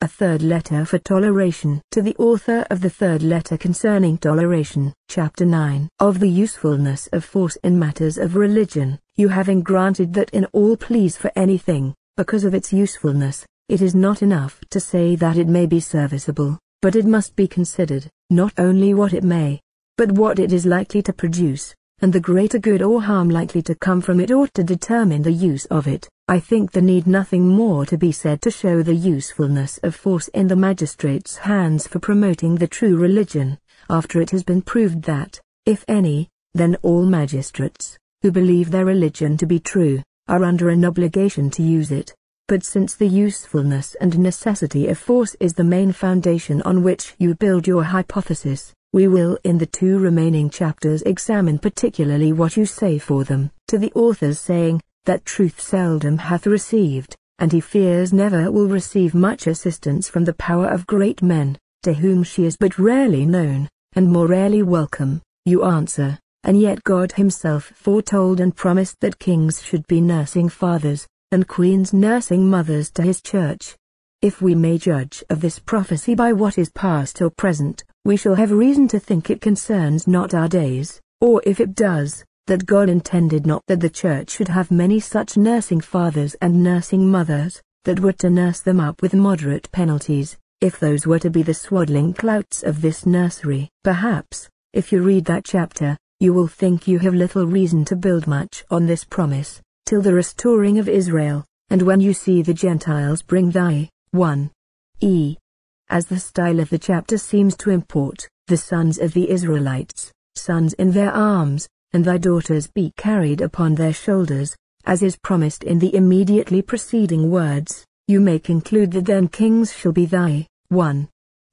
A third letter for toleration. To the author of the third letter concerning toleration, chapter 9. Of the usefulness of force in matters of religion, you having granted that in all pleas for anything, because of its usefulness, it is not enough to say that it may be serviceable, but it must be considered, not only what it may, but what it is likely to produce, and the greater good or harm likely to come from it ought to determine the use of it. I think there need nothing more to be said to show the usefulness of force in the magistrate's hands for promoting the true religion, after it has been proved that, if any, then all magistrates, who believe their religion to be true, are under an obligation to use it. But since the usefulness and necessity of force is the main foundation on which you build your hypothesis, we will in the two remaining chapters examine particularly what you say for them, to the author's saying, that truth seldom hath received, and he fears never will receive much assistance from the power of great men, to whom she is but rarely known, and more rarely welcome, you answer, and yet God himself foretold and promised that kings should be nursing fathers, and queens nursing mothers to his church. If we may judge of this prophecy by what is past or present, we shall have reason to think it concerns not our days, or if it does, that God intended not that the church should have many such nursing fathers and nursing mothers, that were to nurse them up with moderate penalties, if those were to be the swaddling clouts of this nursery. Perhaps, if you read that chapter, you will think you have little reason to build much on this promise, till the restoring of Israel, and when you see the Gentiles bring thy, 1. E. As the style of the chapter seems to import, the sons of the Israelites, sons in their arms, and thy daughters be carried upon their shoulders, as is promised in the immediately preceding words, you may conclude that then kings shall be thy, 1.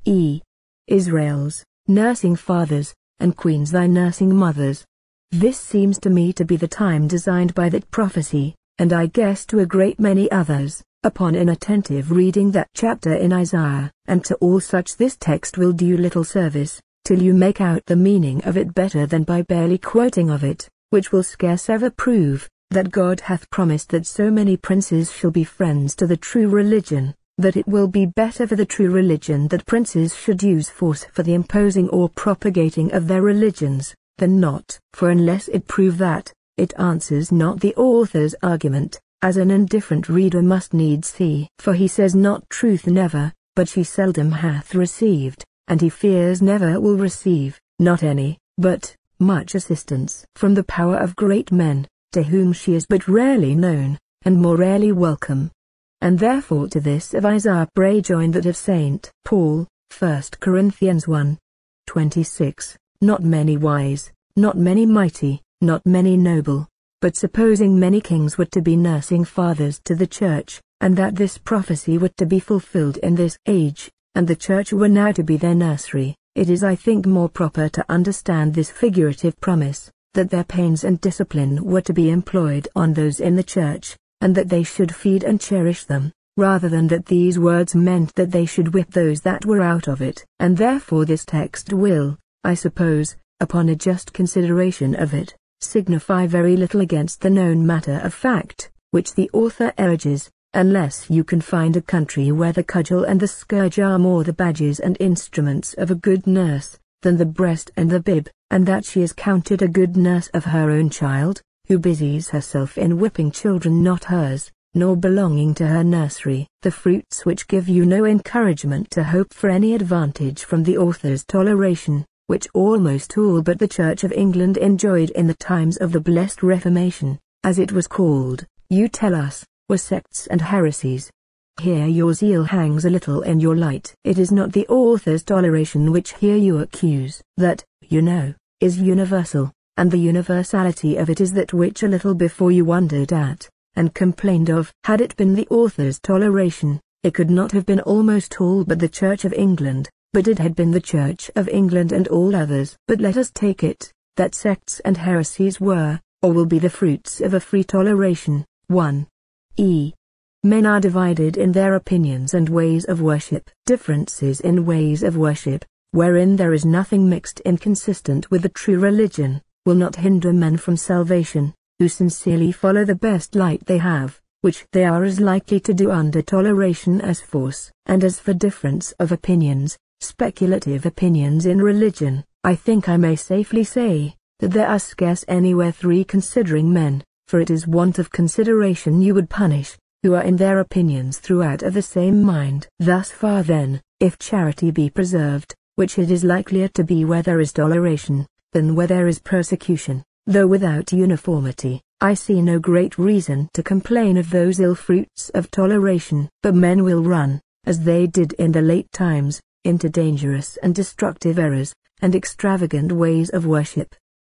e. Israel's, nursing fathers, and queens thy nursing mothers. This seems to me to be the time designed by that prophecy, and I guess to a great many others, upon an attentive reading that chapter in Isaiah, and to all such this text will do little service, till you make out the meaning of it better than by barely quoting of it, which will scarce ever prove, that God hath promised that so many princes shall be friends to the true religion, that it will be better for the true religion that princes should use force for the imposing or propagating of their religions, than not, for unless it prove that, it answers not the author's argument, as an indifferent reader must needs see. For he says not truth never, but she seldom hath received, and he fears never will receive, not any, but, much assistance from the power of great men, to whom she is but rarely known, and more rarely welcome. And therefore to this of Isaiah pray join that of Saint Paul, 1 Corinthians 1. 26, not many wise, not many mighty, not many noble, but supposing many kings were to be nursing fathers to the church, and that this prophecy were to be fulfilled in this age, and the church were now to be their nursery, it is I think more proper to understand this figurative promise, that their pains and discipline were to be employed on those in the church, and that they should feed and cherish them, rather than that these words meant that they should whip those that were out of it, and therefore this text will, I suppose, upon a just consideration of it, signify very little against the known matter of fact, which the author urges, unless you can find a country where the cudgel and the scourge are more the badges and instruments of a good nurse, than the breast and the bib, and that she is counted a good nurse of her own child, who busies herself in whipping children not hers, nor belonging to her nursery. The fruits which give you no encouragement to hope for any advantage from the author's toleration, which almost all but the Church of England enjoyed in the times of the Blessed Reformation, as it was called, you tell us, were sects and heresies. Here your zeal hangs a little in your light. It is not the author's toleration which here you accuse, that, you know, is universal, and the universality of it is that which a little before you wondered at, and complained of. Had it been the author's toleration, it could not have been almost all but the Church of England, but it had been the Church of England and all others. But let us take it, that sects and heresies were, or will be the fruits of a free toleration. 1 e. Men are divided in their opinions and ways of worship. Differences in ways of worship, wherein there is nothing mixed inconsistent with the true religion, will not hinder men from salvation, who sincerely follow the best light they have, which they are as likely to do under toleration as force. And as for difference of opinions, speculative opinions in religion, I think I may safely say, that there are scarce anywhere three considering men, for it is want of consideration you would punish, who are in their opinions throughout of the same mind. Thus far then, if charity be preserved, which it is likelier to be where there is toleration, than where there is persecution, though without uniformity, I see no great reason to complain of those ill fruits of toleration. But men will run, as they did in the late times, into dangerous and destructive errors, and extravagant ways of worship.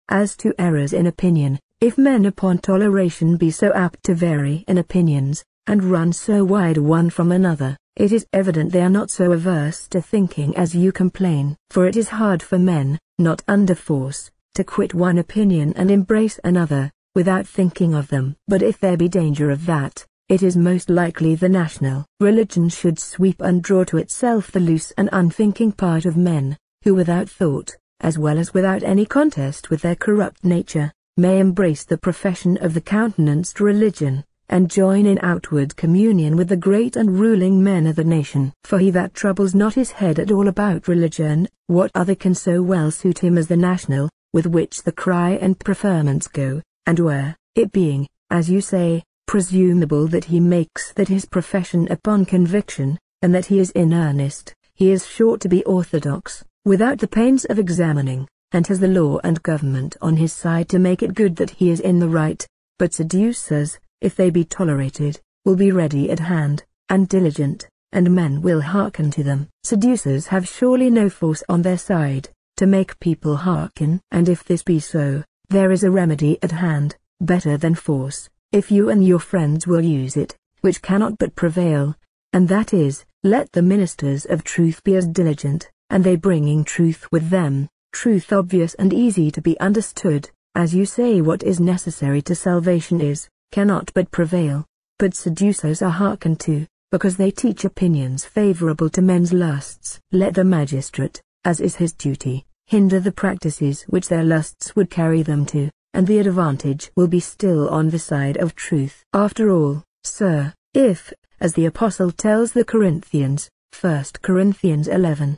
As to errors in opinion, if men upon toleration be so apt to vary in opinions, and run so wide one from another, it is evident they are not so averse to thinking as you complain, for it is hard for men, not under force, to quit one opinion and embrace another, without thinking of them. But if there be danger of that, it is most likely the national religion should sweep and draw to itself the loose and unthinking part of men, who without thought, as well as without any contest with their corrupt nature, may embrace the profession of the countenanced religion, and join in outward communion with the great and ruling men of the nation. For he that troubles not his head at all about religion, what other can so well suit him as the national, with which the cry and preferments go, and where, it being, as you say, presumable that he makes that his profession upon conviction, and that he is in earnest, he is sure to be orthodox, without the pains of examining and has the law and government on his side to make it good that he is in the right, but seducers, if they be tolerated, will be ready at hand, and diligent, and men will hearken to them. Seducers have surely no force on their side, to make people hearken, and if this be so, there is a remedy at hand, better than force, if you and your friends will use it, which cannot but prevail, and that is, let the ministers of truth be as diligent, and they bringing truth with them, truth obvious and easy to be understood, as you say what is necessary to salvation is, cannot but prevail, but seducers are hearkened to, because they teach opinions favourable to men's lusts. Let the magistrate, as is his duty, hinder the practices which their lusts would carry them to, and the advantage will be still on the side of truth. After all, sir, if, as the Apostle tells the Corinthians, 1 Corinthians 11,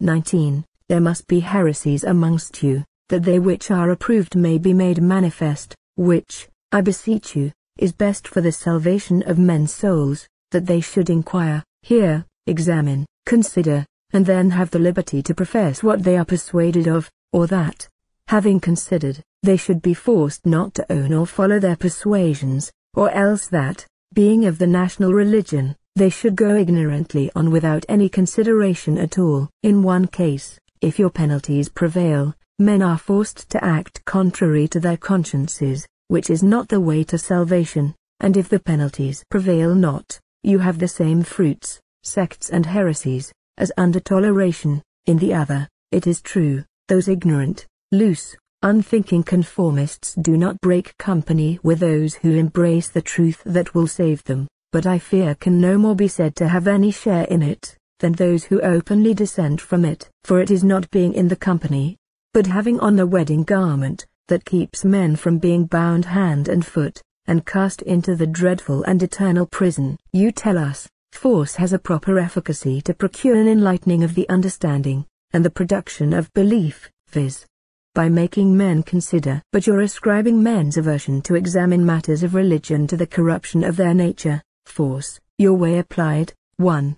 19, there must be heresies amongst you, that they which are approved may be made manifest, which, I beseech you, is best for the salvation of men's souls, that they should inquire, hear, examine, consider, and then have the liberty to profess what they are persuaded of, or that, having considered, they should be forced not to own or follow their persuasions, or else that, being of the national religion, they should go ignorantly on without any consideration at all. In one case, if your penalties prevail, men are forced to act contrary to their consciences, which is not the way to salvation, and if the penalties prevail not, you have the same fruits, sects and heresies, as under toleration, in the other, it is true, those ignorant, loose, unthinking conformists do not break company with those who embrace the truth that will save them, but I fear can no more be said to have any share in it than those who openly dissent from it, for it is not being in the company, but having on the wedding garment, that keeps men from being bound hand and foot, and cast into the dreadful and eternal prison. You tell us, force has a proper efficacy to procure an enlightening of the understanding, and the production of belief, viz. by making men consider. But you're ascribing men's aversion to examine matters of religion to the corruption of their nature, force, your way applied, 1.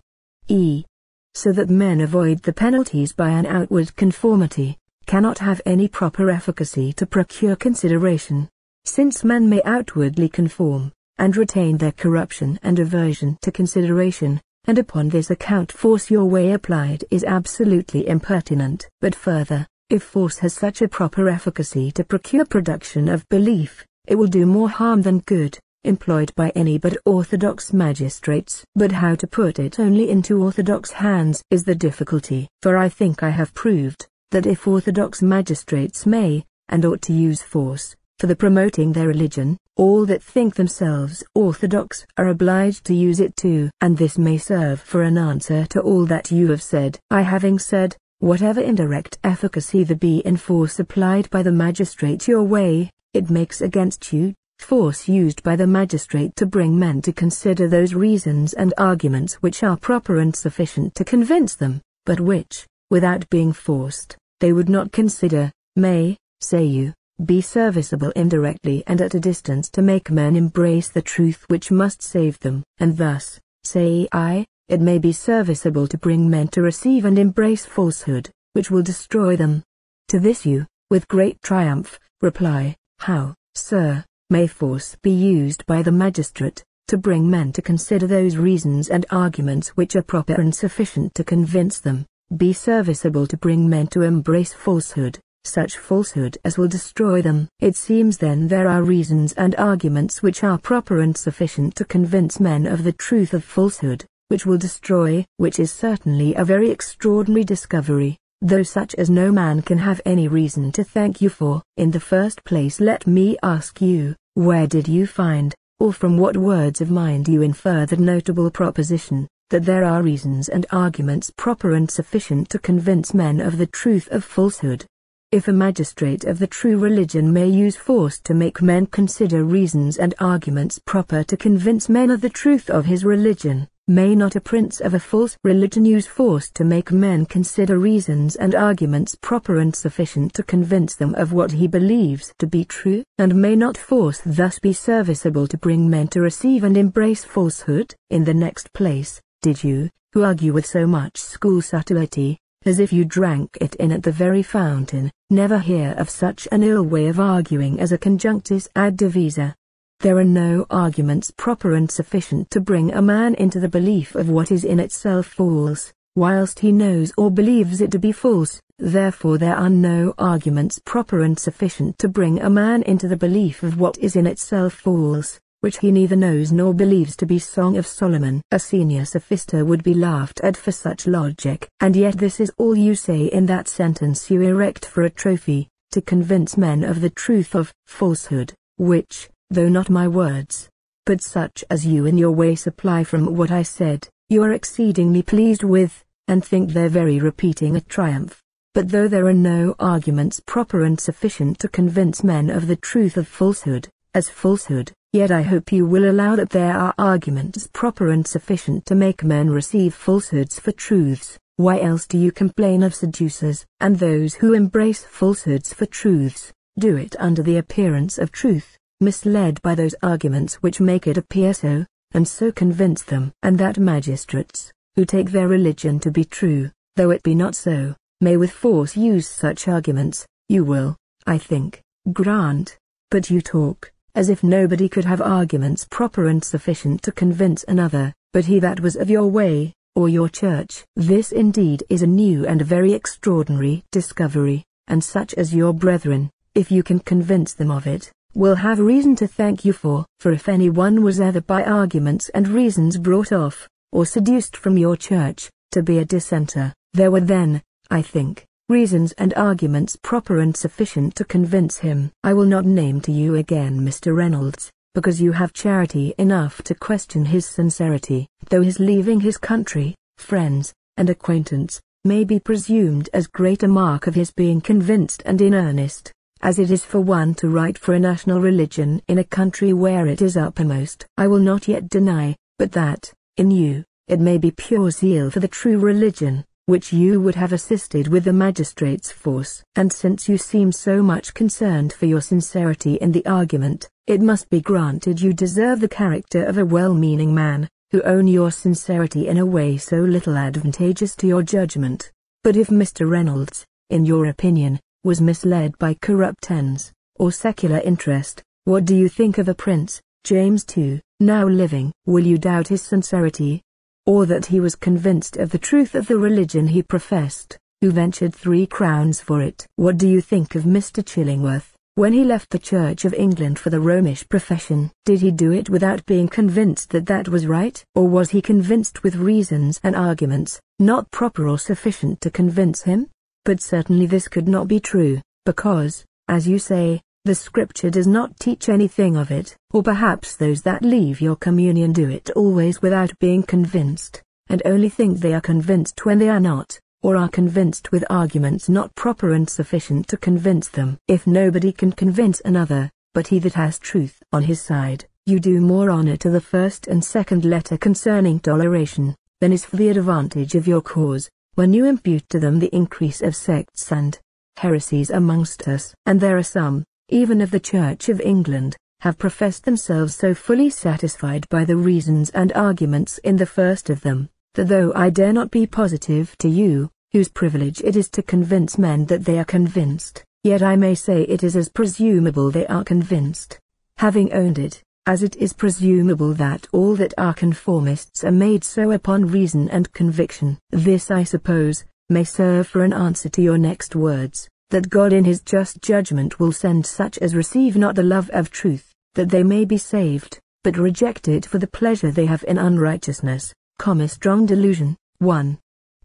E so that men avoid the penalties by an outward conformity, cannot have any proper efficacy to procure consideration. Since men may outwardly conform, and retain their corruption and aversion to consideration, and upon this account force your way applied is absolutely impertinent. But further, if force has such a proper efficacy to procure production of belief, it will do more harm than good employed by any but orthodox magistrates. But how to put it only into orthodox hands is the difficulty, for I think I have proved that if orthodox magistrates may, and ought to use force, for the promoting their religion, all that think themselves orthodox are obliged to use it too. And this may serve for an answer to all that you have said. I having said, whatever indirect efficacy there be in force applied by the magistrate your way, it makes against you, force used by the magistrate to bring men to consider those reasons and arguments which are proper and sufficient to convince them, but which, without being forced, they would not consider, may, say you, be serviceable indirectly and at a distance to make men embrace the truth which must save them, and thus, say I, it may be serviceable to bring men to receive and embrace falsehood, which will destroy them. To this you, with great triumph, reply, How, sir, may force be used by the magistrate, to bring men to consider those reasons and arguments which are proper and sufficient to convince them, be serviceable to bring men to embrace falsehood, such falsehood as will destroy them. It seems then there are reasons and arguments which are proper and sufficient to convince men of the truth of falsehood, which will destroy, which is certainly a very extraordinary discovery, though such as no man can have any reason to thank you for. In the first place let me ask you, where did you find, or from what words of mine do you infer the notable proposition, that there are reasons and arguments proper and sufficient to convince men of the truth of falsehood? if a magistrate of the true religion may use force to make men consider reasons and arguments proper to convince men of the truth of his religion, may not a prince of a false religion use force to make men consider reasons and arguments proper and sufficient to convince them of what he believes to be true, and may not force thus be serviceable to bring men to receive and embrace falsehood? In the next place, did you, who argue with so much school subtlety, as if you drank it in at the very fountain, never hear of such an ill way of arguing as a conjunctus ad divisa. There are no arguments proper and sufficient to bring a man into the belief of what is in itself false, whilst he knows or believes it to be false, therefore there are no arguments proper and sufficient to bring a man into the belief of what is in itself false, which he neither knows nor believes to be Song of Solomon. A senior sophister would be laughed at for such logic. And yet this is all you say in that sentence you erect for a trophy, to convince men of the truth of falsehood, which, though not my words, but such as you in your way supply from what I said, you are exceedingly pleased with, and think their very repeating a triumph. But though there are no arguments proper and sufficient to convince men of the truth of falsehood, as falsehood, Yet I hope you will allow that there are arguments proper and sufficient to make men receive falsehoods for truths. Why else do you complain of seducers, and those who embrace falsehoods for truths, do it under the appearance of truth, misled by those arguments which make it appear so, and so convince them, and that magistrates, who take their religion to be true, though it be not so, may with force use such arguments, you will, I think, grant, but you talk, as if nobody could have arguments proper and sufficient to convince another, but he that was of your way, or your church. This indeed is a new and very extraordinary discovery, and such as your brethren, if you can convince them of it, will have reason to thank you for. For if any one was ever by arguments and reasons brought off, or seduced from your church, to be a dissenter, there were then, I think, reasons and arguments proper and sufficient to convince him. I will not name to you again Mr. Reynolds, because you have charity enough to question his sincerity, though his leaving his country, friends, and acquaintance, may be presumed as great a mark of his being convinced and in earnest, as it is for one to write for a national religion in a country where it is uppermost. I will not yet deny, but that, in you, it may be pure zeal for the true religion, which you would have assisted with the magistrate's force. And since you seem so much concerned for your sincerity in the argument, it must be granted you deserve the character of a well-meaning man, who own your sincerity in a way so little advantageous to your judgment. But if Mr. Reynolds, in your opinion, was misled by corrupt ends, or secular interest, what do you think of a prince, James II, now living? Will you doubt his sincerity, or that he was convinced of the truth of the religion he professed, who ventured three crowns for it. What do you think of Mr. Chillingworth, when he left the Church of England for the Romish profession? Did he do it without being convinced that that was right? Or was he convinced with reasons and arguments, not proper or sufficient to convince him? But certainly this could not be true, because, as you say, the scripture does not teach anything of it, or perhaps those that leave your communion do it always without being convinced, and only think they are convinced when they are not, or are convinced with arguments not proper and sufficient to convince them. If nobody can convince another, but he that has truth on his side, you do more honor to the first and second letter concerning toleration, than is for the advantage of your cause, when you impute to them the increase of sects and heresies amongst us. And there are some, even of the Church of England, have professed themselves so fully satisfied by the reasons and arguments in the first of them, that though I dare not be positive to you, whose privilege it is to convince men that they are convinced, yet I may say it is as presumable they are convinced, having owned it, as it is presumable that all that are conformists are made so upon reason and conviction. This, I suppose, may serve for an answer to your next words that God in his just judgment will send such as receive not the love of truth, that they may be saved, but reject it for the pleasure they have in unrighteousness, comma strong delusion, 1.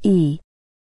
E.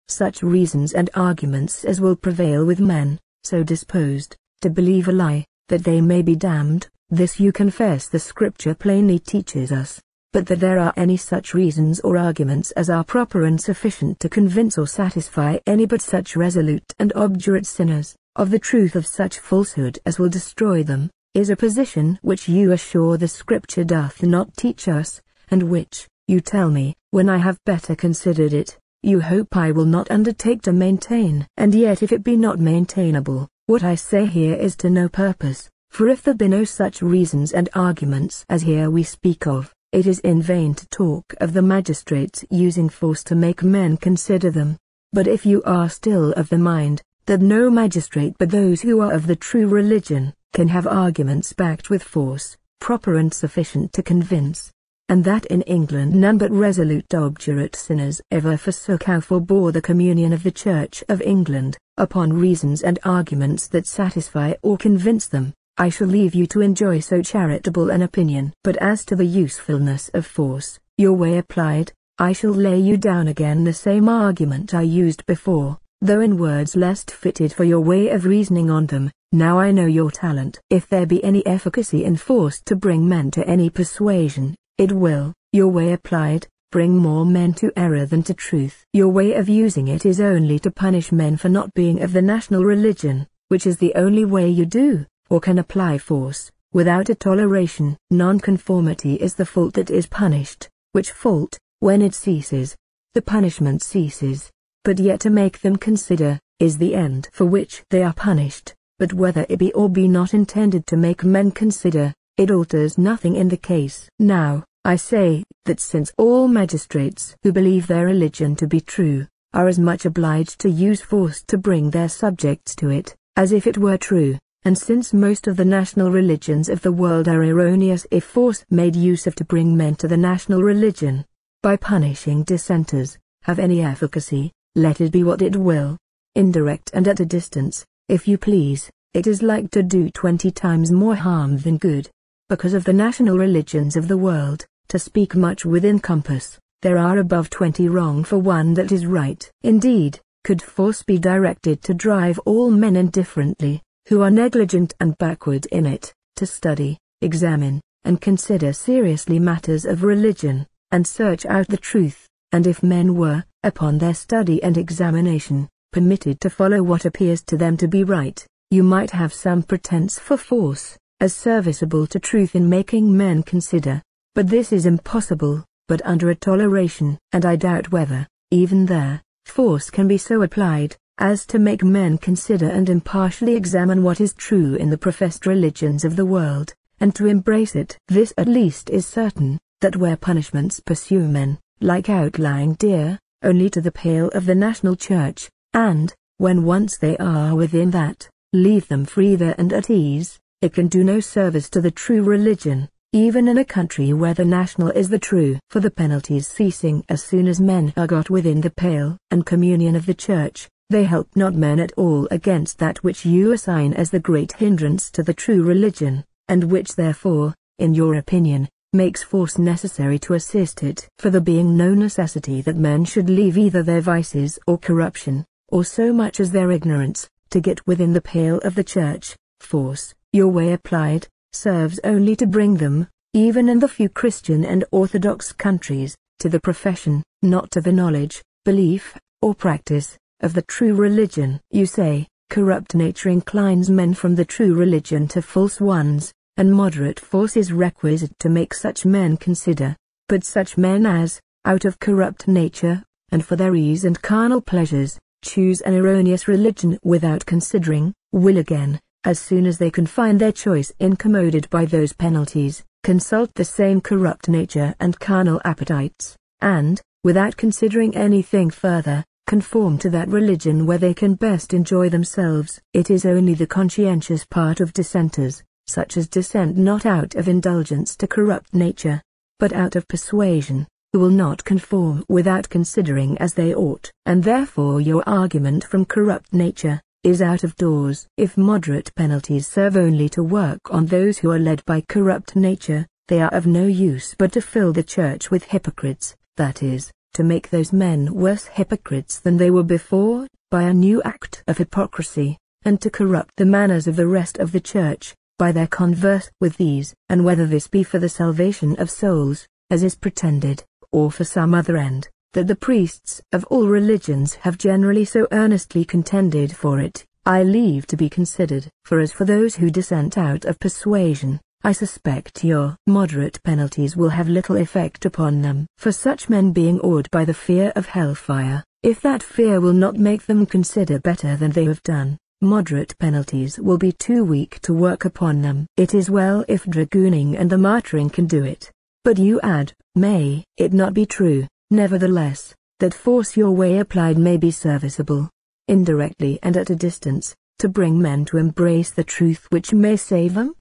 Such reasons and arguments as will prevail with men, so disposed, to believe a lie, that they may be damned, this you confess the scripture plainly teaches us but that there are any such reasons or arguments as are proper and sufficient to convince or satisfy any but such resolute and obdurate sinners, of the truth of such falsehood as will destroy them, is a position which you assure the Scripture doth not teach us, and which, you tell me, when I have better considered it, you hope I will not undertake to maintain. And yet if it be not maintainable, what I say here is to no purpose, for if there be no such reasons and arguments as here we speak of, it is in vain to talk of the magistrates using force to make men consider them. But if you are still of the mind that no magistrate but those who are of the true religion can have arguments backed with force, proper and sufficient to convince, and that in England none but resolute obdurate sinners ever forsook or forbore the communion of the Church of England, upon reasons and arguments that satisfy or convince them, I shall leave you to enjoy so charitable an opinion. But as to the usefulness of force, your way applied, I shall lay you down again the same argument I used before, though in words less fitted for your way of reasoning on them, now I know your talent. If there be any efficacy in force to bring men to any persuasion, it will, your way applied, bring more men to error than to truth. Your way of using it is only to punish men for not being of the national religion, which is the only way you do or can apply force, without a toleration. Nonconformity is the fault that is punished, which fault, when it ceases, the punishment ceases, but yet to make them consider, is the end for which they are punished, but whether it be or be not intended to make men consider, it alters nothing in the case. Now, I say, that since all magistrates who believe their religion to be true, are as much obliged to use force to bring their subjects to it, as if it were true, and since most of the national religions of the world are erroneous if force made use of to bring men to the national religion, by punishing dissenters, have any efficacy, let it be what it will, indirect and at a distance, if you please, it is like to do twenty times more harm than good. Because of the national religions of the world, to speak much within compass, there are above twenty wrong for one that is right. Indeed, could force be directed to drive all men indifferently, who are negligent and backward in it, to study, examine, and consider seriously matters of religion, and search out the truth, and if men were, upon their study and examination, permitted to follow what appears to them to be right, you might have some pretense for force, as serviceable to truth in making men consider, but this is impossible, but under a toleration, and I doubt whether, even there, force can be so applied, as to make men consider and impartially examine what is true in the professed religions of the world, and to embrace it. This at least is certain, that where punishments pursue men, like outlying deer, only to the pale of the national church, and, when once they are within that, leave them free there and at ease, it can do no service to the true religion, even in a country where the national is the true. For the penalties ceasing as soon as men are got within the pale and communion of the church, they help not men at all against that which you assign as the great hindrance to the true religion, and which therefore, in your opinion, makes force necessary to assist it. For there being no necessity that men should leave either their vices or corruption, or so much as their ignorance, to get within the pale of the church, force, your way applied, serves only to bring them, even in the few Christian and Orthodox countries, to the profession, not to the knowledge, belief, or practice of the true religion. You say, corrupt nature inclines men from the true religion to false ones, and moderate force is requisite to make such men consider, but such men as, out of corrupt nature, and for their ease and carnal pleasures, choose an erroneous religion without considering, will again, as soon as they can find their choice incommoded by those penalties, consult the same corrupt nature and carnal appetites, and, without considering anything further, conform to that religion where they can best enjoy themselves. It is only the conscientious part of dissenters, such as dissent not out of indulgence to corrupt nature, but out of persuasion, who will not conform without considering as they ought, and therefore your argument from corrupt nature is out of doors. If moderate penalties serve only to work on those who are led by corrupt nature, they are of no use but to fill the church with hypocrites, that is, to make those men worse hypocrites than they were before, by a new act of hypocrisy, and to corrupt the manners of the rest of the church, by their converse with these, and whether this be for the salvation of souls, as is pretended, or for some other end, that the priests of all religions have generally so earnestly contended for it, I leave to be considered, for as for those who dissent out of persuasion, I suspect your moderate penalties will have little effect upon them. For such men being awed by the fear of hellfire, if that fear will not make them consider better than they have done, moderate penalties will be too weak to work upon them. It is well if dragooning and the martyring can do it. But you add, may it not be true, nevertheless, that force your way applied may be serviceable, indirectly and at a distance, to bring men to embrace the truth which may save them?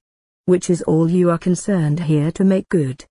which is all you are concerned here to make good.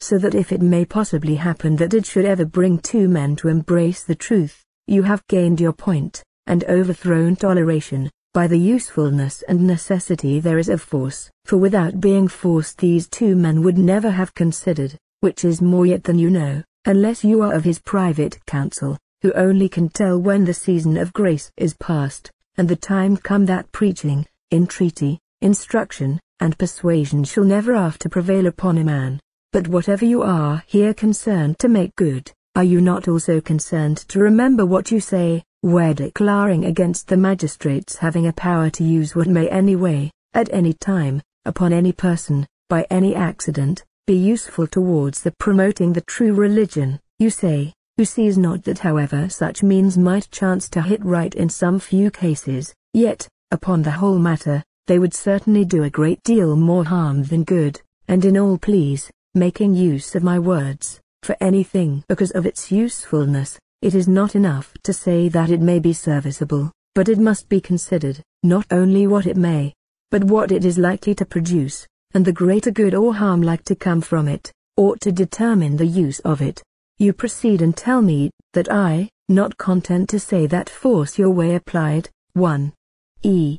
So that if it may possibly happen that it should ever bring two men to embrace the truth, you have gained your point, and overthrown toleration, by the usefulness and necessity there is of force, for without being forced these two men would never have considered, which is more yet than you know, unless you are of his private counsel, who only can tell when the season of grace is past, and the time come that preaching, entreaty, instruction, and persuasion shall never after prevail upon a man. But whatever you are here concerned to make good, are you not also concerned to remember what you say, where declaring against the magistrates having a power to use what may any way, at any time, upon any person, by any accident, be useful towards the promoting the true religion, you say, who sees not that however such means might chance to hit right in some few cases, yet, upon the whole matter, they would certainly do a great deal more harm than good, and in all please, making use of my words, for anything because of its usefulness, it is not enough to say that it may be serviceable, but it must be considered, not only what it may, but what it is likely to produce, and the greater good or harm like to come from it, ought to determine the use of it. You proceed and tell me, that I, not content to say that force your way applied, 1. E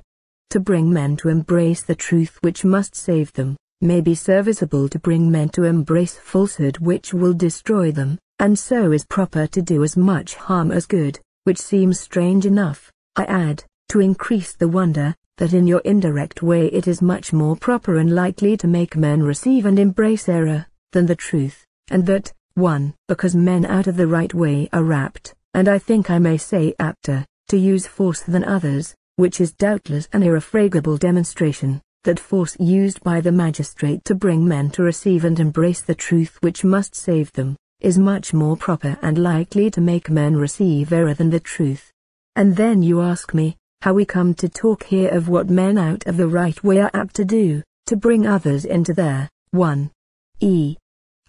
to bring men to embrace the truth which must save them, may be serviceable to bring men to embrace falsehood which will destroy them, and so is proper to do as much harm as good, which seems strange enough, I add, to increase the wonder, that in your indirect way it is much more proper and likely to make men receive and embrace error, than the truth, and that, 1. Because men out of the right way are apt, and I think I may say apter, to use force than others, which is doubtless an irrefragable demonstration, that force used by the magistrate to bring men to receive and embrace the truth which must save them, is much more proper and likely to make men receive error than the truth. And then you ask me, how we come to talk here of what men out of the right way are apt to do, to bring others into their, 1. e.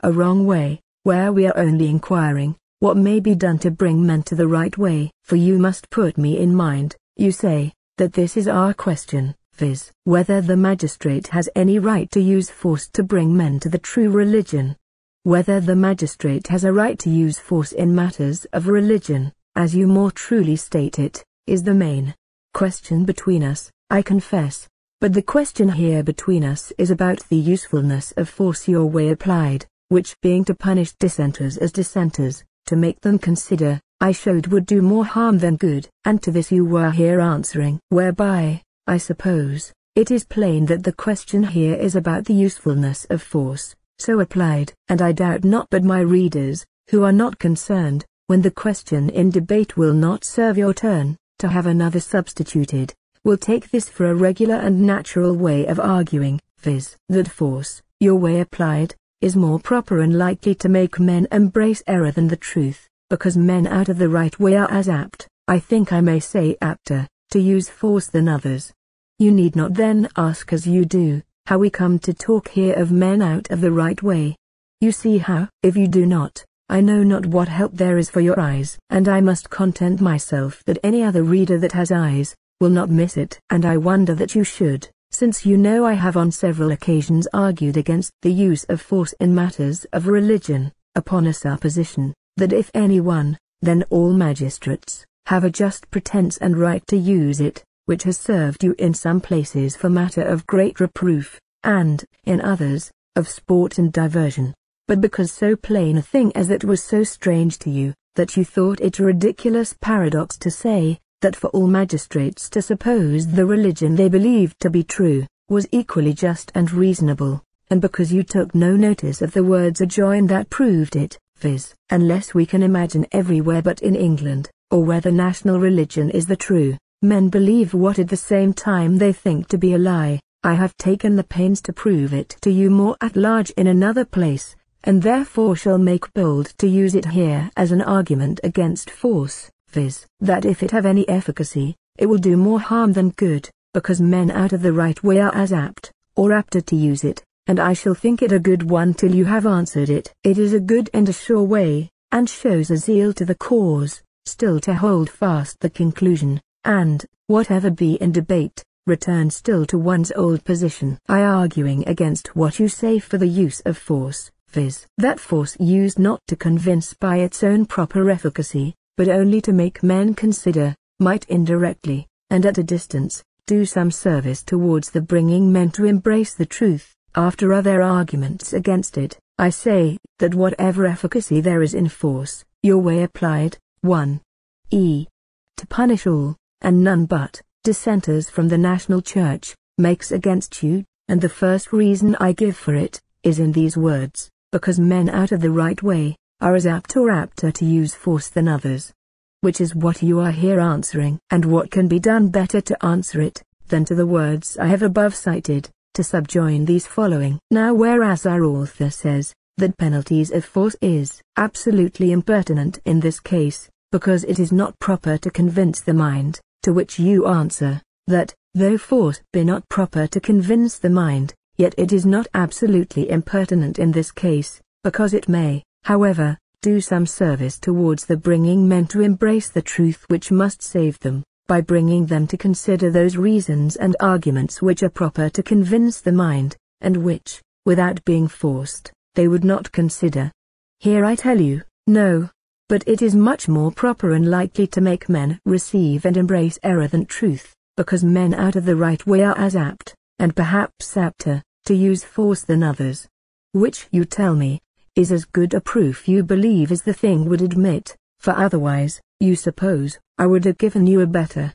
a wrong way, where we are only inquiring, what may be done to bring men to the right way. For you must put me in mind, you say, that this is our question, viz., whether the magistrate has any right to use force to bring men to the true religion. Whether the magistrate has a right to use force in matters of religion, as you more truly state it, is the main question between us, I confess. But the question here between us is about the usefulness of force your way applied, which being to punish dissenters as dissenters, to make them consider I showed would do more harm than good, and to this you were here answering. Whereby, I suppose, it is plain that the question here is about the usefulness of force, so applied. And I doubt not but my readers, who are not concerned, when the question in debate will not serve your turn, to have another substituted, will take this for a regular and natural way of arguing, viz. that force, your way applied, is more proper and likely to make men embrace error than the truth because men out of the right way are as apt, I think I may say apter, to use force than others. You need not then ask as you do, how we come to talk here of men out of the right way. You see how, if you do not, I know not what help there is for your eyes, and I must content myself that any other reader that has eyes, will not miss it, and I wonder that you should, since you know I have on several occasions argued against the use of force in matters of religion, upon a supposition that if anyone, then all magistrates, have a just pretence and right to use it, which has served you in some places for matter of great reproof, and, in others, of sport and diversion, but because so plain a thing as it was so strange to you, that you thought it a ridiculous paradox to say, that for all magistrates to suppose the religion they believed to be true, was equally just and reasonable, and because you took no notice of the words adjoined that proved it, viz., unless we can imagine everywhere but in England, or where the national religion is the true, men believe what at the same time they think to be a lie, I have taken the pains to prove it to you more at large in another place, and therefore shall make bold to use it here as an argument against force, viz., that if it have any efficacy, it will do more harm than good, because men out of the right way are as apt, or apter to use it, and I shall think it a good one till you have answered it. It is a good and a sure way, and shows a zeal to the cause, still to hold fast the conclusion, and, whatever be in debate, return still to one's old position. I arguing against what you say for the use of force, viz. that force used not to convince by its own proper efficacy, but only to make men consider, might indirectly, and at a distance, do some service towards the bringing men to embrace the truth after other arguments against it, I say, that whatever efficacy there is in force, your way applied, 1. e. To punish all, and none but, dissenters from the national church, makes against you, and the first reason I give for it, is in these words, because men out of the right way, are as apt or apter to use force than others. Which is what you are here answering, and what can be done better to answer it, than to the words I have above cited to subjoin these following. Now whereas our author says, that penalties of force is absolutely impertinent in this case, because it is not proper to convince the mind, to which you answer, that, though force be not proper to convince the mind, yet it is not absolutely impertinent in this case, because it may, however, do some service towards the bringing men to embrace the truth which must save them by bringing them to consider those reasons and arguments which are proper to convince the mind, and which, without being forced, they would not consider. Here I tell you, no, but it is much more proper and likely to make men receive and embrace error than truth, because men out of the right way are as apt, and perhaps apter, to use force than others. Which, you tell me, is as good a proof you believe as the thing would admit, for otherwise, you suppose, I would have given you a better.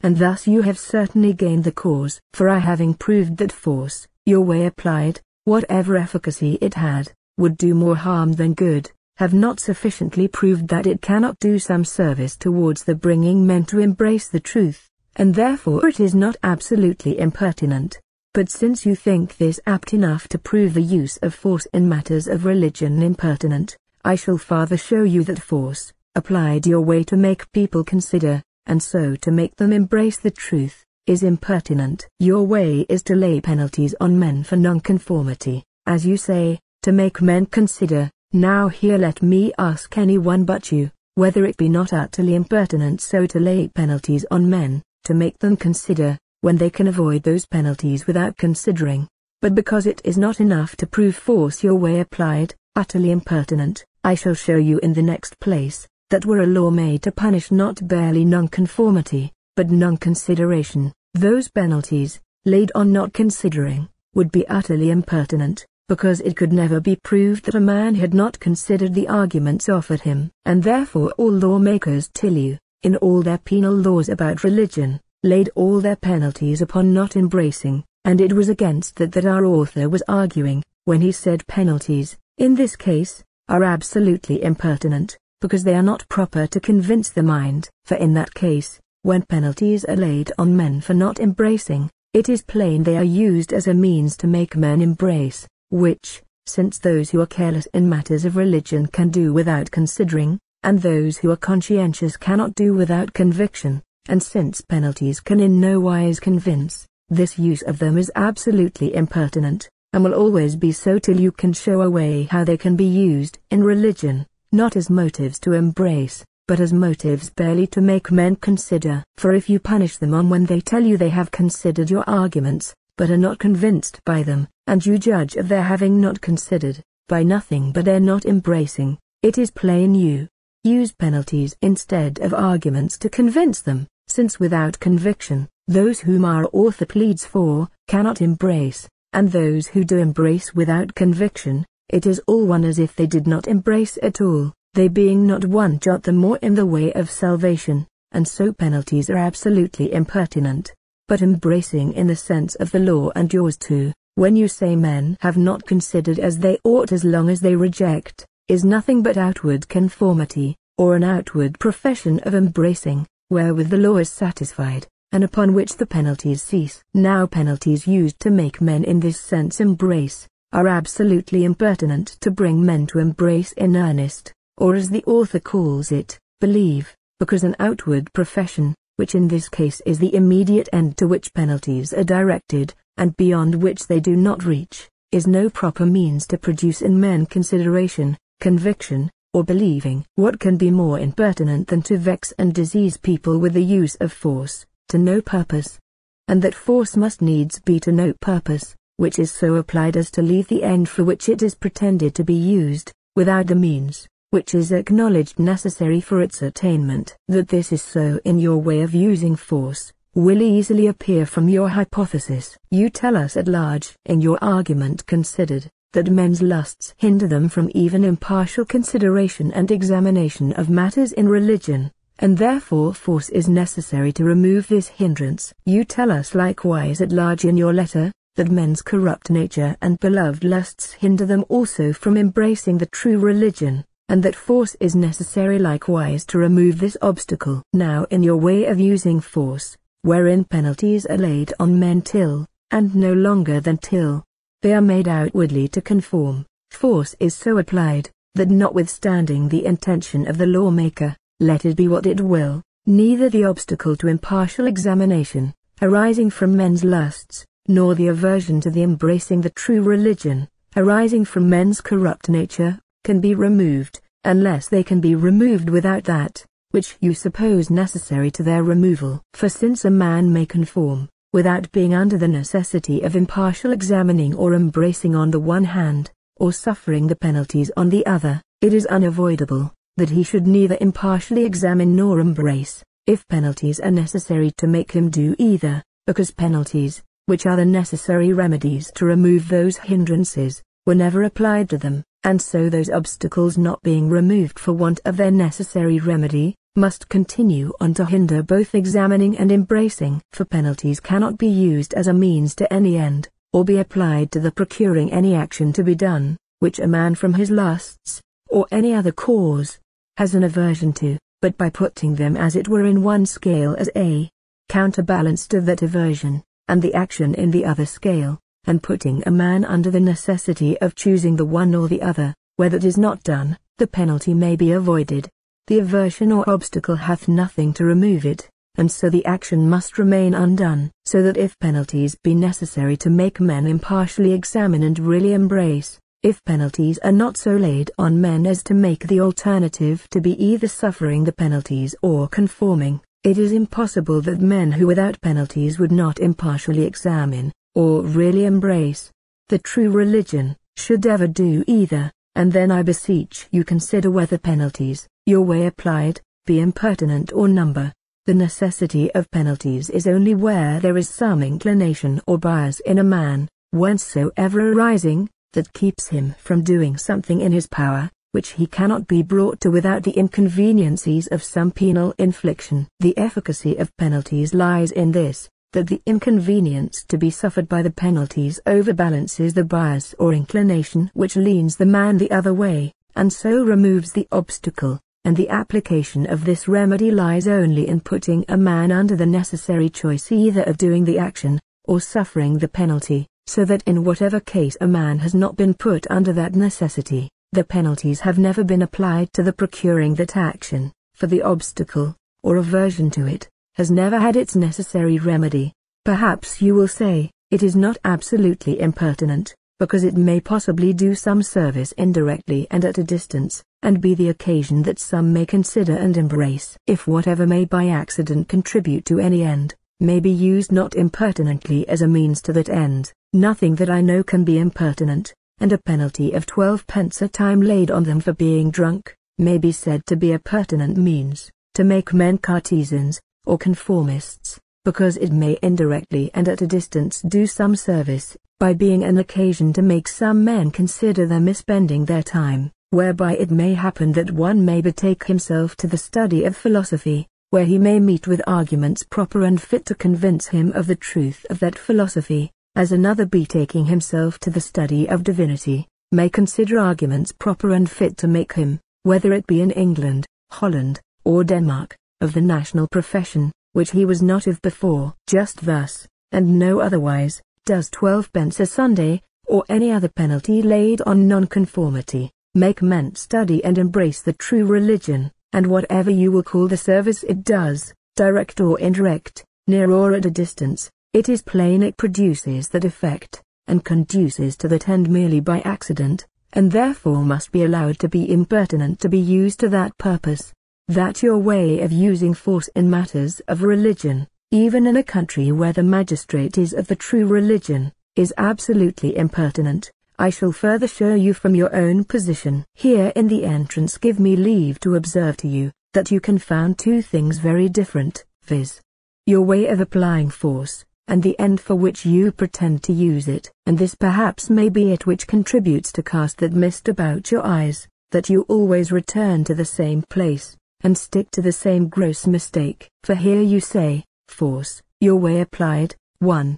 And thus you have certainly gained the cause, for I having proved that force, your way applied, whatever efficacy it had, would do more harm than good, have not sufficiently proved that it cannot do some service towards the bringing men to embrace the truth, and therefore it is not absolutely impertinent. But since you think this apt enough to prove the use of force in matters of religion impertinent, I shall farther show you that force, applied your way to make people consider, and so to make them embrace the truth, is impertinent. Your way is to lay penalties on men for nonconformity, as you say, to make men consider. Now here let me ask anyone but you, whether it be not utterly impertinent so to lay penalties on men, to make them consider, when they can avoid those penalties without considering. But because it is not enough to prove force your way applied, utterly impertinent, I shall show you in the next place, that were a law made to punish not barely nonconformity, but non-consideration. Those penalties, laid on not considering, would be utterly impertinent, because it could never be proved that a man had not considered the arguments offered him. And therefore all lawmakers till you, in all their penal laws about religion, laid all their penalties upon not embracing, and it was against that that our author was arguing, when he said penalties, in this case, are absolutely impertinent, because they are not proper to convince the mind, for in that case, when penalties are laid on men for not embracing, it is plain they are used as a means to make men embrace, which, since those who are careless in matters of religion can do without considering, and those who are conscientious cannot do without conviction, and since penalties can in no wise convince, this use of them is absolutely impertinent, and will always be so till you can show a way how they can be used in religion not as motives to embrace, but as motives barely to make men consider. For if you punish them on when they tell you they have considered your arguments, but are not convinced by them, and you judge of their having not considered, by nothing but their not embracing, it is plain you use penalties instead of arguments to convince them, since without conviction, those whom our author pleads for, cannot embrace, and those who do embrace without conviction, it is all one as if they did not embrace at all, they being not one jot the more in the way of salvation, and so penalties are absolutely impertinent. But embracing in the sense of the law and yours too, when you say men have not considered as they ought as long as they reject, is nothing but outward conformity, or an outward profession of embracing, wherewith the law is satisfied and upon which the penalties cease. Now penalties used to make men in this sense embrace, are absolutely impertinent to bring men to embrace in earnest, or as the author calls it, believe, because an outward profession, which in this case is the immediate end to which penalties are directed, and beyond which they do not reach, is no proper means to produce in men consideration, conviction, or believing. What can be more impertinent than to vex and disease people with the use of force, to no purpose? And that force must needs be to no purpose, which is so applied as to leave the end for which it is pretended to be used, without the means, which is acknowledged necessary for its attainment. That this is so in your way of using force, will easily appear from your hypothesis. You tell us at large, in your argument considered, that men's lusts hinder them from even impartial consideration and examination of matters in religion, and therefore force is necessary to remove this hindrance. You tell us likewise at large in your letter, that men's corrupt nature and beloved lusts hinder them also from embracing the true religion, and that force is necessary likewise to remove this obstacle. Now in your way of using force, wherein penalties are laid on men till, and no longer than till, they are made outwardly to conform, force is so applied, that notwithstanding the intention of the lawmaker, let it be what it will, neither the obstacle to impartial examination, arising from men's lusts, nor the aversion to the embracing the true religion, arising from men's corrupt nature, can be removed, unless they can be removed without that, which you suppose necessary to their removal. For since a man may conform, without being under the necessity of impartial examining or embracing on the one hand, or suffering the penalties on the other, it is unavoidable that he should neither impartially examine nor embrace, if penalties are necessary to make him do either, because penalties, which are the necessary remedies to remove those hindrances, were never applied to them, and so those obstacles not being removed for want of their necessary remedy, must continue on to hinder both examining and embracing. For penalties cannot be used as a means to any end, or be applied to the procuring any action to be done, which a man from his lusts, or any other cause, has an aversion to, but by putting them as it were in one scale as a counterbalance to that aversion, and the action in the other scale, and putting a man under the necessity of choosing the one or the other, where that is not done, the penalty may be avoided. The aversion or obstacle hath nothing to remove it, and so the action must remain undone, so that if penalties be necessary to make men impartially examine and really embrace, if penalties are not so laid on men as to make the alternative to be either suffering the penalties or conforming, it is impossible that men who without penalties would not impartially examine, or really embrace, the true religion, should ever do either, and then I beseech you consider whether penalties, your way applied, be impertinent or number. The necessity of penalties is only where there is some inclination or bias in a man, whencesoever arising, that keeps him from doing something in his power, which he cannot be brought to without the inconveniences of some penal infliction. The efficacy of penalties lies in this, that the inconvenience to be suffered by the penalties overbalances the bias or inclination which leans the man the other way, and so removes the obstacle, and the application of this remedy lies only in putting a man under the necessary choice either of doing the action, or suffering the penalty so that in whatever case a man has not been put under that necessity, the penalties have never been applied to the procuring that action, for the obstacle, or aversion to it, has never had its necessary remedy. Perhaps you will say, it is not absolutely impertinent, because it may possibly do some service indirectly and at a distance, and be the occasion that some may consider and embrace. If whatever may by accident contribute to any end, may be used not impertinently as a means to that end, nothing that I know can be impertinent, and a penalty of 12 pence a time laid on them for being drunk, may be said to be a pertinent means to make men Cartesians, or conformists, because it may indirectly and at a distance do some service, by being an occasion to make some men consider their mispending their time, whereby it may happen that one may betake himself to the study of philosophy, where he may meet with arguments proper and fit to convince him of the truth of that philosophy, as another betaking himself to the study of divinity, may consider arguments proper and fit to make him, whether it be in England, Holland, or Denmark, of the national profession, which he was not of before. Just thus, and no otherwise, does twelve pence a Sunday, or any other penalty laid on nonconformity, make men study and embrace the true religion, and whatever you will call the service it does, direct or indirect, near or at a distance, it is plain it produces that effect, and conduces to that end merely by accident, and therefore must be allowed to be impertinent to be used to that purpose. That your way of using force in matters of religion, even in a country where the magistrate is of the true religion, is absolutely impertinent. I shall further show you from your own position. Here in the entrance give me leave to observe to you, that you confound two things very different, viz. Your way of applying force, and the end for which you pretend to use it. And this perhaps may be it which contributes to cast that mist about your eyes, that you always return to the same place, and stick to the same gross mistake. For here you say, force, your way applied, 1.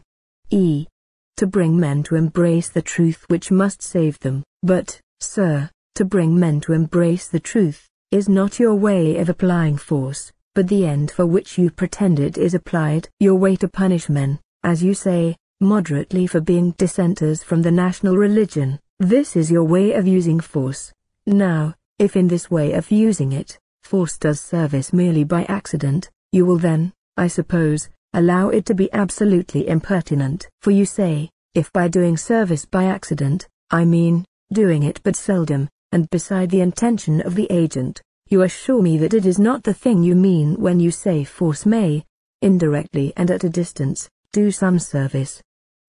E. To bring men to embrace the truth which must save them. But, sir, to bring men to embrace the truth, is not your way of applying force but the end for which you pretended is applied. Your way to punish men, as you say, moderately for being dissenters from the national religion. This is your way of using force. Now, if in this way of using it, force does service merely by accident, you will then, I suppose, allow it to be absolutely impertinent. For you say, if by doing service by accident, I mean, doing it but seldom, and beside the intention of the agent, you assure me that it is not the thing you mean when you say force may, indirectly and at a distance, do some service.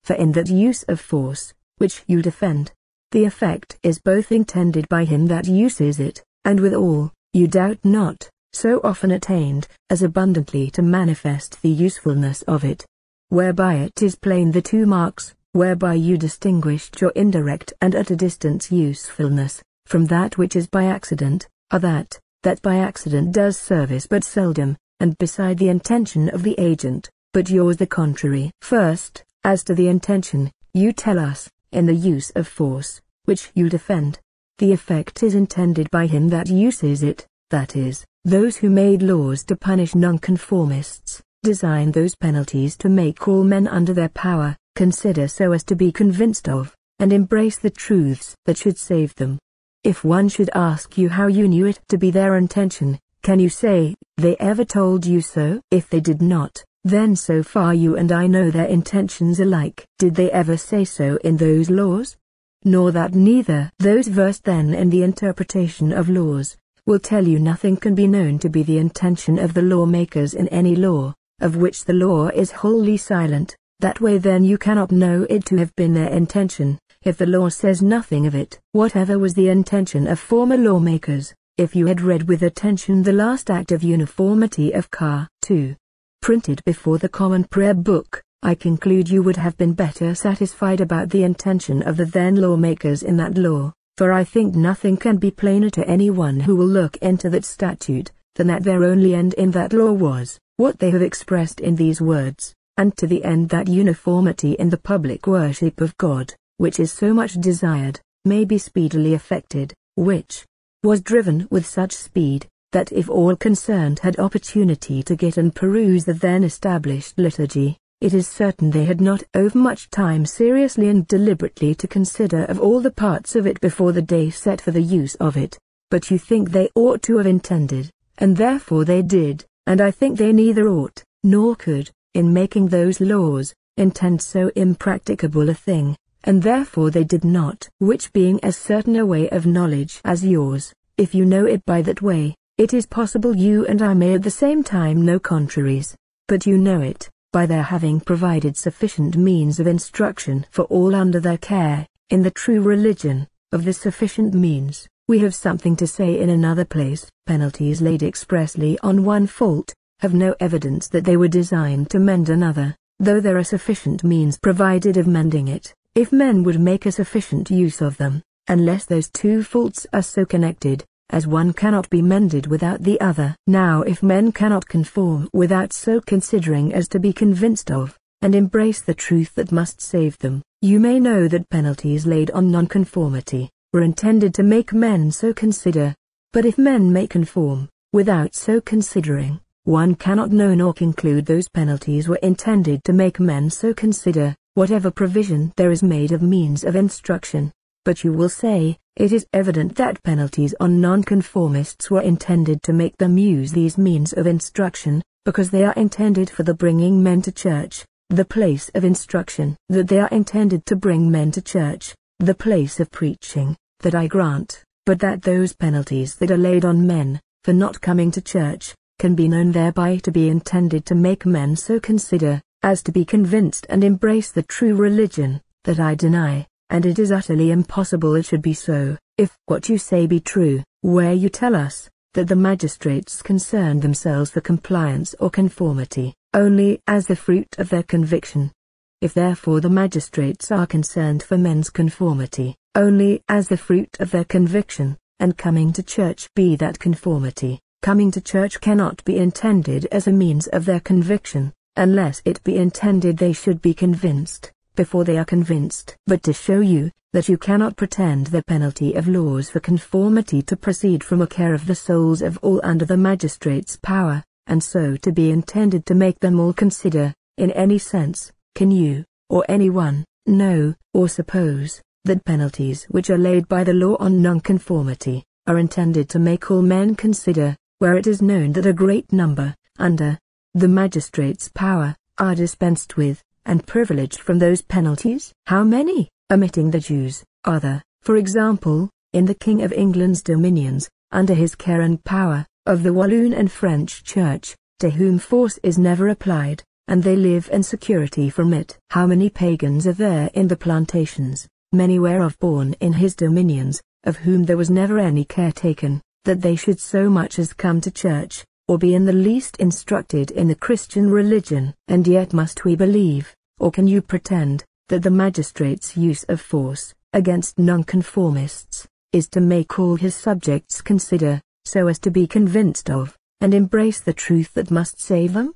For in that use of force, which you defend, the effect is both intended by him that uses it, and withal, you doubt not, so often attained, as abundantly to manifest the usefulness of it. Whereby it is plain the two marks, whereby you distinguished your indirect and at a distance usefulness, from that which is by accident, are that, that by accident does service but seldom, and beside the intention of the agent, but yours the contrary. First, as to the intention, you tell us, in the use of force, which you defend, the effect is intended by him that uses it, that is, those who made laws to punish nonconformists, designed those penalties to make all men under their power, consider so as to be convinced of, and embrace the truths that should save them. If one should ask you how you knew it to be their intention, can you say, they ever told you so? If they did not, then so far you and I know their intentions alike. Did they ever say so in those laws? Nor that neither. Those versed then in the interpretation of laws, will tell you nothing can be known to be the intention of the lawmakers in any law, of which the law is wholly silent. That way then you cannot know it to have been their intention if the law says nothing of it. Whatever was the intention of former lawmakers, if you had read with attention the last act of uniformity of Car 2, printed before the Common Prayer Book, I conclude you would have been better satisfied about the intention of the then lawmakers in that law, for I think nothing can be plainer to anyone who will look into that statute, than that their only end in that law was, what they have expressed in these words, and to the end that uniformity in the public worship of God, which is so much desired, may be speedily effected, which was driven with such speed, that if all concerned had opportunity to get and peruse the then established liturgy, it is certain they had not overmuch time seriously and deliberately to consider of all the parts of it before the day set for the use of it, but you think they ought to have intended, and therefore they did, and I think they neither ought, nor could, in making those laws, intend so impracticable a thing, and therefore they did not. Which being as certain a way of knowledge as yours, if you know it by that way, it is possible you and I may at the same time know contraries, but you know it, by their having provided sufficient means of instruction for all under their care, in the true religion, of the sufficient means, we have something to say in another place, penalties laid expressly on one fault, have no evidence that they were designed to mend another, though there are sufficient means provided of mending it if men would make a sufficient use of them, unless those two faults are so connected, as one cannot be mended without the other. Now if men cannot conform without so considering as to be convinced of, and embrace the truth that must save them, you may know that penalties laid on nonconformity were intended to make men so consider, but if men may conform, without so considering, one cannot know nor conclude those penalties were intended to make men so consider, whatever provision there is made of means of instruction, but you will say, it is evident that penalties on nonconformists were intended to make them use these means of instruction, because they are intended for the bringing men to church, the place of instruction, that they are intended to bring men to church, the place of preaching, that I grant, but that those penalties that are laid on men, for not coming to church, can be known thereby to be intended to make men so consider, as to be convinced and embrace the true religion, that I deny, and it is utterly impossible it should be so, if what you say be true, where you tell us, that the magistrates concern themselves for compliance or conformity, only as the fruit of their conviction. If therefore the magistrates are concerned for men's conformity, only as the fruit of their conviction, and coming to church be that conformity, coming to church cannot be intended as a means of their conviction, unless it be intended they should be convinced, before they are convinced. But to show you, that you cannot pretend the penalty of laws for conformity to proceed from a care of the souls of all under the magistrate's power, and so to be intended to make them all consider, in any sense, can you, or any one, know, or suppose, that penalties which are laid by the law on nonconformity, are intended to make all men consider, where it is known that a great number, under, the magistrate's power are dispensed with, and privileged from those penalties. How many, omitting the Jews, are there, for example, in the King of England's dominions, under his care and power, of the Walloon and French Church, to whom force is never applied, and they live in security from it? How many pagans are there in the plantations, many whereof born in his dominions, of whom there was never any care taken, that they should so much as come to church, or be in the least instructed in the Christian religion. And yet must we believe, or can you pretend, that the magistrate's use of force, against nonconformists, is to make all his subjects consider, so as to be convinced of, and embrace the truth that must save them?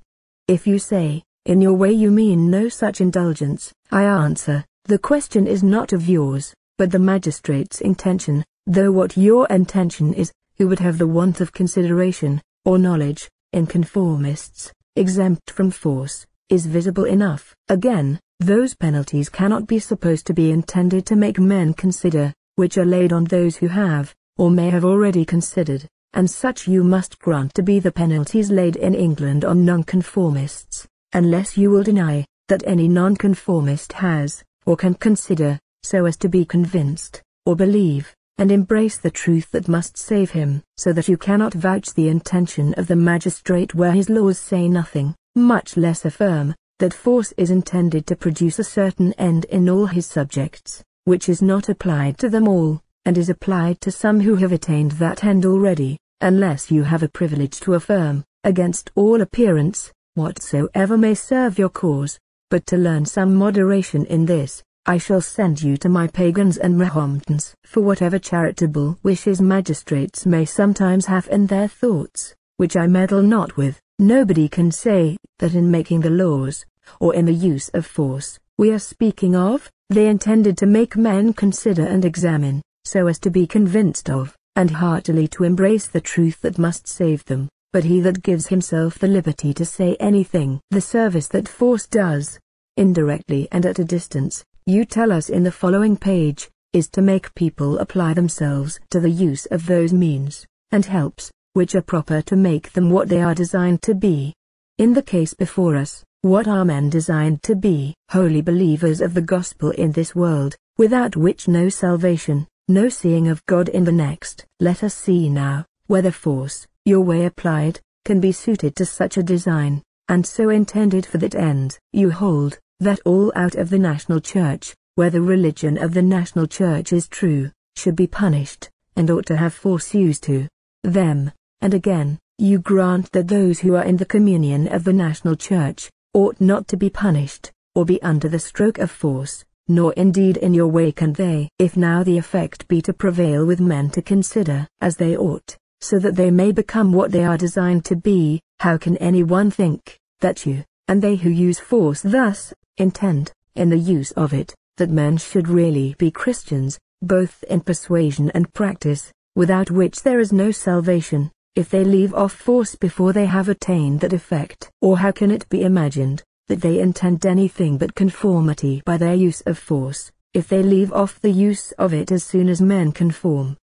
If you say, in your way you mean no such indulgence, I answer, the question is not of yours, but the magistrate's intention, though what your intention is, who would have the want of consideration, or knowledge, in conformists, exempt from force, is visible enough. Again, those penalties cannot be supposed to be intended to make men consider, which are laid on those who have, or may have already considered, and such you must grant to be the penalties laid in England on nonconformists, unless you will deny, that any nonconformist has, or can consider, so as to be convinced, or believe, and embrace the truth that must save him, so that you cannot vouch the intention of the magistrate where his laws say nothing, much less affirm, that force is intended to produce a certain end in all his subjects, which is not applied to them all, and is applied to some who have attained that end already, unless you have a privilege to affirm, against all appearance, whatsoever may serve your cause, but to learn some moderation in this, I shall send you to my pagans and Mahometans for whatever charitable wishes magistrates may sometimes have in their thoughts, which I meddle not with. Nobody can say that in making the laws, or in the use of force, we are speaking of, they intended to make men consider and examine, so as to be convinced of, and heartily to embrace the truth that must save them, but he that gives himself the liberty to say anything. The service that force does, indirectly and at a distance, you tell us in the following page, is to make people apply themselves to the use of those means, and helps, which are proper to make them what they are designed to be. In the case before us, what are men designed to be? Holy believers of the gospel in this world, without which no salvation, no seeing of God in the next. Let us see now, whether force, your way applied, can be suited to such a design, and so intended for that end. You hold, that all out of the national church, where the religion of the national church is true, should be punished, and ought to have force used to them, and again, you grant that those who are in the communion of the national church, ought not to be punished, or be under the stroke of force, nor indeed in your way can they. If now the effect be to prevail with men to consider as they ought, so that they may become what they are designed to be, how can any one think, that you, and they who use force thus, intent, in the use of it, that men should really be Christians, both in persuasion and practice, without which there is no salvation, if they leave off force before they have attained that effect. Or how can it be imagined, that they intend anything but conformity by their use of force, if they leave off the use of it as soon as men conform?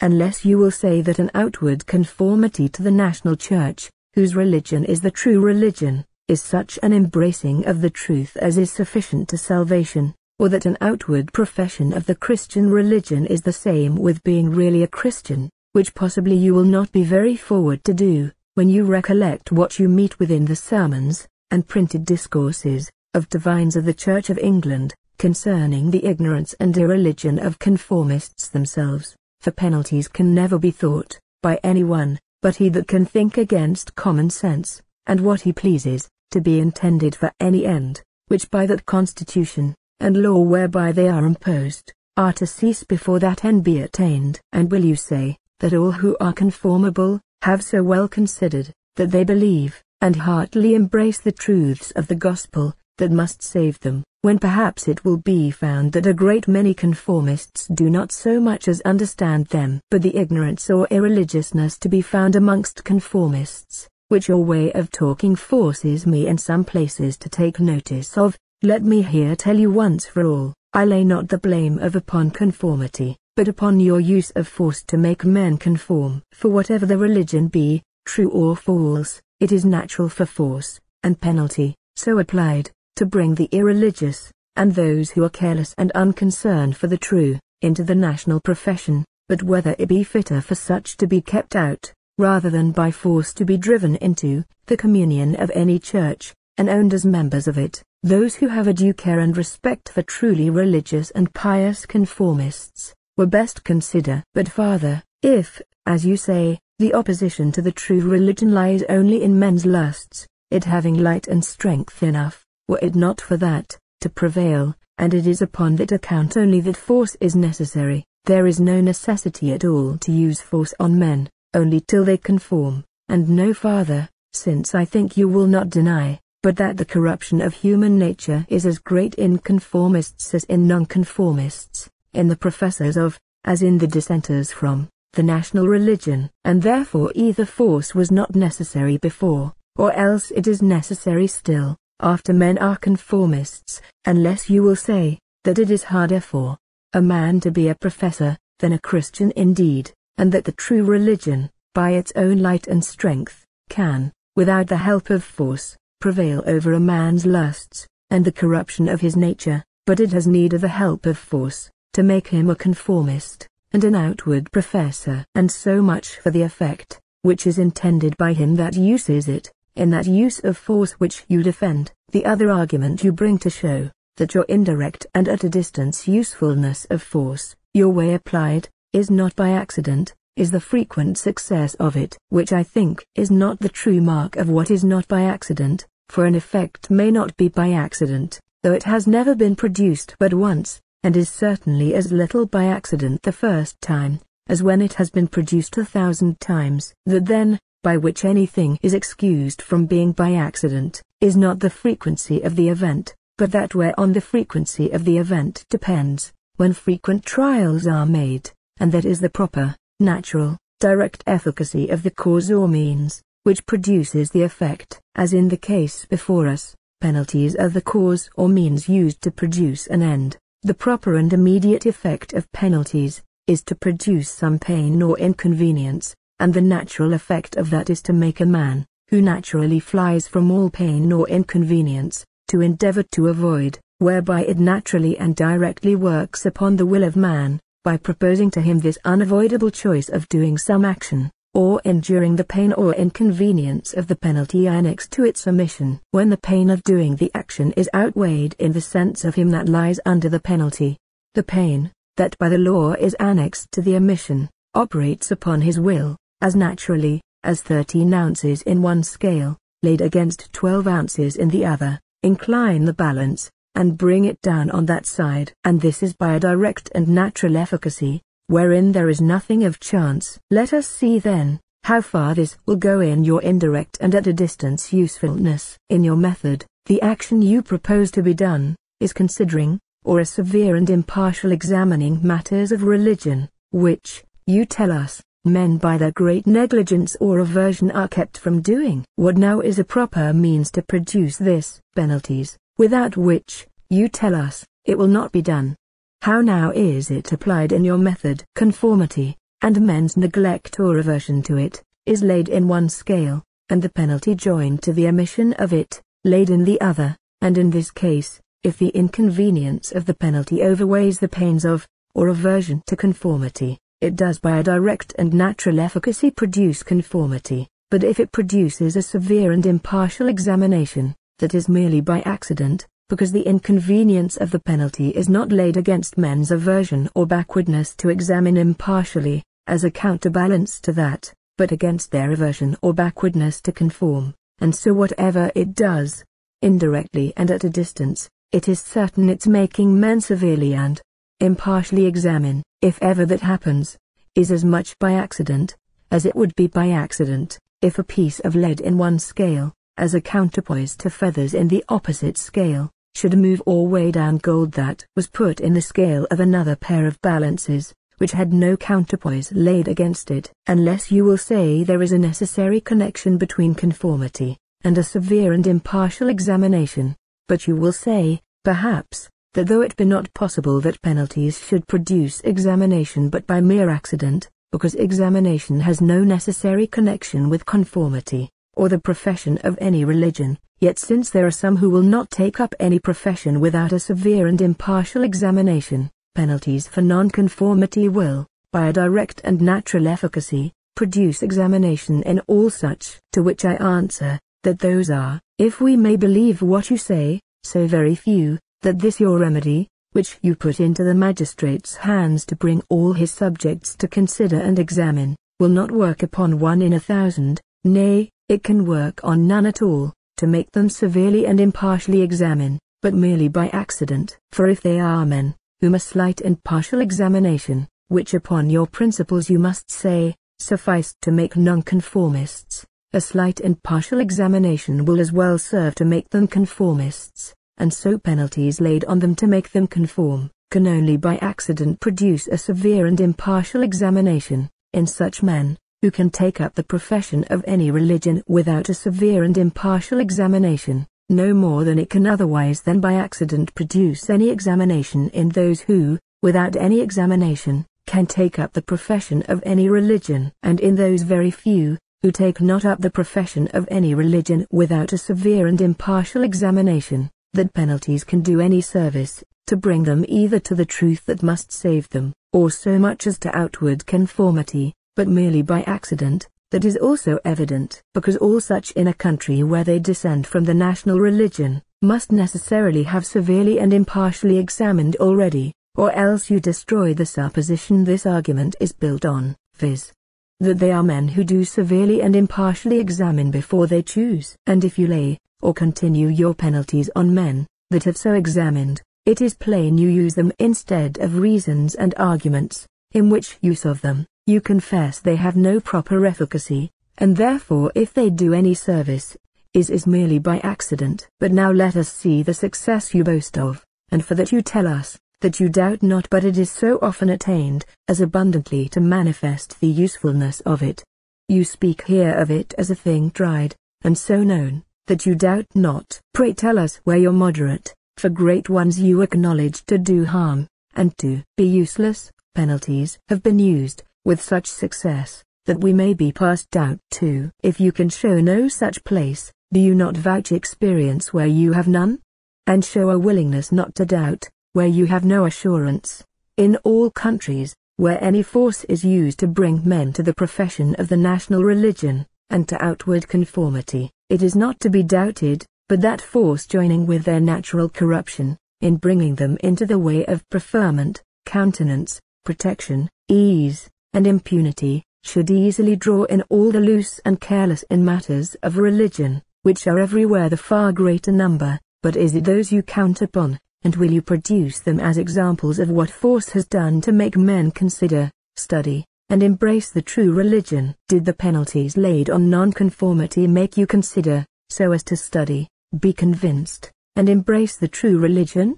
Unless you will say that an outward conformity to the national church, whose religion is the true religion, is such an embracing of the truth as is sufficient to salvation, or that an outward profession of the Christian religion is the same with being really a Christian, which possibly you will not be very forward to do, when you recollect what you meet within the sermons, and printed discourses, of divines of the Church of England, concerning the ignorance and irreligion of conformists themselves, for penalties can never be thought, by any one, but he that can think against common sense and what he pleases, to be intended for any end, which by that constitution, and law whereby they are imposed, are to cease before that end be attained. And will you say, that all who are conformable, have so well considered, that they believe, and heartily embrace the truths of the gospel, that must save them, when perhaps it will be found that a great many conformists do not so much as understand them. But the ignorance or irreligiousness to be found amongst conformists, which your way of talking forces me in some places to take notice of, let me here tell you once for all, I lay not the blame of upon conformity, but upon your use of force to make men conform. For whatever the religion be, true or false, it is natural for force, and penalty, so applied, to bring the irreligious, and those who are careless and unconcerned for the true, into the national profession, but whether it be fitter for such to be kept out, rather than by force to be driven into the communion of any church, and owned as members of it. Those who have a due care and respect for truly religious and pious conformists were best consider. But farther, if, as you say, the opposition to the true religion lies only in men's lusts, it having light and strength enough, were it not for that, to prevail, and it is upon that account only that force is necessary, there is no necessity at all to use force on men, only till they conform, and no farther, since I think you will not deny, but that the corruption of human nature is as great in conformists as in nonconformists, in the professors of, as in the dissenters from, the national religion, and therefore either force was not necessary before, or else it is necessary still, after men are conformists, unless you will say, that it is harder for a man to be a professor, than a Christian indeed and that the true religion, by its own light and strength, can, without the help of force, prevail over a man's lusts, and the corruption of his nature, but it has need of the help of force, to make him a conformist, and an outward professor. And so much for the effect, which is intended by him that uses it, in that use of force which you defend. The other argument you bring to show, that your indirect and at a distance usefulness of force, your way applied, is not by accident, is the frequent success of it, which I think is not the true mark of what is not by accident, for an effect may not be by accident, though it has never been produced but once, and is certainly as little by accident the first time, as when it has been produced a thousand times. The then, by which anything is excused from being by accident, is not the frequency of the event, but that whereon the frequency of the event depends, when frequent trials are made and that is the proper, natural, direct efficacy of the cause or means, which produces the effect, as in the case before us. Penalties are the cause or means used to produce an end. The proper and immediate effect of penalties is to produce some pain or inconvenience, and the natural effect of that is to make a man, who naturally flies from all pain or inconvenience, to endeavor to avoid, whereby it naturally and directly works upon the will of man, by proposing to him this unavoidable choice of doing some action, or enduring the pain or inconvenience of the penalty annexed to its omission. When the pain of doing the action is outweighed in the sense of him that lies under the penalty, the pain, that by the law is annexed to the omission, operates upon his will, as naturally, as 13 ounces in one scale, laid against 12 ounces in the other, incline the balance, and bring it down on that side. And this is by a direct and natural efficacy, wherein there is nothing of chance. Let us see then, how far this will go in your indirect and at a distance usefulness. In your method, the action you propose to be done, is considering, or a severe and impartial examining matters of religion, which, you tell us, men by their great negligence or aversion are kept from doing. What now is a proper means to produce this? Penalties without which, you tell us, it will not be done. How now is it applied in your method? Conformity, and men's neglect or aversion to it, is laid in one scale, and the penalty joined to the omission of it, laid in the other, and in this case, if the inconvenience of the penalty overweighs the pains of, or aversion to conformity, it does by a direct and natural efficacy produce conformity, but if it produces a severe and impartial examination, that is merely by accident, because the inconvenience of the penalty is not laid against men's aversion or backwardness to examine impartially, as a counterbalance to that, but against their aversion or backwardness to conform, and so whatever it does, indirectly and at a distance, it is certain its making men severely and impartially examine, if ever that happens, is as much by accident, as it would be by accident, if a piece of lead in one scale, as a counterpoise to feathers in the opposite scale, should move or weigh down gold that was put in the scale of another pair of balances, which had no counterpoise laid against it, unless you will say there is a necessary connection between conformity and a severe and impartial examination, but you will say, perhaps, that though it be not possible that penalties should produce examination but by mere accident, because examination has no necessary connection with conformity, or the profession of any religion, yet since there are some who will not take up any profession without a severe and impartial examination, penalties for non-conformity will, by a direct and natural efficacy, produce examination in all such, to which I answer, that those are, if we may believe what you say, so very few, that this your remedy, which you put into the magistrate's hands to bring all his subjects to consider and examine, will not work upon one in a thousand, Nay, it can work on none at all, to make them severely and impartially examine, but merely by accident. For if they are men, whom a slight and partial examination, which upon your principles you must say, sufficed to make nonconformists, a slight and partial examination will as well serve to make them conformists, and so penalties laid on them to make them conform, can only by accident produce a severe and impartial examination, in such men, who can take up the profession of any religion without a severe and impartial examination, no more than it can otherwise than by accident produce any examination in those who, without any examination, can take up the profession of any religion, and in those very few, who take not up the profession of any religion without a severe and impartial examination, that penalties can do any service, to bring them either to the truth that must save them, or so much as to outward conformity, but merely by accident, that is also evident, because all such in a country where they descend from the national religion, must necessarily have severely and impartially examined already, or else you destroy the supposition this argument is built on, viz. that they are men who do severely and impartially examine before they choose. And if you lay, or continue your penalties on men, that have so examined, it is plain you use them instead of reasons and arguments, in which use of them, you confess they have no proper efficacy, and therefore if they do any service, is is merely by accident. But now let us see the success you boast of, and for that you tell us, that you doubt not but it is so often attained, as abundantly to manifest the usefulness of it. You speak here of it as a thing tried, and so known, that you doubt not. Pray tell us where you're moderate, for great ones you acknowledge to do harm, and to be useless, penalties have been used, with such success, that we may be past doubt too. If you can show no such place, do you not vouch experience where you have none? And show a willingness not to doubt, where you have no assurance. In all countries, where any force is used to bring men to the profession of the national religion, and to outward conformity, it is not to be doubted, but that force joining with their natural corruption, in bringing them into the way of preferment, countenance, protection, ease, and impunity, should easily draw in all the loose and careless in matters of religion, which are everywhere the far greater number, but is it those you count upon, and will you produce them as examples of what force has done to make men consider, study, and embrace the true religion? Did the penalties laid on nonconformity make you consider, so as to study, be convinced, and embrace the true religion?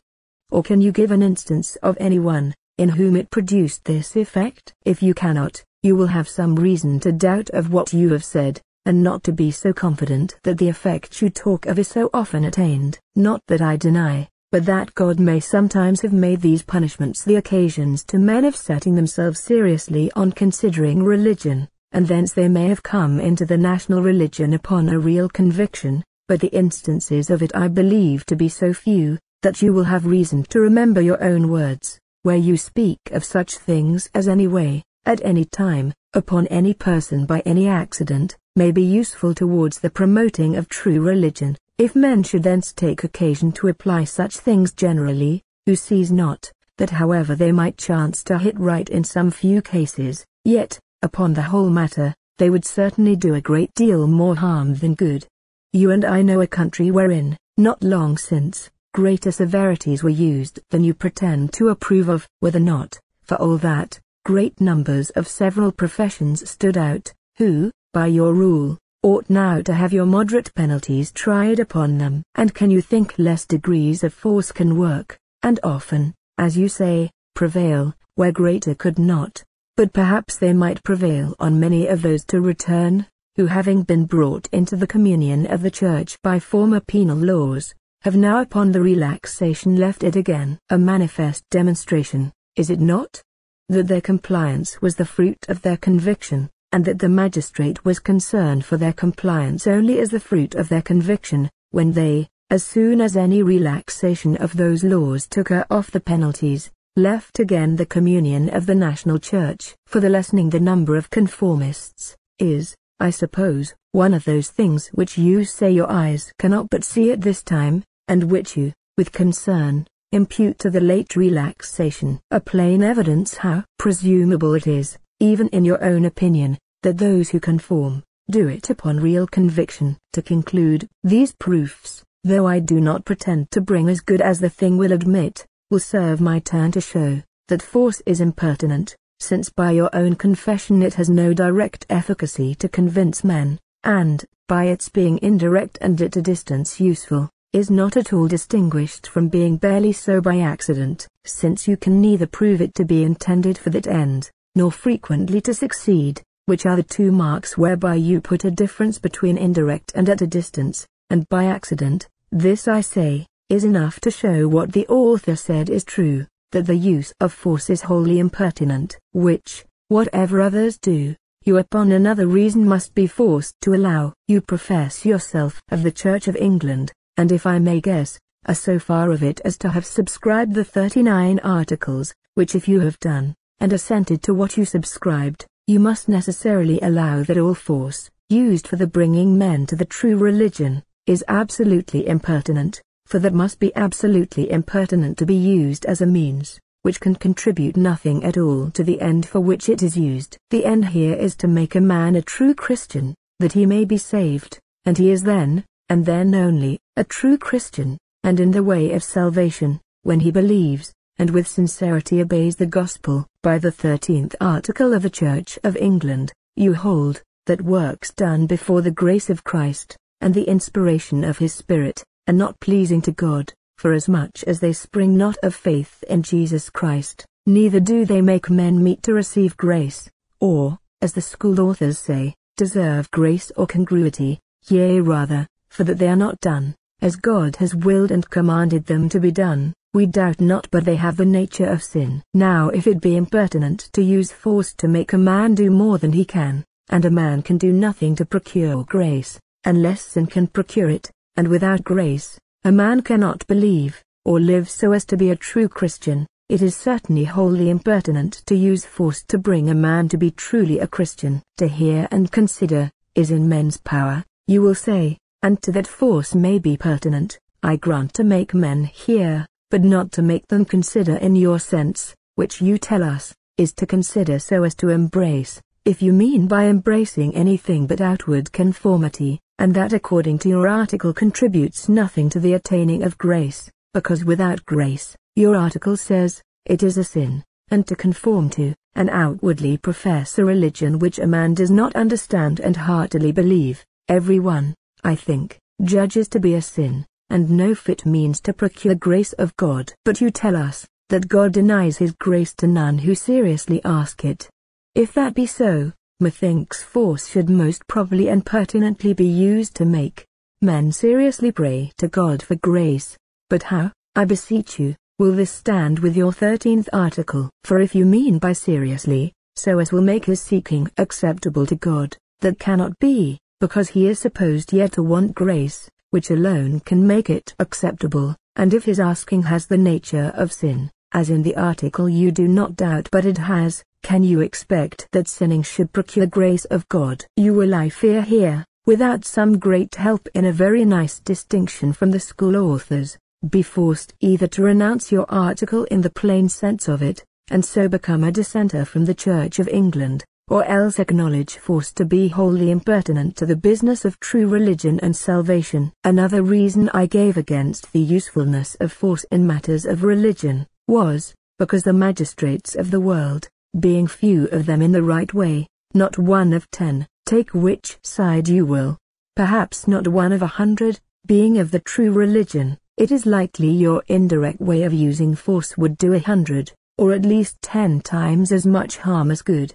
Or can you give an instance of any one, in whom it produced this effect. If you cannot, you will have some reason to doubt of what you have said, and not to be so confident that the effect you talk of is so often attained. Not that I deny, but that God may sometimes have made these punishments the occasions to men of setting themselves seriously on considering religion, and thence they may have come into the national religion upon a real conviction, but the instances of it I believe to be so few, that you will have reason to remember your own words where you speak of such things as any way, at any time, upon any person by any accident, may be useful towards the promoting of true religion. If men should thence take occasion to apply such things generally, who sees not, that however they might chance to hit right in some few cases, yet, upon the whole matter, they would certainly do a great deal more harm than good. You and I know a country wherein, not long since, greater severities were used than you pretend to approve of, whether not, for all that, great numbers of several professions stood out, who, by your rule, ought now to have your moderate penalties tried upon them. And can you think less degrees of force can work, and often, as you say, prevail, where greater could not, but perhaps they might prevail on many of those to return, who having been brought into the communion of the Church by former penal laws, have now upon the relaxation left it again. A manifest demonstration, is it not? That their compliance was the fruit of their conviction, and that the magistrate was concerned for their compliance only as the fruit of their conviction, when they, as soon as any relaxation of those laws took her off the penalties, left again the communion of the national church. For the lessening the number of conformists, is, I suppose, one of those things which you say your eyes cannot but see at this time, and which you, with concern, impute to the late relaxation. A plain evidence how presumable it is, even in your own opinion, that those who conform, do it upon real conviction. To conclude, these proofs, though I do not pretend to bring as good as the thing will admit, will serve my turn to show, that force is impertinent, since by your own confession it has no direct efficacy to convince men, and, by its being indirect and at a distance useful, is not at all distinguished from being barely so by accident, since you can neither prove it to be intended for that end, nor frequently to succeed, which are the two marks whereby you put a difference between indirect and at a distance, and by accident, this I say, is enough to show what the author said is true, that the use of force is wholly impertinent, which, whatever others do, you upon another reason must be forced to allow. You profess yourself of the Church of England, and if I may guess, are so far of it as to have subscribed the 39 articles, which if you have done, and assented to what you subscribed, you must necessarily allow that all force, used for the bringing men to the true religion, is absolutely impertinent, for that must be absolutely impertinent to be used as a means, which can contribute nothing at all to the end for which it is used. The end here is to make a man a true Christian, that he may be saved, and he is then, and then only, a true Christian, and in the way of salvation, when he believes, and with sincerity obeys the gospel. By the 13th article of the Church of England, you hold, that works done before the grace of Christ, and the inspiration of his Spirit, are not pleasing to God, forasmuch as they spring not of faith in Jesus Christ, neither do they make men meet to receive grace, or, as the school authors say, deserve grace or congruity, yea rather, for that they are not done as God has willed and commanded them to be done, we doubt not but they have the nature of sin. Now if it be impertinent to use force to make a man do more than he can, and a man can do nothing to procure grace, unless sin can procure it, and without grace, a man cannot believe, or live so as to be a true Christian, it is certainly wholly impertinent to use force to bring a man to be truly a Christian. To hear and consider, is in men's power, you will say, and to that force may be pertinent, I grant to make men hear, but not to make them consider in your sense, which you tell us, is to consider so as to embrace, if you mean by embracing anything but outward conformity, and that according to your article contributes nothing to the attaining of grace, because without grace, your article says, it is a sin, and to conform to, and outwardly profess a religion which a man does not understand and heartily believe, every one, I think, judges to be a sin, and no fit means to procure grace of God. But you tell us, that God denies his grace to none who seriously ask it. If that be so, methinks force should most properly and pertinently be used to make men seriously pray to God for grace. But how, I beseech you, will this stand with your thirteenth article? For if you mean by seriously, so as will make his seeking acceptable to God, that cannot be because he is supposed yet to want grace, which alone can make it acceptable, and if his asking has the nature of sin, as in the article you do not doubt but it has, can you expect that sinning should procure grace of God? You will I fear here, without some great help in a very nice distinction from the school authors, be forced either to renounce your article in the plain sense of it, and so become a dissenter from the Church of England, or else acknowledge force to be wholly impertinent to the business of true religion and salvation. Another reason I gave against the usefulness of force in matters of religion, was, because the magistrates of the world, being few of them in the right way, not one of ten, take which side you will, perhaps not one of a hundred, being of the true religion, it is likely your indirect way of using force would do a hundred, or at least ten times as much harm as good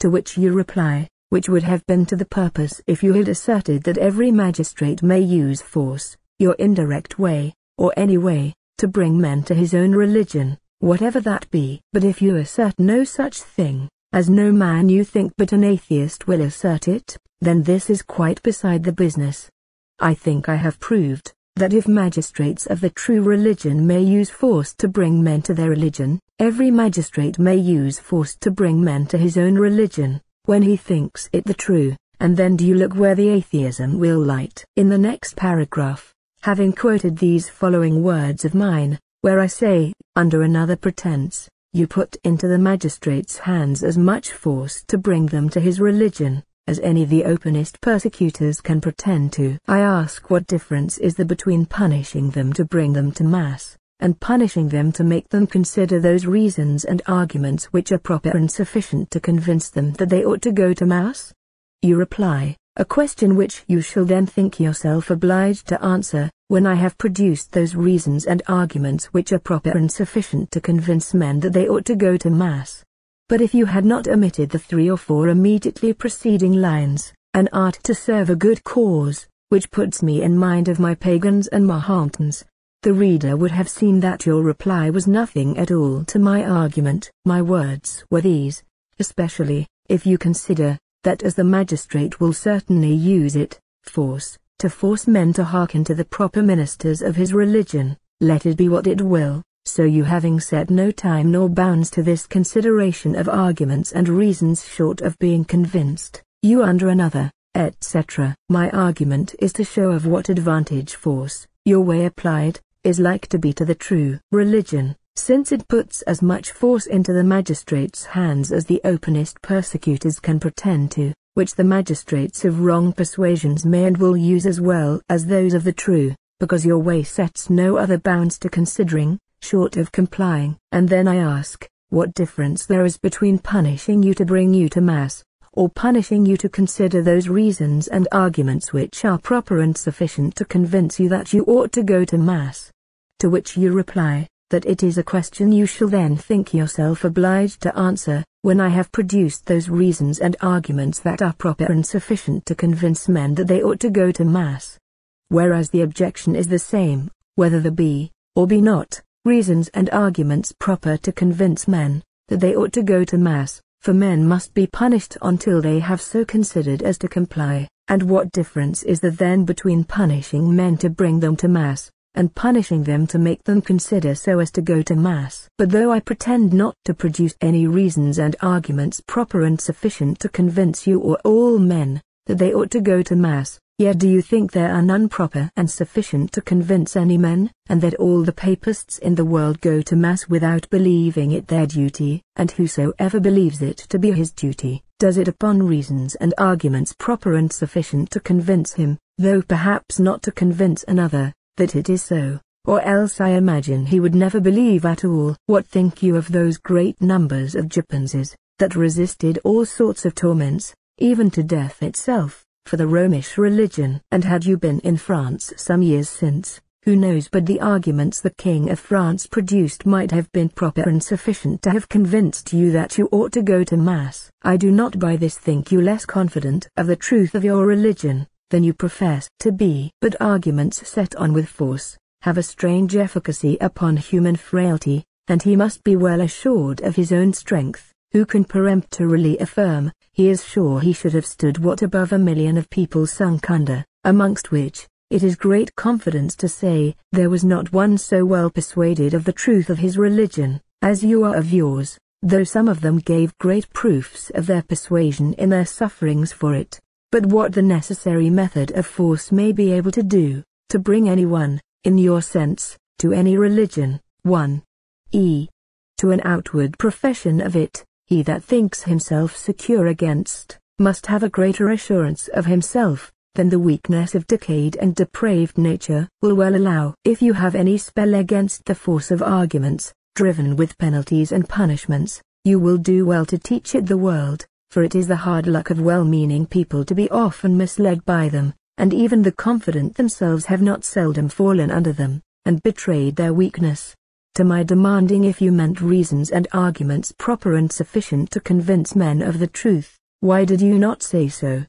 to which you reply, which would have been to the purpose if you had asserted that every magistrate may use force, your indirect way, or any way, to bring men to his own religion, whatever that be. But if you assert no such thing, as no man you think but an atheist will assert it, then this is quite beside the business. I think I have proved, that if magistrates of the true religion may use force to bring men to their religion, every magistrate may use force to bring men to his own religion, when he thinks it the true, and then do you look where the atheism will light. In the next paragraph, having quoted these following words of mine, where I say, under another pretense, you put into the magistrate's hands as much force to bring them to his religion, as any of the openest persecutors can pretend to. I ask what difference is there between punishing them to bring them to mass, and punishing them to make them consider those reasons and arguments which are proper and sufficient to convince them that they ought to go to mass? You reply, a question which you shall then think yourself obliged to answer, when I have produced those reasons and arguments which are proper and sufficient to convince men that they ought to go to mass. But if you had not omitted the three or four immediately preceding lines, an art to serve a good cause, which puts me in mind of my pagans and Mahantans, the reader would have seen that your reply was nothing at all to my argument. My words were these, especially, if you consider, that as the magistrate will certainly use it, force, to force men to hearken to the proper ministers of his religion, let it be what it will, so you having set no time nor bounds to this consideration of arguments and reasons short of being convinced, you under another, etc. My argument is to show of what advantage force, your way applied, is like to be to the true religion, since it puts as much force into the magistrate's hands as the openest persecutors can pretend to, which the magistrates of wrong persuasions may and will use as well as those of the true, because your way sets no other bounds to considering, short of complying. And then I ask, what difference there is between punishing you to bring you to mass, or punishing you to consider those reasons and arguments which are proper and sufficient to convince you that you ought to go to mass. To which you reply, that it is a question you shall then think yourself obliged to answer, when I have produced those reasons and arguments that are proper and sufficient to convince men that they ought to go to mass. Whereas the objection is the same, whether the be, or be not, reasons and arguments proper to convince men that they ought to go to mass, for men must be punished until they have so considered as to comply. And what difference is there then between punishing men to bring them to mass, and punishing them to make them consider so as to go to mass? But though I pretend not to produce any reasons and arguments proper and sufficient to convince you or all men, that they ought to go to mass, Yet do you think there are none proper and sufficient to convince any men, and that all the papists in the world go to mass without believing it their duty, and whosoever believes it to be his duty, does it upon reasons and arguments proper and sufficient to convince him, though perhaps not to convince another, that it is so, or else I imagine he would never believe at all. What think you of those great numbers of Japanses, that resisted all sorts of torments, even to death itself? for the Romish religion. And had you been in France some years since, who knows but the arguments the King of France produced might have been proper and sufficient to have convinced you that you ought to go to Mass. I do not by this think you less confident of the truth of your religion, than you profess to be. But arguments set on with force, have a strange efficacy upon human frailty, and he must be well assured of his own strength, who can peremptorily affirm, he is sure he should have stood what above a million of people sunk under, amongst which, it is great confidence to say, there was not one so well persuaded of the truth of his religion, as you are of yours, though some of them gave great proofs of their persuasion in their sufferings for it. But what the necessary method of force may be able to do, to bring any one, in your sense, to any religion, 1. e. to an outward profession of it, he that thinks himself secure against, must have a greater assurance of himself, than the weakness of decayed and depraved nature will well allow. If you have any spell against the force of arguments, driven with penalties and punishments, you will do well to teach it the world, for it is the hard luck of well-meaning people to be often misled by them, and even the confident themselves have not seldom fallen under them, and betrayed their weakness to my demanding if you meant reasons and arguments proper and sufficient to convince men of the truth, why did you not say so?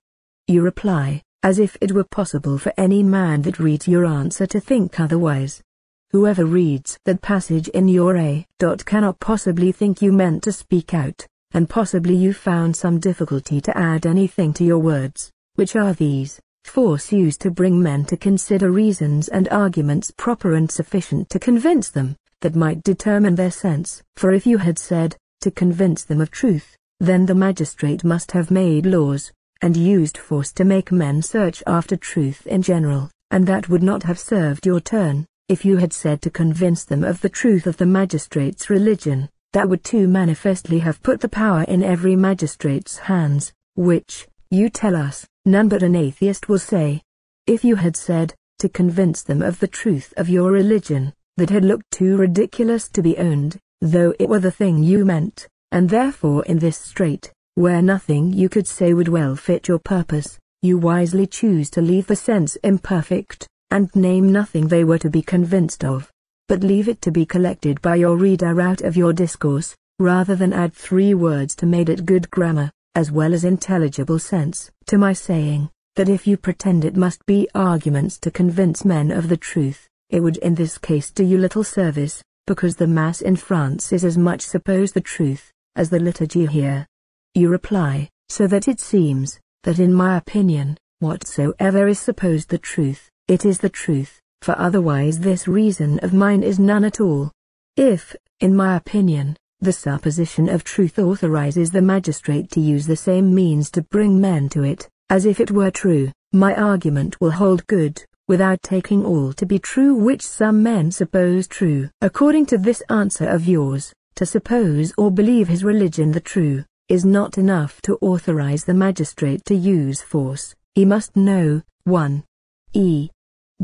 You reply, as if it were possible for any man that reads your answer to think otherwise. Whoever reads that passage in your A. Dot cannot possibly think you meant to speak out, and possibly you found some difficulty to add anything to your words, which are these force used to bring men to consider reasons and arguments proper and sufficient to convince them, that might determine their sense. For if you had said, to convince them of truth, then the magistrate must have made laws, and used force to make men search after truth in general, and that would not have served your turn. If you had said to convince them of the truth of the magistrate's religion, that would too manifestly have put the power in every magistrate's hands, which, you tell us, none but an atheist will say. If you had said, to convince them of the truth of your religion, that had looked too ridiculous to be owned, though it were the thing you meant, and therefore in this strait, where nothing you could say would well fit your purpose, you wisely choose to leave the sense imperfect, and name nothing they were to be convinced of, but leave it to be collected by your reader out of your discourse, rather than add three words to made it good grammar, as well as intelligible sense, to my saying, that if you pretend it must be arguments to convince men of the truth, it would in this case do you little service, because the Mass in France is as much suppose the truth, as the liturgy here. You reply, so that it seems, that in my opinion, whatsoever is supposed the truth, it is the truth, for otherwise this reason of mine is none at all. If, in my opinion, the supposition of truth authorizes the magistrate to use the same means to bring men to it, as if it were true, my argument will hold good without taking all to be true which some men suppose true. According to this answer of yours, to suppose or believe his religion the true, is not enough to authorize the magistrate to use force. He must know, 1. E.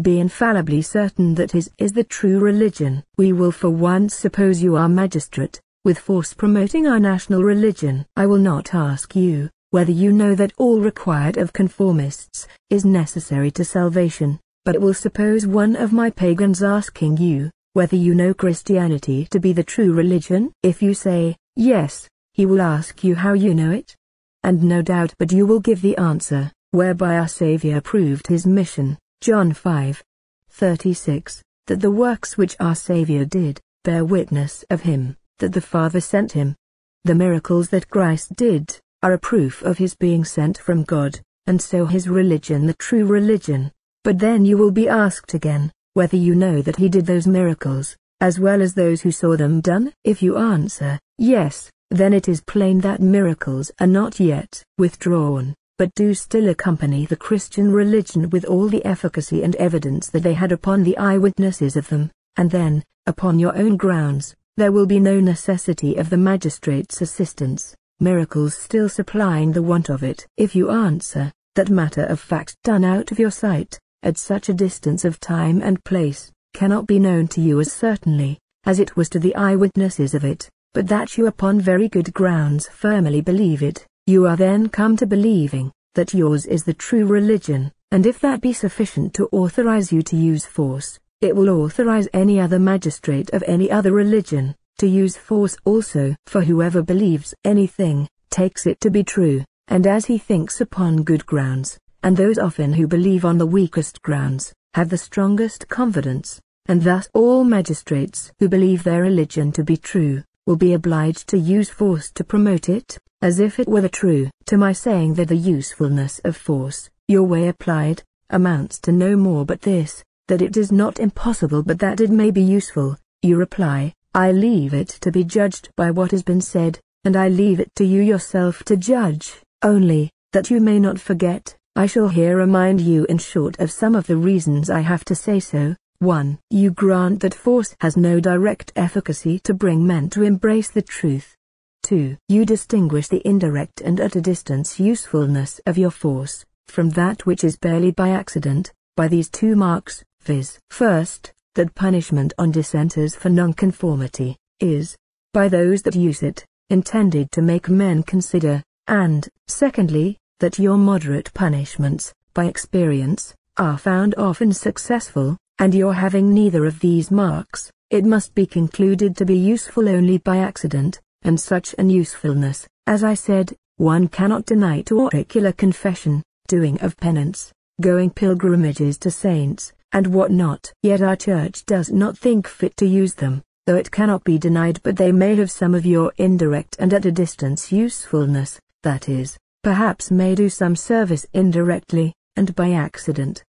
Be infallibly certain that his is the true religion. We will for once suppose you are magistrate, with force promoting our national religion. I will not ask you, whether you know that all required of conformists is necessary to salvation but will suppose one of my pagans asking you, whether you know Christianity to be the true religion? If you say, yes, he will ask you how you know it. And no doubt but you will give the answer, whereby our Saviour proved his mission, John 5. 36, that the works which our Saviour did, bear witness of him, that the Father sent him. The miracles that Christ did, are a proof of his being sent from God, and so his religion the true religion, but then you will be asked again, whether you know that he did those miracles, as well as those who saw them done. If you answer, yes, then it is plain that miracles are not yet withdrawn, but do still accompany the Christian religion with all the efficacy and evidence that they had upon the eyewitnesses of them, and then, upon your own grounds, there will be no necessity of the magistrate's assistance, miracles still supplying the want of it. If you answer, that matter of fact done out of your sight, at such a distance of time and place, cannot be known to you as certainly, as it was to the eyewitnesses of it, but that you upon very good grounds firmly believe it, you are then come to believing, that yours is the true religion, and if that be sufficient to authorize you to use force, it will authorize any other magistrate of any other religion, to use force also. For whoever believes anything, takes it to be true, and as he thinks upon good grounds, and those often who believe on the weakest grounds, have the strongest confidence, and thus all magistrates who believe their religion to be true, will be obliged to use force to promote it, as if it were the true. To my saying that the usefulness of force, your way applied, amounts to no more but this, that it is not impossible but that it may be useful, you reply, I leave it to be judged by what has been said, and I leave it to you yourself to judge, only, that you may not forget, I shall here remind you in short of some of the reasons I have to say so. 1. You grant that force has no direct efficacy to bring men to embrace the truth. 2. You distinguish the indirect and at a distance usefulness of your force, from that which is barely by accident, by these two marks, viz. First, that punishment on dissenters for nonconformity, is, by those that use it, intended to make men consider, and, secondly, that your moderate punishments, by experience, are found often successful, and your having neither of these marks, it must be concluded to be useful only by accident, and such an usefulness, as I said, one cannot deny to auricular confession, doing of penance, going pilgrimages to saints, and what not. Yet our church does not think fit to use them, though it cannot be denied but they may have some of your indirect and at a distance usefulness, that is, perhaps may do some service indirectly, and by accident.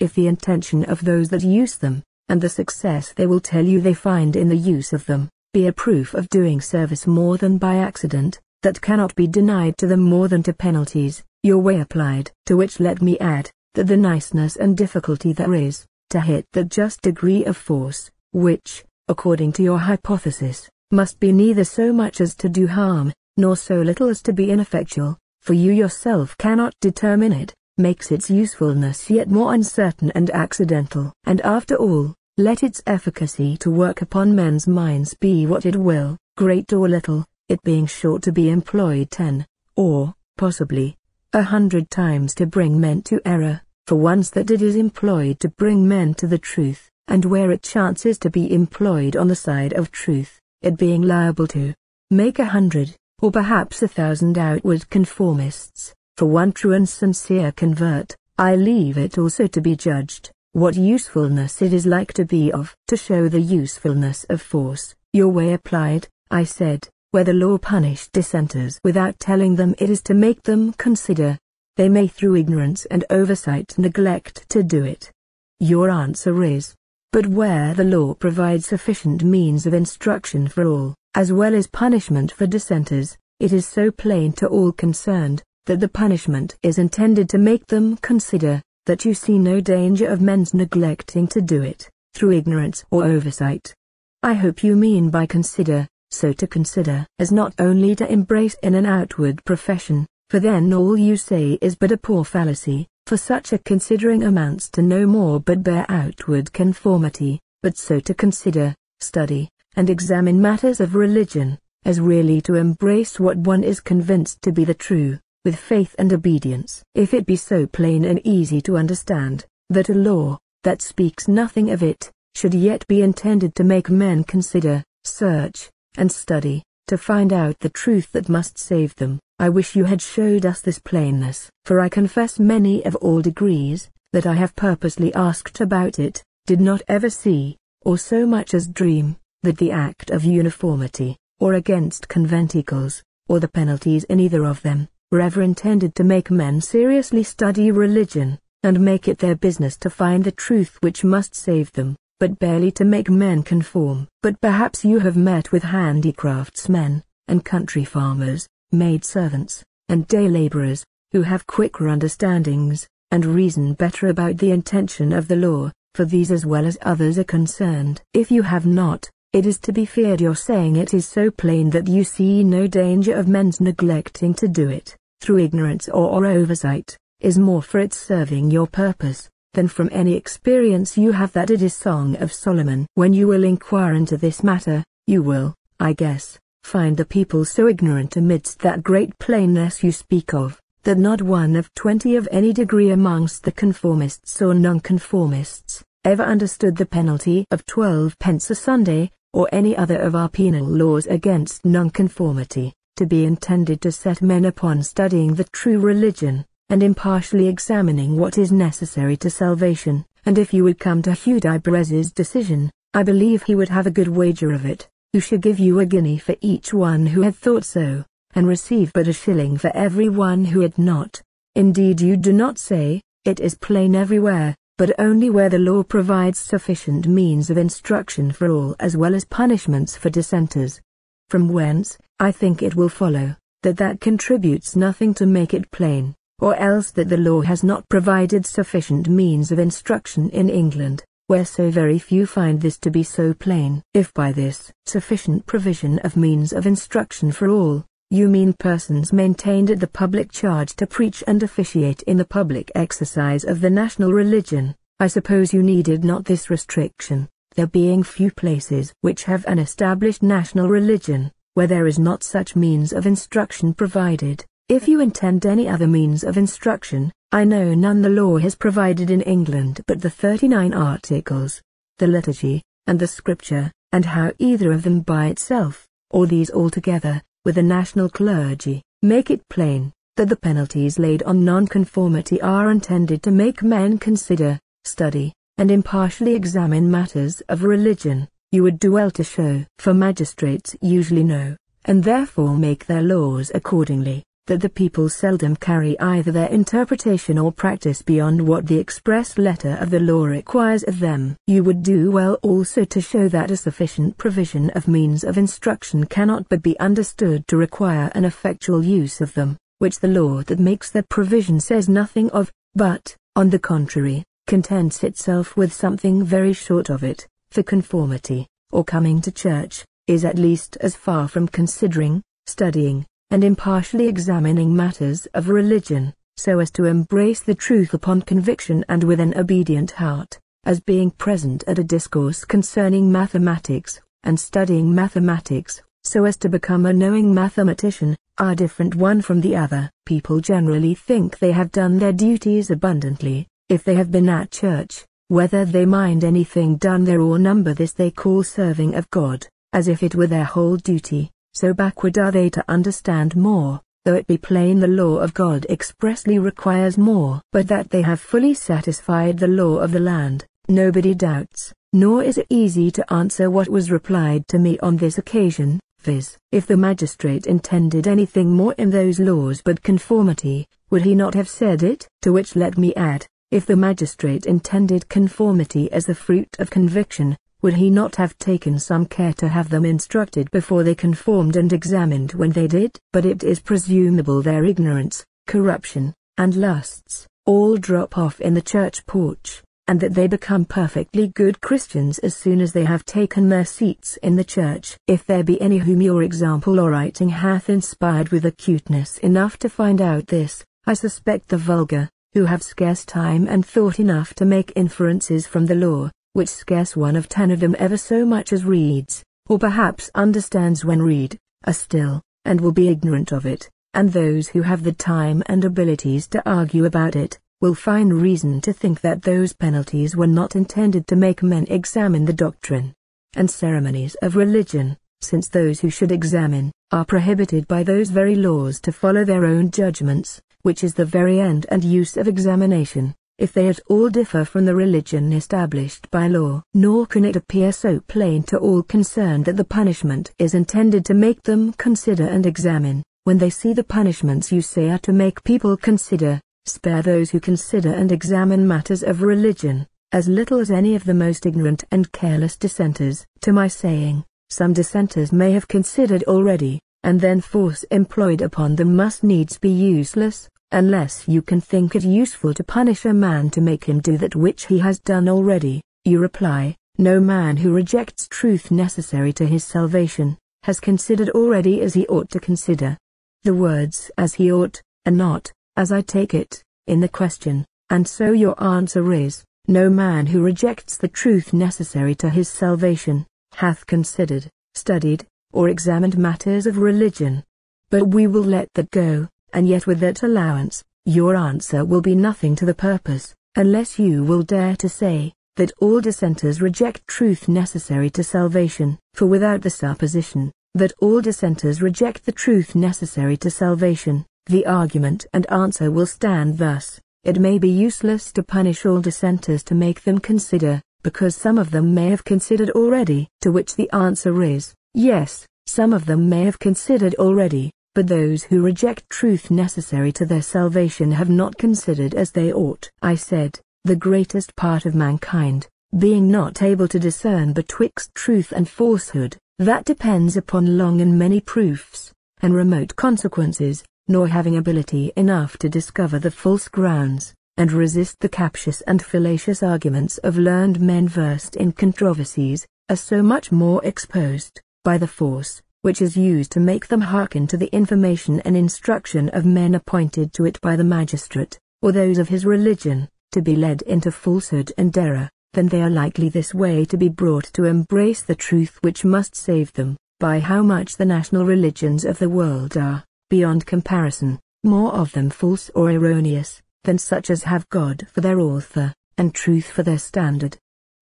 If the intention of those that use them, and the success they will tell you they find in the use of them, be a proof of doing service more than by accident, that cannot be denied to them more than to penalties, your way applied, to which let me add, that the niceness and difficulty there is, to hit that just degree of force, which, according to your hypothesis, must be neither so much as to do harm, nor so little as to be ineffectual, for you yourself cannot determine it, makes its usefulness yet more uncertain and accidental. And after all, let its efficacy to work upon men's minds be what it will, great or little, it being sure to be employed ten, or, possibly, a hundred times to bring men to error, for once that it is employed to bring men to the truth, and where it chances to be employed on the side of truth, it being liable to make a hundred, or perhaps a thousand outward conformists, for one true and sincere convert, I leave it also to be judged, what usefulness it is like to be of. To show the usefulness of force, your way applied, I said, where the law punished dissenters without telling them it is to make them consider. They may through ignorance and oversight neglect to do it. Your answer is, but where the law provides sufficient means of instruction for all, as well as punishment for dissenters, it is so plain to all concerned that the punishment is intended to make them consider that you see no danger of men's neglecting to do it, through ignorance or oversight. I hope you mean by consider, so to consider as not only to embrace in an outward profession, for then all you say is but a poor fallacy, for such a considering amounts to no more but bare outward conformity, but so to consider, study, and examine matters of religion, as really to embrace what one is convinced to be the true, with faith and obedience, if it be so plain and easy to understand, that a law, that speaks nothing of it, should yet be intended to make men consider, search, and study, to find out the truth that must save them. I wish you had showed us this plainness, for I confess many of all degrees, that I have purposely asked about it, did not ever see, or so much as dream that the act of uniformity, or against conventicles, or the penalties in either of them, were ever intended to make men seriously study religion, and make it their business to find the truth which must save them, but barely to make men conform. But perhaps you have met with handicraftsmen, and country farmers, maid servants, and day labourers, who have quicker understandings, and reason better about the intention of the law, for these as well as others are concerned. If you have not, it is to be feared your saying it is so plain that you see no danger of men's neglecting to do it, through ignorance or, or oversight, is more for its serving your purpose, than from any experience you have that it is Song of Solomon. When you will inquire into this matter, you will, I guess, find the people so ignorant amidst that great plainness you speak of, that not one of twenty of any degree amongst the conformists or nonconformists ever understood the penalty of twelve pence a Sunday, or any other of our penal laws against nonconformity, to be intended to set men upon studying the true religion, and impartially examining what is necessary to salvation, and if you would come to Hugh Brez's decision, I believe he would have a good wager of it, who should give you a guinea for each one who had thought so, and receive but a shilling for every one who had not. Indeed you do not say, it is plain everywhere, but only where the law provides sufficient means of instruction for all as well as punishments for dissenters. From whence, I think it will follow, that that contributes nothing to make it plain, or else that the law has not provided sufficient means of instruction in England, where so very few find this to be so plain. If by this sufficient provision of means of instruction for all, you mean persons maintained at the public charge to preach and officiate in the public exercise of the national religion. I suppose you needed not this restriction, there being few places which have an established national religion, where there is not such means of instruction provided. If you intend any other means of instruction, I know none the law has provided in England but the 39 articles, the liturgy, and the scripture, and how either of them by itself, or these altogether, with the national clergy, make it plain that the penalties laid on nonconformity are intended to make men consider, study, and impartially examine matters of religion. You would do well to show, for magistrates usually know, and therefore make their laws accordingly that the people seldom carry either their interpretation or practice beyond what the express letter of the law requires of them. You would do well also to show that a sufficient provision of means of instruction cannot but be understood to require an effectual use of them, which the law that makes that provision says nothing of, but, on the contrary, contents itself with something very short of it, for conformity, or coming to church, is at least as far from considering, studying, and impartially examining matters of religion, so as to embrace the truth upon conviction and with an obedient heart, as being present at a discourse concerning mathematics, and studying mathematics, so as to become a knowing mathematician, are different one from the other. People generally think they have done their duties abundantly, if they have been at church, whether they mind anything done there or number this they call serving of God, as if it were their whole duty so backward are they to understand more, though it be plain the law of God expressly requires more. But that they have fully satisfied the law of the land, nobody doubts, nor is it easy to answer what was replied to me on this occasion, viz., if the magistrate intended anything more in those laws but conformity, would he not have said it? To which let me add, if the magistrate intended conformity as the fruit of conviction, would he not have taken some care to have them instructed before they conformed and examined when they did? But it is presumable their ignorance, corruption, and lusts, all drop off in the church porch, and that they become perfectly good Christians as soon as they have taken their seats in the church. If there be any whom your example or writing hath inspired with acuteness enough to find out this, I suspect the vulgar, who have scarce time and thought enough to make inferences from the law, which scarce one of ten of them ever so much as reads, or perhaps understands when read, are still, and will be ignorant of it, and those who have the time and abilities to argue about it, will find reason to think that those penalties were not intended to make men examine the doctrine and ceremonies of religion, since those who should examine are prohibited by those very laws to follow their own judgments, which is the very end and use of examination if they at all differ from the religion established by law. Nor can it appear so plain to all concerned that the punishment is intended to make them consider and examine, when they see the punishments you say are to make people consider, spare those who consider and examine matters of religion, as little as any of the most ignorant and careless dissenters. To my saying, some dissenters may have considered already, and then force employed upon them must needs be useless, Unless you can think it useful to punish a man to make him do that which he has done already, you reply, no man who rejects truth necessary to his salvation, has considered already as he ought to consider. The words as he ought, are not, as I take it, in the question, and so your answer is, no man who rejects the truth necessary to his salvation, hath considered, studied, or examined matters of religion. But we will let that go, and yet with that allowance, your answer will be nothing to the purpose, unless you will dare to say, that all dissenters reject truth necessary to salvation, for without the supposition, that all dissenters reject the truth necessary to salvation, the argument and answer will stand thus, it may be useless to punish all dissenters to make them consider, because some of them may have considered already, to which the answer is, yes, some of them may have considered already, but those who reject truth necessary to their salvation have not considered as they ought. I said, the greatest part of mankind, being not able to discern betwixt truth and falsehood, that depends upon long and many proofs, and remote consequences, nor having ability enough to discover the false grounds, and resist the captious and fallacious arguments of learned men versed in controversies, are so much more exposed, by the force which is used to make them hearken to the information and instruction of men appointed to it by the magistrate, or those of his religion, to be led into falsehood and error, then they are likely this way to be brought to embrace the truth which must save them, by how much the national religions of the world are, beyond comparison, more of them false or erroneous, than such as have God for their author, and truth for their standard.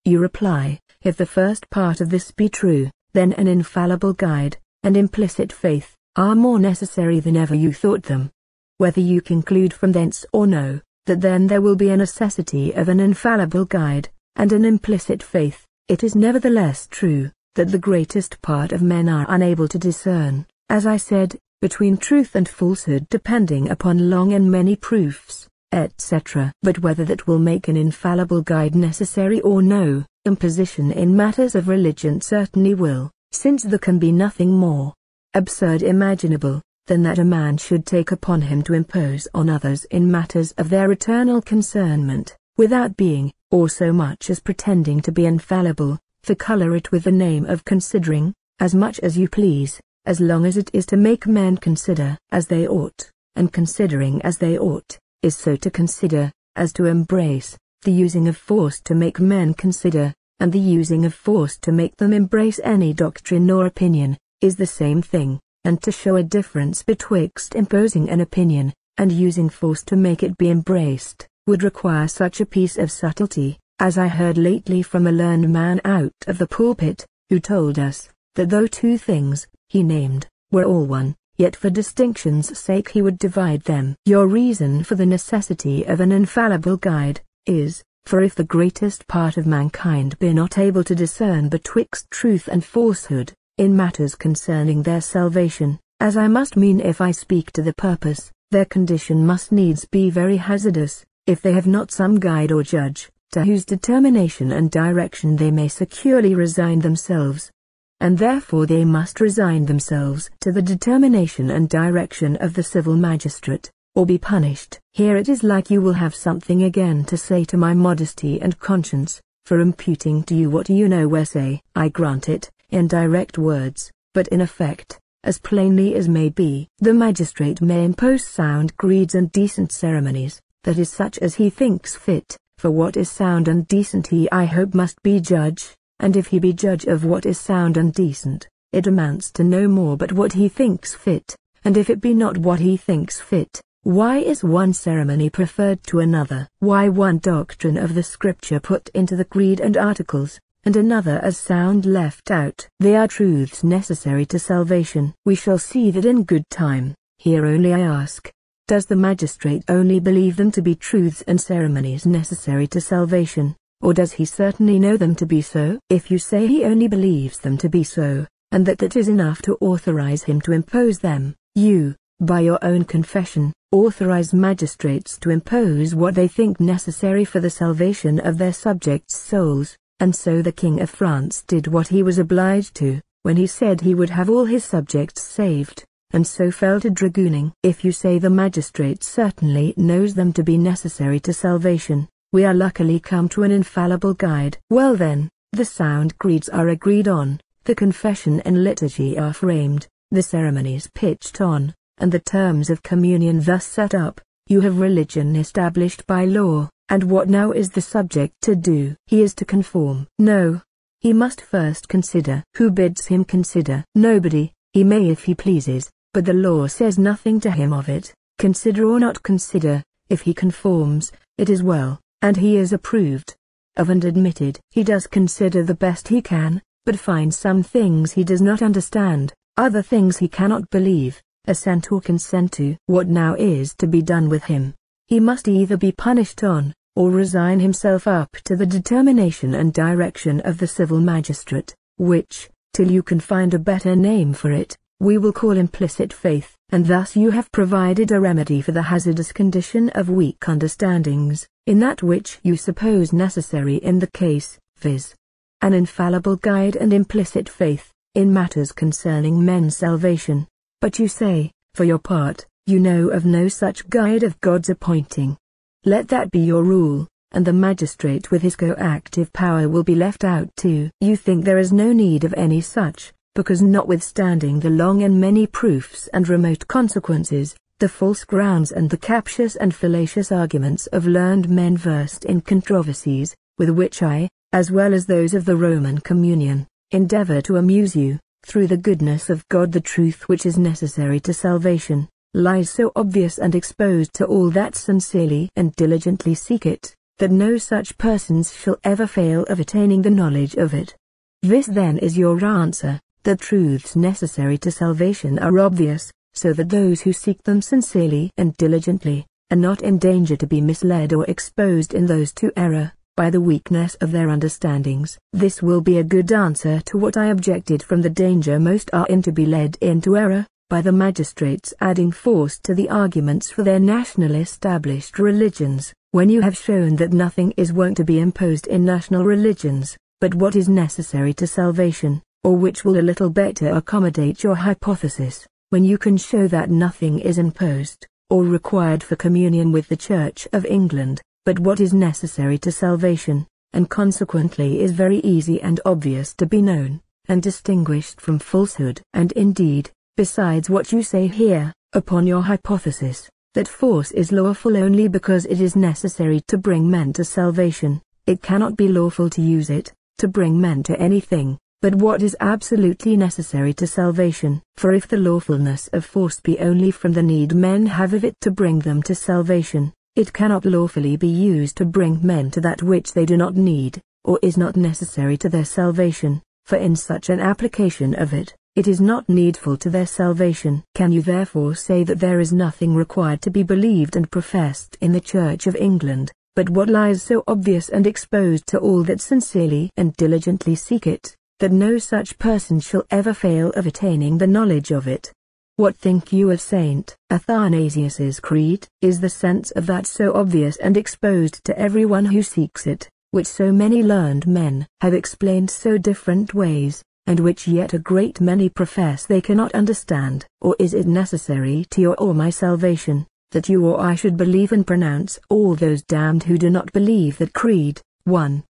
You reply, if the first part of this be true, then an infallible guide, and implicit faith, are more necessary than ever you thought them. Whether you conclude from thence or no, that then there will be a necessity of an infallible guide, and an implicit faith, it is nevertheless true, that the greatest part of men are unable to discern, as I said, between truth and falsehood depending upon long and many proofs, etc. But whether that will make an infallible guide necessary or no, imposition in matters of religion certainly will since there can be nothing more absurd imaginable than that a man should take upon him to impose on others in matters of their eternal concernment, without being, or so much as pretending to be infallible, to colour it with the name of considering, as much as you please, as long as it is to make men consider as they ought, and considering as they ought, is so to consider, as to embrace, the using of force to make men consider, and the using of force to make them embrace any doctrine or opinion, is the same thing, and to show a difference betwixt imposing an opinion, and using force to make it be embraced, would require such a piece of subtlety, as I heard lately from a learned man out of the pulpit, who told us, that though two things, he named, were all one, yet for distinction's sake he would divide them. Your reason for the necessity of an infallible guide, is, for if the greatest part of mankind be not able to discern betwixt truth and falsehood, in matters concerning their salvation, as I must mean if I speak to the purpose, their condition must needs be very hazardous, if they have not some guide or judge, to whose determination and direction they may securely resign themselves. And therefore they must resign themselves to the determination and direction of the civil magistrate, or be punished. Here it is like you will have something again to say to my modesty and conscience, for imputing to you what you know nowhere say. I grant it, in direct words, but in effect, as plainly as may be. The magistrate may impose sound creeds and decent ceremonies, that is such as he thinks fit, for what is sound and decent he I hope must be judge, and if he be judge of what is sound and decent, it amounts to no more but what he thinks fit, and if it be not what he thinks fit, why is one ceremony preferred to another? Why one doctrine of the scripture put into the creed and articles, and another as sound left out? They are truths necessary to salvation. We shall see that in good time. Here only I ask, does the magistrate only believe them to be truths and ceremonies necessary to salvation, or does he certainly know them to be so? If you say he only believes them to be so, and that that is enough to authorize him to impose them, you, by your own confession, authorize magistrates to impose what they think necessary for the salvation of their subjects' souls, and so the King of France did what he was obliged to, when he said he would have all his subjects saved, and so fell to dragooning. If you say the magistrate certainly knows them to be necessary to salvation, we are luckily come to an infallible guide. Well then, the sound creeds are agreed on, the confession and liturgy are framed, the ceremonies pitched on, and the terms of communion thus set up, you have religion established by law, and what now is the subject to do? He is to conform. No. He must first consider. Who bids him consider? Nobody, he may if he pleases, but the law says nothing to him of it. Consider or not consider, if he conforms, it is well, and he is approved of and admitted. He does consider the best he can, but finds some things he does not understand, other things he cannot believe, assent or consent to what now is to be done with him. He must either be punished on, or resign himself up to the determination and direction of the civil magistrate, which, till you can find a better name for it, we will call implicit faith, and thus you have provided a remedy for the hazardous condition of weak understandings, in that which you suppose necessary in the case, viz. an infallible guide and implicit faith, in matters concerning men's salvation. But you say, for your part, you know of no such guide of God's appointing. Let that be your rule, and the magistrate with his coactive power will be left out too. You think there is no need of any such, because notwithstanding the long and many proofs and remote consequences, the false grounds and the captious and fallacious arguments of learned men versed in controversies, with which I, as well as those of the Roman communion, endeavor to amuse you, through the goodness of God the truth which is necessary to salvation, lies so obvious and exposed to all that sincerely and diligently seek it, that no such persons shall ever fail of attaining the knowledge of it. This then is your answer, the truths necessary to salvation are obvious, so that those who seek them sincerely and diligently, are not in danger to be misled or exposed in those to error by the weakness of their understandings. This will be a good answer to what I objected from the danger most are in to be led into error, by the magistrates adding force to the arguments for their national established religions, when you have shown that nothing is wont to be imposed in national religions, but what is necessary to salvation, or which will a little better accommodate your hypothesis, when you can show that nothing is imposed, or required for communion with the Church of England, but what is necessary to salvation, and consequently is very easy and obvious to be known, and distinguished from falsehood. And indeed, besides what you say here, upon your hypothesis, that force is lawful only because it is necessary to bring men to salvation, it cannot be lawful to use it, to bring men to anything, but what is absolutely necessary to salvation. For if the lawfulness of force be only from the need men have of it to bring them to salvation, it cannot lawfully be used to bring men to that which they do not need, or is not necessary to their salvation, for in such an application of it, it is not needful to their salvation. Can you therefore say that there is nothing required to be believed and professed in the Church of England, but what lies so obvious and exposed to all that sincerely and diligently seek it, that no such person shall ever fail of attaining the knowledge of it? What think you of Saint Athanasius's creed, is the sense of that so obvious and exposed to everyone who seeks it, which so many learned men have explained so different ways, and which yet a great many profess they cannot understand, or is it necessary to your or my salvation, that you or I should believe and pronounce all those damned who do not believe that creed, 1.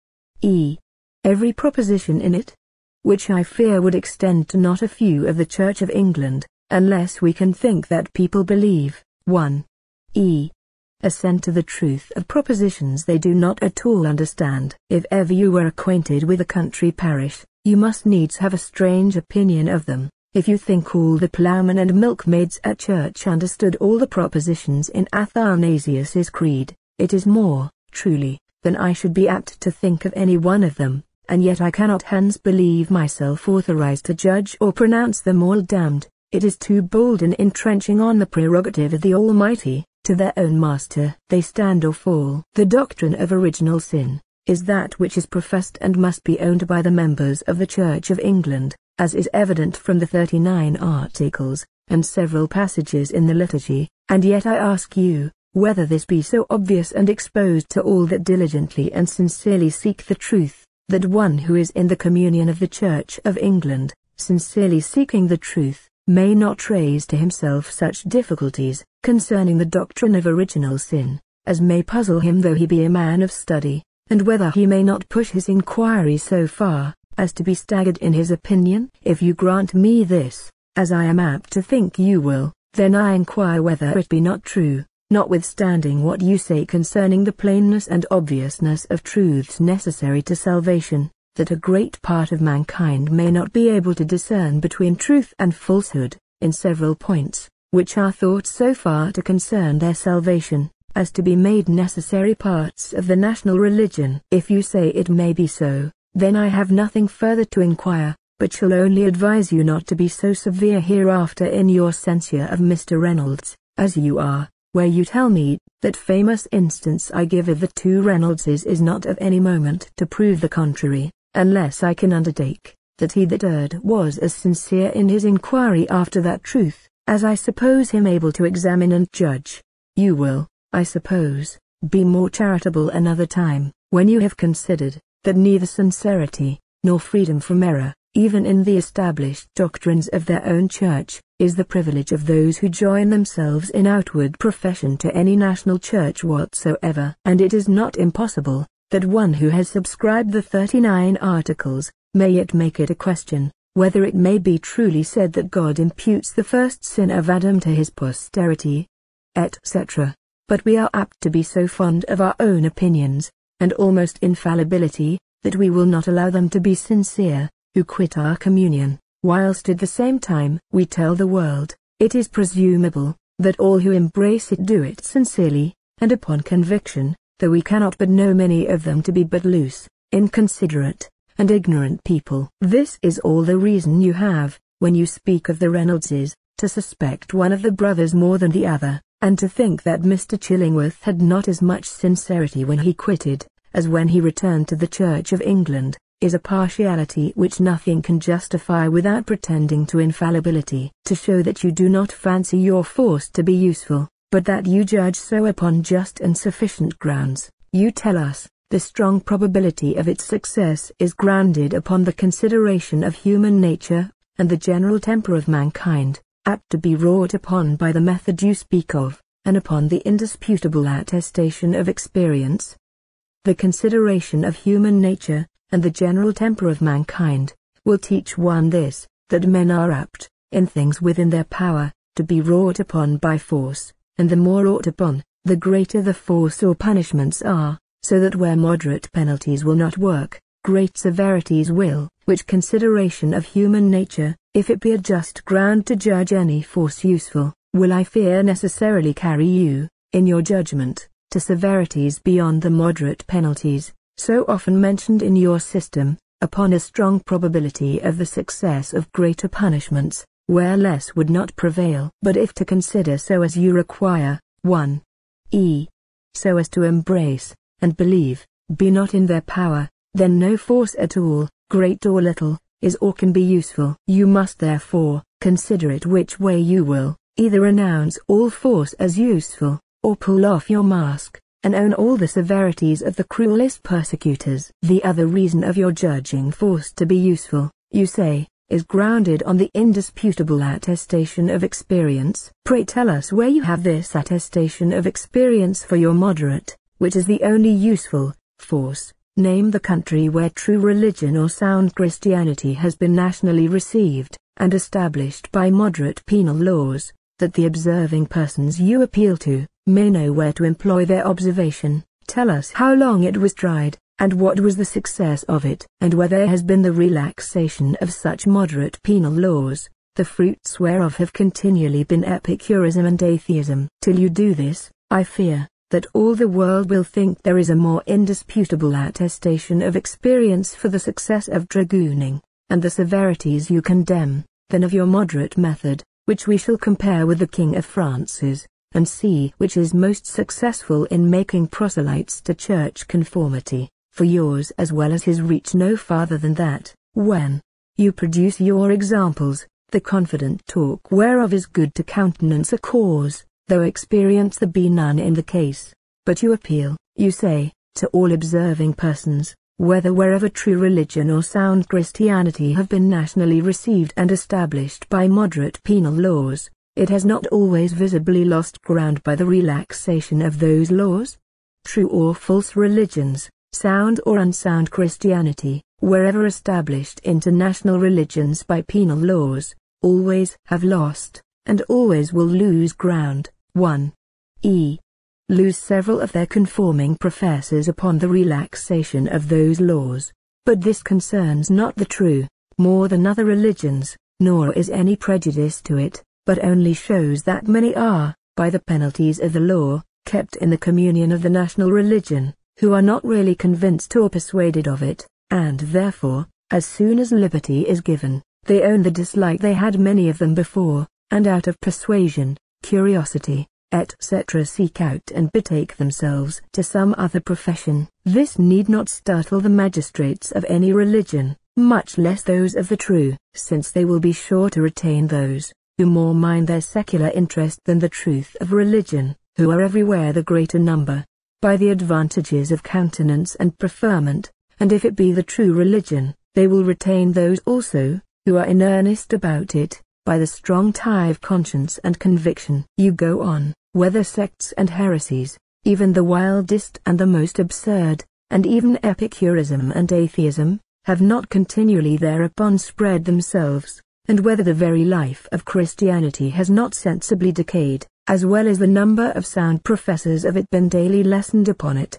e. Every proposition in it, which I fear would extend to not a few of the Church of England, unless we can think that people believe. 1. E. Assent to the truth of propositions they do not at all understand. If ever you were acquainted with a country parish, you must needs have a strange opinion of them. If you think all the ploughmen and milkmaids at church understood all the propositions in Athanasius's creed, it is more, truly, than I should be apt to think of any one of them, and yet I cannot hence believe myself authorized to judge or pronounce them all damned. It is too bold in entrenching on the prerogative of the Almighty, to their own master. They stand or fall. The doctrine of original sin, is that which is professed and must be owned by the members of the Church of England, as is evident from the 39 articles, and several passages in the liturgy, and yet I ask you, whether this be so obvious and exposed to all that diligently and sincerely seek the truth, that one who is in the communion of the Church of England, sincerely seeking the truth, may not raise to himself such difficulties concerning the doctrine of original sin, as may puzzle him though he be a man of study, and whether he may not push his inquiry so far as to be staggered in his opinion. If you grant me this, as I am apt to think you will, then I inquire whether it be not true, notwithstanding what you say concerning the plainness and obviousness of truths necessary to salvation, that a great part of mankind may not be able to discern between truth and falsehood, in several points, which are thought so far to concern their salvation, as to be made necessary parts of the national religion. If you say it may be so, then I have nothing further to inquire, but shall only advise you not to be so severe hereafter in your censure of Mr. Reynolds, as you are, where you tell me, that famous instance I give of the two Reynoldses is not of any moment to prove the contrary unless I can undertake, that he that erred was as sincere in his inquiry after that truth, as I suppose him able to examine and judge. You will, I suppose, be more charitable another time, when you have considered, that neither sincerity, nor freedom from error, even in the established doctrines of their own church, is the privilege of those who join themselves in outward profession to any national church whatsoever. And it is not impossible, that one who has subscribed the 39 articles, may yet make it a question, whether it may be truly said that God imputes the first sin of Adam to his posterity, etc. But we are apt to be so fond of our own opinions, and almost infallibility, that we will not allow them to be sincere, who quit our communion, whilst at the same time we tell the world, it is presumable, that all who embrace it do it sincerely, and upon conviction, though we cannot but know many of them to be but loose, inconsiderate, and ignorant people. This is all the reason you have, when you speak of the Reynoldses, to suspect one of the brothers more than the other, and to think that Mr. Chillingworth had not as much sincerity when he quitted, as when he returned to the Church of England, is a partiality which nothing can justify without pretending to infallibility. To show that you do not fancy your force to be useful, but that you judge so upon just and sufficient grounds. You tell us, the strong probability of its success is grounded upon the consideration of human nature, and the general temper of mankind, apt to be wrought upon by the method you speak of, and upon the indisputable attestation of experience. The consideration of human nature, and the general temper of mankind, will teach one this, that men are apt, in things within their power, to be wrought upon by force, and the more ought upon, the greater the force or punishments are, so that where moderate penalties will not work, great severities will, which consideration of human nature, if it be a just ground to judge any force useful, will I fear necessarily carry you, in your judgment, to severities beyond the moderate penalties, so often mentioned in your system, upon a strong probability of the success of greater punishments, where less would not prevail. But if to consider so as you require, 1. e. so as to embrace, and believe, be not in their power, then no force at all, great or little, is or can be useful. You must therefore, consider it which way you will, either renounce all force as useful, or pull off your mask, and own all the severities of the cruelest persecutors. The other reason of your judging force to be useful, you say, is grounded on the indisputable attestation of experience. Pray tell us where you have this attestation of experience for your moderate, which is the only useful, force. Name the country where true religion or sound Christianity has been nationally received, and established by moderate penal laws, that the observing persons you appeal to, may know where to employ their observation. Tell us how long it was tried, and what was the success of it, and where there has been the relaxation of such moderate penal laws, the fruits whereof have continually been Epicurism and atheism. Till you do this, I fear, that all the world will think there is a more indisputable attestation of experience for the success of dragooning, and the severities you condemn, than of your moderate method, which we shall compare with the King of France's, and see which is most successful in making proselytes to church conformity for yours as well as his reach no farther than that. When you produce your examples, the confident talk whereof is good to countenance a cause, though experience there be none in the case. But you appeal, you say, to all observing persons, whether wherever true religion or sound Christianity have been nationally received and established by moderate penal laws, it has not always visibly lost ground by the relaxation of those laws. True or false religions, sound or unsound Christianity, wherever established international religions by penal laws, always have lost, and always will lose ground. 1. e. Lose several of their conforming professors upon the relaxation of those laws. But this concerns not the true, more than other religions, nor is any prejudice to it, but only shows that many are, by the penalties of the law, kept in the communion of the national religion who are not really convinced or persuaded of it, and therefore, as soon as liberty is given, they own the dislike they had many of them before, and out of persuasion, curiosity, etc. seek out and betake themselves to some other profession. This need not startle the magistrates of any religion, much less those of the true, since they will be sure to retain those who more mind their secular interest than the truth of religion, who are everywhere the greater number, by the advantages of countenance and preferment, and if it be the true religion, they will retain those also, who are in earnest about it, by the strong tie of conscience and conviction. You go on, whether sects and heresies, even the wildest and the most absurd, and even Epicurism and atheism, have not continually thereupon spread themselves, and whether the very life of Christianity has not sensibly decayed, as well as the number of sound professors of it been daily lessened upon it.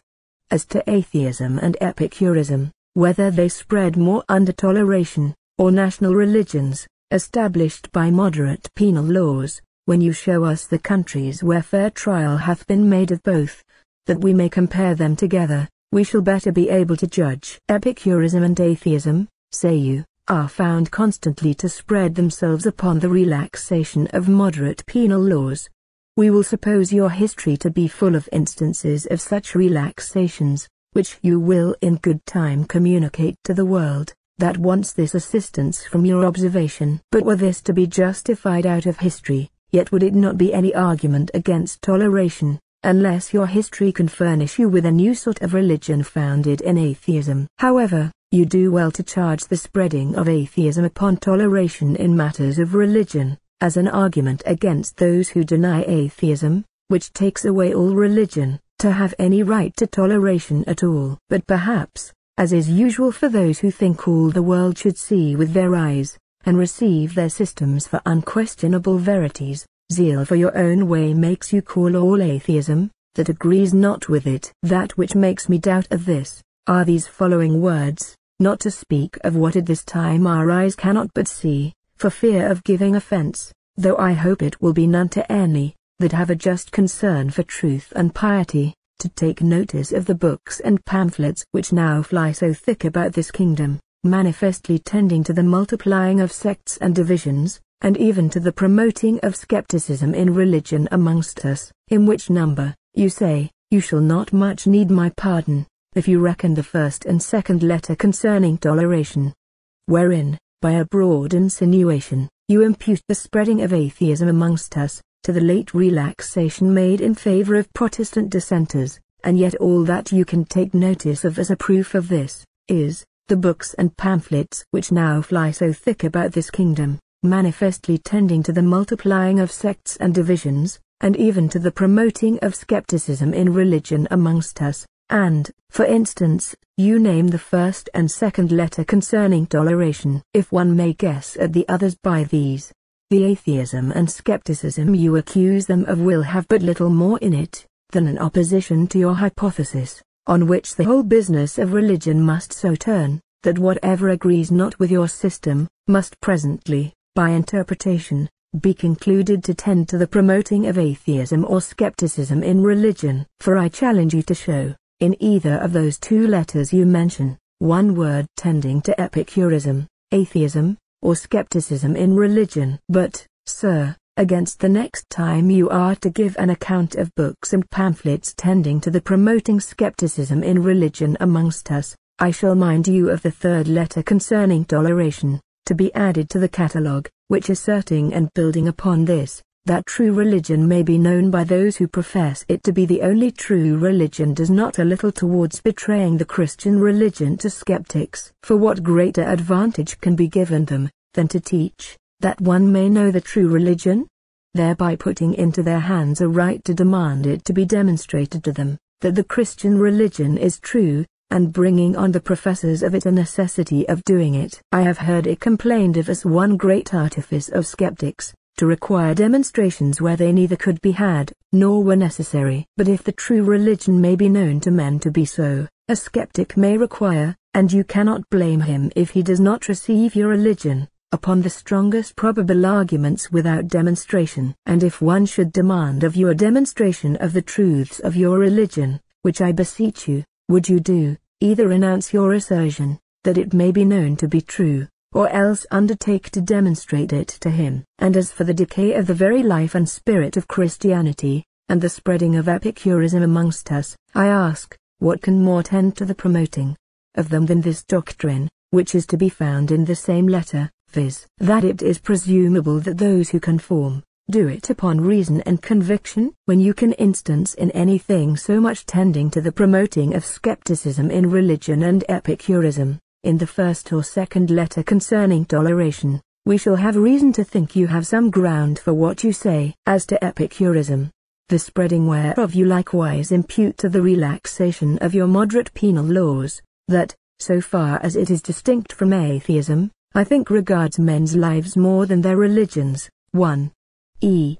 As to atheism and epicurism, whether they spread more under toleration, or national religions, established by moderate penal laws, when you show us the countries where fair trial hath been made of both, that we may compare them together, we shall better be able to judge. Epicurism and atheism, say you, are found constantly to spread themselves upon the relaxation of moderate penal laws, we will suppose your history to be full of instances of such relaxations, which you will in good time communicate to the world, that wants this assistance from your observation. But were this to be justified out of history, yet would it not be any argument against toleration, unless your history can furnish you with a new sort of religion founded in atheism. However, you do well to charge the spreading of atheism upon toleration in matters of religion as an argument against those who deny atheism, which takes away all religion, to have any right to toleration at all. But perhaps, as is usual for those who think all the world should see with their eyes, and receive their systems for unquestionable verities, zeal for your own way makes you call all atheism, that agrees not with it. That which makes me doubt of this, are these following words, not to speak of what at this time our eyes cannot but see, for fear of giving offence, though I hope it will be none to any, that have a just concern for truth and piety, to take notice of the books and pamphlets which now fly so thick about this kingdom, manifestly tending to the multiplying of sects and divisions, and even to the promoting of scepticism in religion amongst us, in which number, you say, you shall not much need my pardon, if you reckon the first and second letter concerning toleration. Wherein, by a broad insinuation, you impute the spreading of atheism amongst us, to the late relaxation made in favor of Protestant dissenters, and yet all that you can take notice of as a proof of this, is, the books and pamphlets which now fly so thick about this kingdom, manifestly tending to the multiplying of sects and divisions, and even to the promoting of skepticism in religion amongst us, and, for instance, you name the first and second letter concerning toleration. If one may guess at the others by these, the atheism and skepticism you accuse them of will have but little more in it, than an opposition to your hypothesis, on which the whole business of religion must so turn, that whatever agrees not with your system, must presently, by interpretation, be concluded to tend to the promoting of atheism or skepticism in religion. For I challenge you to show, in either of those two letters you mention one word tending to epicurism, atheism, or skepticism in religion. But, sir, against the next time you are to give an account of books and pamphlets tending to the promoting skepticism in religion amongst us, I shall mind you of the third letter concerning toleration, to be added to the catalogue, which asserting and building upon this, that true religion may be known by those who profess it to be the only true religion does not a little towards betraying the Christian religion to skeptics. For what greater advantage can be given them, than to teach, that one may know the true religion? Thereby putting into their hands a right to demand it to be demonstrated to them, that the Christian religion is true, and bringing on the professors of it a necessity of doing it. I have heard it complained of as one great artifice of skeptics, to require demonstrations where they neither could be had, nor were necessary. But if the true religion may be known to men to be so, a skeptic may require, and you cannot blame him if he does not receive your religion, upon the strongest probable arguments without demonstration. And if one should demand of you a demonstration of the truths of your religion, which I beseech you, would you do, either renounce your assertion, that it may be known to be true, or else undertake to demonstrate it to him. And as for the decay of the very life and spirit of Christianity, and the spreading of Epicurism amongst us, I ask, what can more tend to the promoting of them than this doctrine, which is to be found in the same letter, viz., that it is presumable that those who conform, do it upon reason and conviction, when you can instance in anything so much tending to the promoting of skepticism in religion and Epicurism, in the first or second letter concerning toleration, we shall have reason to think you have some ground for what you say. As to Epicurism, the spreading whereof you likewise impute to the relaxation of your moderate penal laws, that, so far as it is distinct from atheism, I think regards men's lives more than their religions. 1. E.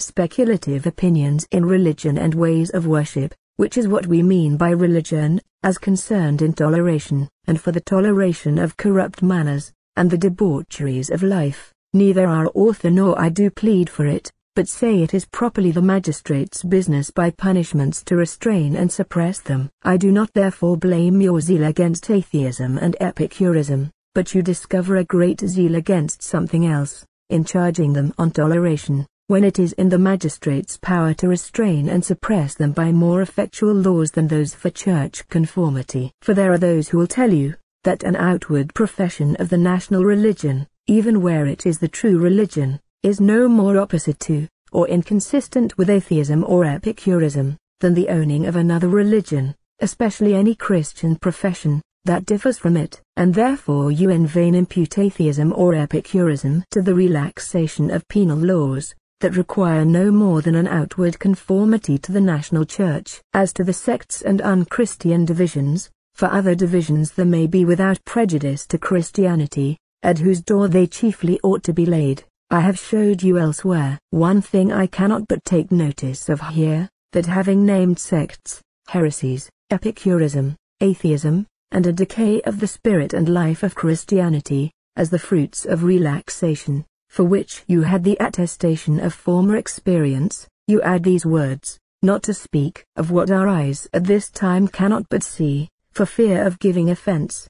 Speculative opinions in religion and ways of worship which is what we mean by religion, as concerned in toleration, and for the toleration of corrupt manners, and the debaucheries of life, neither our author nor I do plead for it, but say it is properly the magistrate's business by punishments to restrain and suppress them. I do not therefore blame your zeal against atheism and epicurism, but you discover a great zeal against something else, in charging them on toleration, when it is in the magistrate's power to restrain and suppress them by more effectual laws than those for church conformity. For there are those who will tell you, that an outward profession of the national religion, even where it is the true religion, is no more opposite to, or inconsistent with atheism or epicurism, than the owning of another religion, especially any Christian profession, that differs from it, and therefore you in vain impute atheism or epicurism to the relaxation of penal laws, that require no more than an outward conformity to the national church. As to the sects and unchristian divisions, for other divisions there may be without prejudice to Christianity, at whose door they chiefly ought to be laid. I have showed you elsewhere. One thing I cannot but take notice of here, that having named sects, heresies, Epicurism, atheism, and a decay of the spirit and life of Christianity, as the fruits of relaxation, for which you had the attestation of former experience, you add these words, not to speak of what our eyes at this time cannot but see, for fear of giving offence.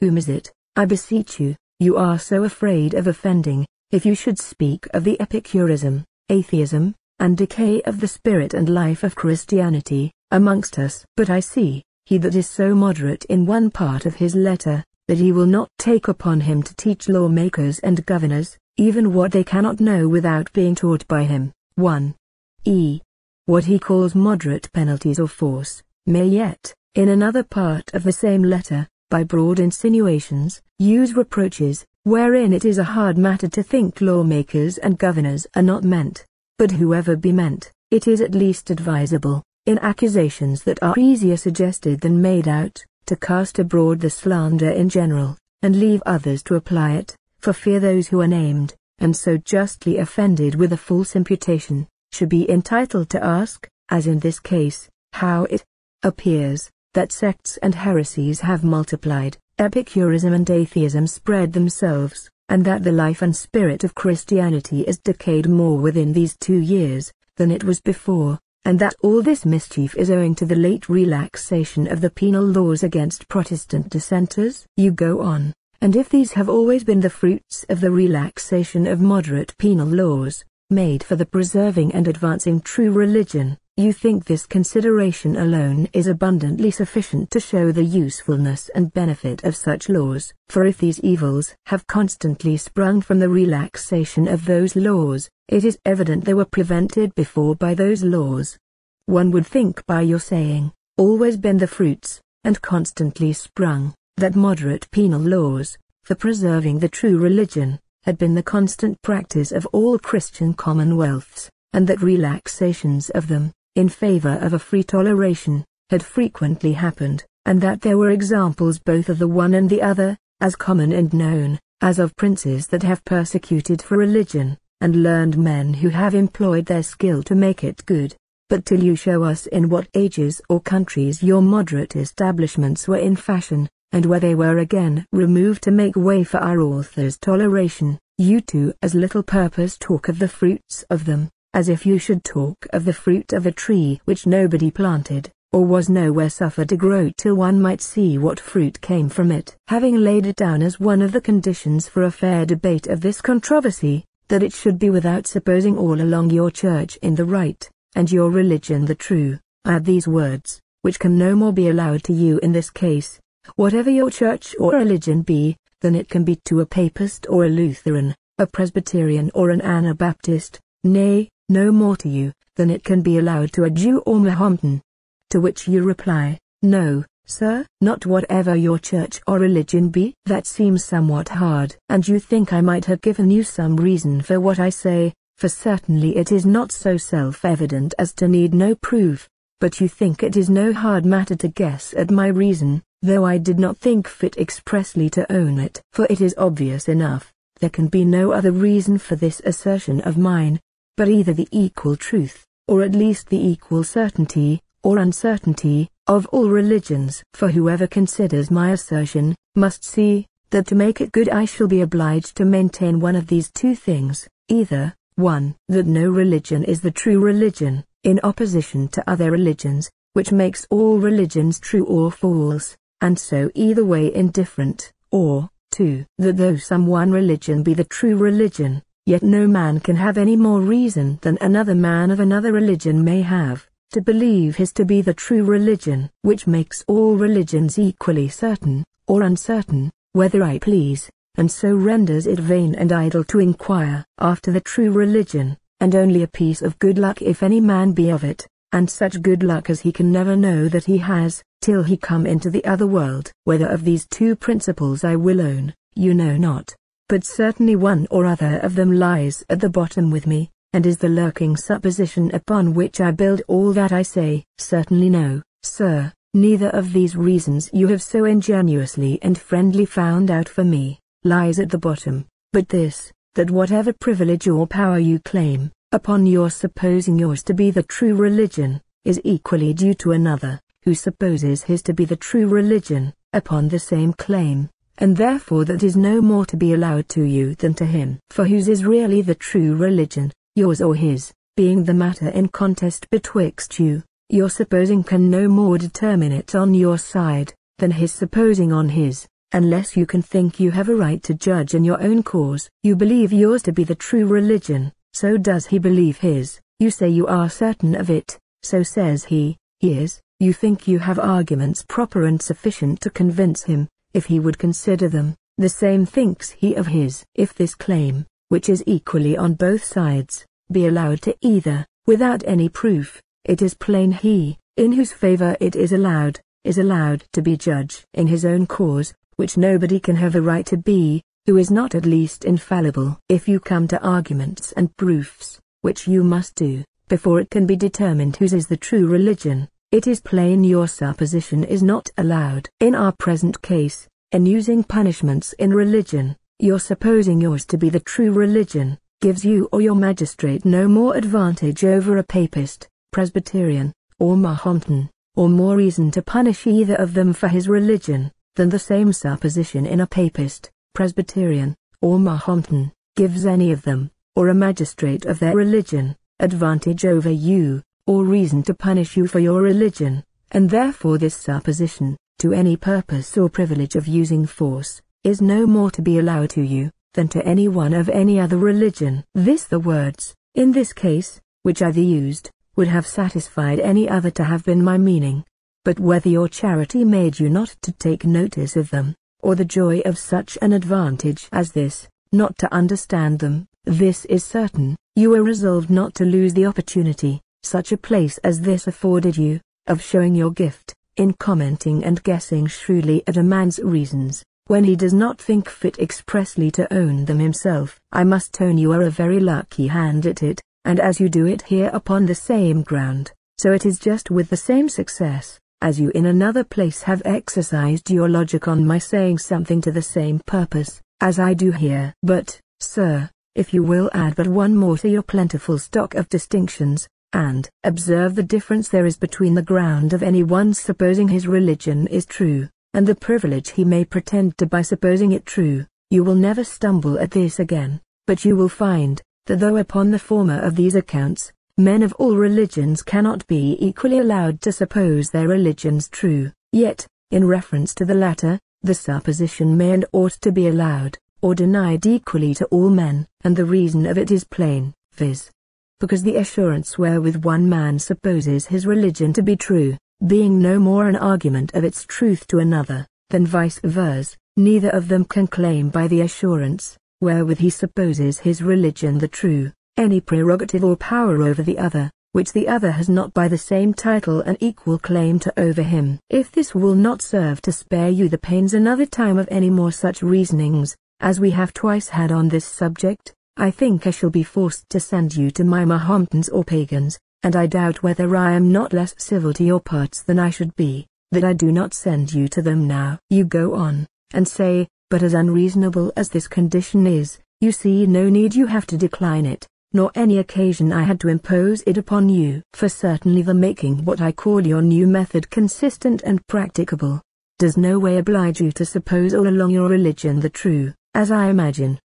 Whom is it, I beseech you, you are so afraid of offending, if you should speak of the Epicurism, atheism, and decay of the spirit and life of Christianity, amongst us. But I see, he that is so moderate in one part of his letter, that he will not take upon him to teach lawmakers and governors, even what they cannot know without being taught by him. 1. E. What he calls moderate penalties or force, may yet, in another part of the same letter, by broad insinuations, use reproaches, wherein it is a hard matter to think lawmakers and governors are not meant, but whoever be meant, it is at least advisable, in accusations that are easier suggested than made out, to cast abroad the slander in general, and leave others to apply it, for fear those who are named, and so justly offended with a false imputation, should be entitled to ask, as in this case, how it appears that sects and heresies have multiplied, Epicurism and atheism spread themselves, and that the life and spirit of Christianity is decayed more within these two years than it was before, and that all this mischief is owing to the late relaxation of the penal laws against Protestant dissenters. You go on and if these have always been the fruits of the relaxation of moderate penal laws, made for the preserving and advancing true religion, you think this consideration alone is abundantly sufficient to show the usefulness and benefit of such laws, for if these evils have constantly sprung from the relaxation of those laws, it is evident they were prevented before by those laws. One would think by your saying, always been the fruits, and constantly sprung, that moderate penal laws, for preserving the true religion, had been the constant practice of all Christian commonwealths, and that relaxations of them, in favor of a free toleration, had frequently happened, and that there were examples both of the one and the other, as common and known, as of princes that have persecuted for religion, and learned men who have employed their skill to make it good. But till you show us in what ages or countries your moderate establishments were in fashion, and where they were again removed to make way for our author's toleration, you two as little purpose talk of the fruits of them, as if you should talk of the fruit of a tree which nobody planted, or was nowhere suffered to grow till one might see what fruit came from it. Having laid it down as one of the conditions for a fair debate of this controversy, that it should be without supposing all along your church in the right, and your religion the true, add these words, which can no more be allowed to you in this case, whatever your church or religion be, then it can be to a Papist or a Lutheran, a Presbyterian or an Anabaptist, nay, no more to you, than it can be allowed to a Jew or Mahometan. To which you reply, No, sir, not whatever your church or religion be. That seems somewhat hard. And you think I might have given you some reason for what I say, for certainly it is not so self-evident as to need no proof, but you think it is no hard matter to guess at my reason, though I did not think fit expressly to own it, for it is obvious enough, there can be no other reason for this assertion of mine, but either the equal truth, or at least the equal certainty, or uncertainty, of all religions. For whoever considers my assertion, must see, that to make it good I shall be obliged to maintain one of these two things, either, 1. That no religion is the true religion, in opposition to other religions, which makes all religions true or false, and so either way indifferent, or, 2. That though some one religion be the true religion, yet no man can have any more reason than another man of another religion may have, to believe his to be the true religion, which makes all religions equally certain, or uncertain, whether I please, and so renders it vain and idle to inquire after the true religion, and only a piece of good luck if any man be of it, and such good luck as he can never know that he has, till he come into the other world. Whether of these two principles I will own, you know not. But certainly one or other of them lies at the bottom with me, and is the lurking supposition upon which I build all that I say. Certainly no, sir, neither of these reasons you have so ingenuously and friendly found out for me, lies at the bottom, but this, that whatever privilege or power you claim, upon your supposing yours to be the true religion, is equally due to another, who supposes his to be the true religion, upon the same claim, and therefore that is no more to be allowed to you than to him. For whose is really the true religion, yours or his, being the matter in contest betwixt you, your supposing can no more determine it on your side, than his supposing on his, unless you can think you have a right to judge in your own cause. You believe yours to be the true religion, so does he believe his, you say you are certain of it, so says he, he is, you think you have arguments proper and sufficient to convince him, if he would consider them, the same thinks he of his. If this claim, which is equally on both sides, be allowed to either, without any proof, it is plain he, in whose favor it is allowed, is allowed to be judge in his own cause, which nobody can have a right to be, who is not at least infallible. If you come to arguments and proofs, which you must do, before it can be determined whose is the true religion, it is plain your supposition is not allowed. In our present case, in using punishments in religion, your supposing yours to be the true religion, gives you or your magistrate no more advantage over a papist, Presbyterian, or Mahometan, or more reason to punish either of them for his religion, than the same supposition in a papist, Presbyterian, or Mahometan, gives any of them, or a magistrate of their religion, advantage over you or reason to punish you for your religion, and therefore this supposition, to any purpose or privilege of using force, is no more to be allowed to you, than to any one of any other religion. This the words, in this case, which either used, would have satisfied any other to have been my meaning. But whether your charity made you not to take notice of them, or the joy of such an advantage as this, not to understand them, this is certain, you were resolved not to lose the opportunity, such a place as this afforded you, of showing your gift, in commenting and guessing shrewdly at a man's reasons, when he does not think fit expressly to own them himself. I must own you are a very lucky hand at it, and as you do it here upon the same ground, so it is just with the same success, as you in another place have exercised your logic on my saying something to the same purpose, as I do here. But, sir, if you will add but one more to your plentiful stock of distinctions, and observe the difference there is between the ground of any one supposing his religion is true, and the privilege he may pretend to by supposing it true, you will never stumble at this again, but you will find, that though upon the former of these accounts, men of all religions cannot be equally allowed to suppose their religions true, yet, in reference to the latter, the supposition may and ought to be allowed, or denied equally to all men, and the reason of it is plain, viz because the assurance wherewith one man supposes his religion to be true, being no more an argument of its truth to another, than vice versa, neither of them can claim by the assurance, wherewith he supposes his religion the true, any prerogative or power over the other, which the other has not by the same title an equal claim to over him. If this will not serve to spare you the pains another time of any more such reasonings, as we have twice had on this subject, I think I shall be forced to send you to my Mahometans or pagans, and I doubt whether I am not less civil to your parts than I should be, that I do not send you to them now. You go on, and say, but as unreasonable as this condition is, you see no need you have to decline it, nor any occasion I had to impose it upon you. For certainly the making what I call your new method consistent and practicable, does no way oblige you to suppose all along your religion the true, as I imagine,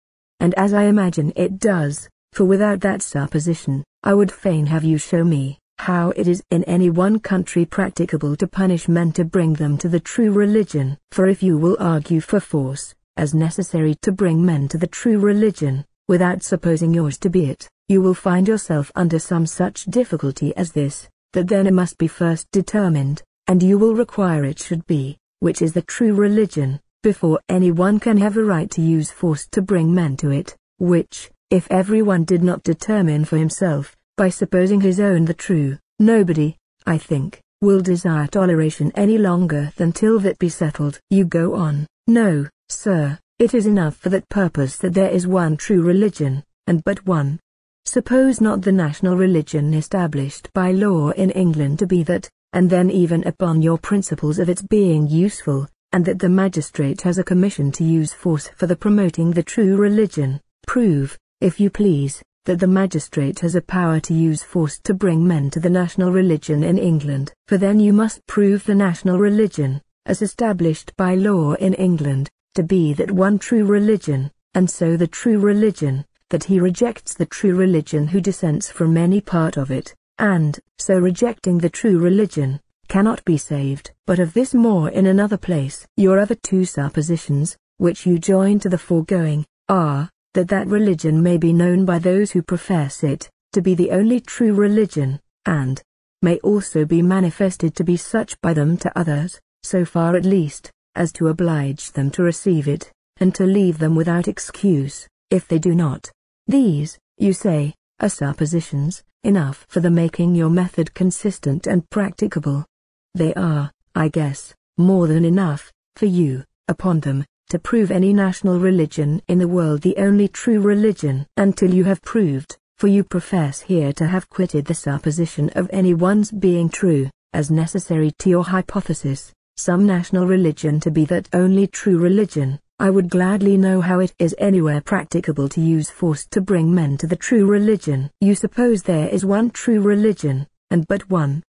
and as I imagine it does, for without that supposition, I would fain have you show me how it is in any one country practicable to punish men to bring them to the true religion. For if you will argue for force, as necessary to bring men to the true religion, without supposing yours to be it, you will find yourself under some such difficulty as this, that then it must be first determined, and you will require it should be, which is the true religion, before anyone can have a right to use force to bring men to it, which, if everyone did not determine for himself, by supposing his own the true, nobody, I think, will desire toleration any longer than till that be settled. You go on. No, sir, it is enough for that purpose that there is one true religion, and but one. Suppose not the national religion established by law in England to be that, and then even upon your principles of its being useful, and that the magistrate has a commission to use force for the promoting the true religion, prove, if you please, that the magistrate has a power to use force to bring men to the national religion in England. For then you must prove the national religion, as established by law in England, to be that one true religion, and so the true religion, that he rejects the true religion who dissents from any part of it, and, so rejecting the true religion, cannot be saved. But of this more in another place. Your other two suppositions, which you join to the foregoing, are, that that religion may be known by those who profess it, to be the only true religion, and, may also be manifested to be such by them to others, so far at least, as to oblige them to receive it, and to leave them without excuse, if they do not. These, you say, are suppositions, enough for the making your method consistent and practicable. They are, I guess, more than enough, for you, upon them, to prove any national religion in the world the only true religion until you have proved, for you profess here to have quitted the supposition of any one's being true, as necessary to your hypothesis, some national religion to be that only true religion. I would gladly know how it is anywhere practicable to use force to bring men to the true religion. You suppose there is one true religion, and but one,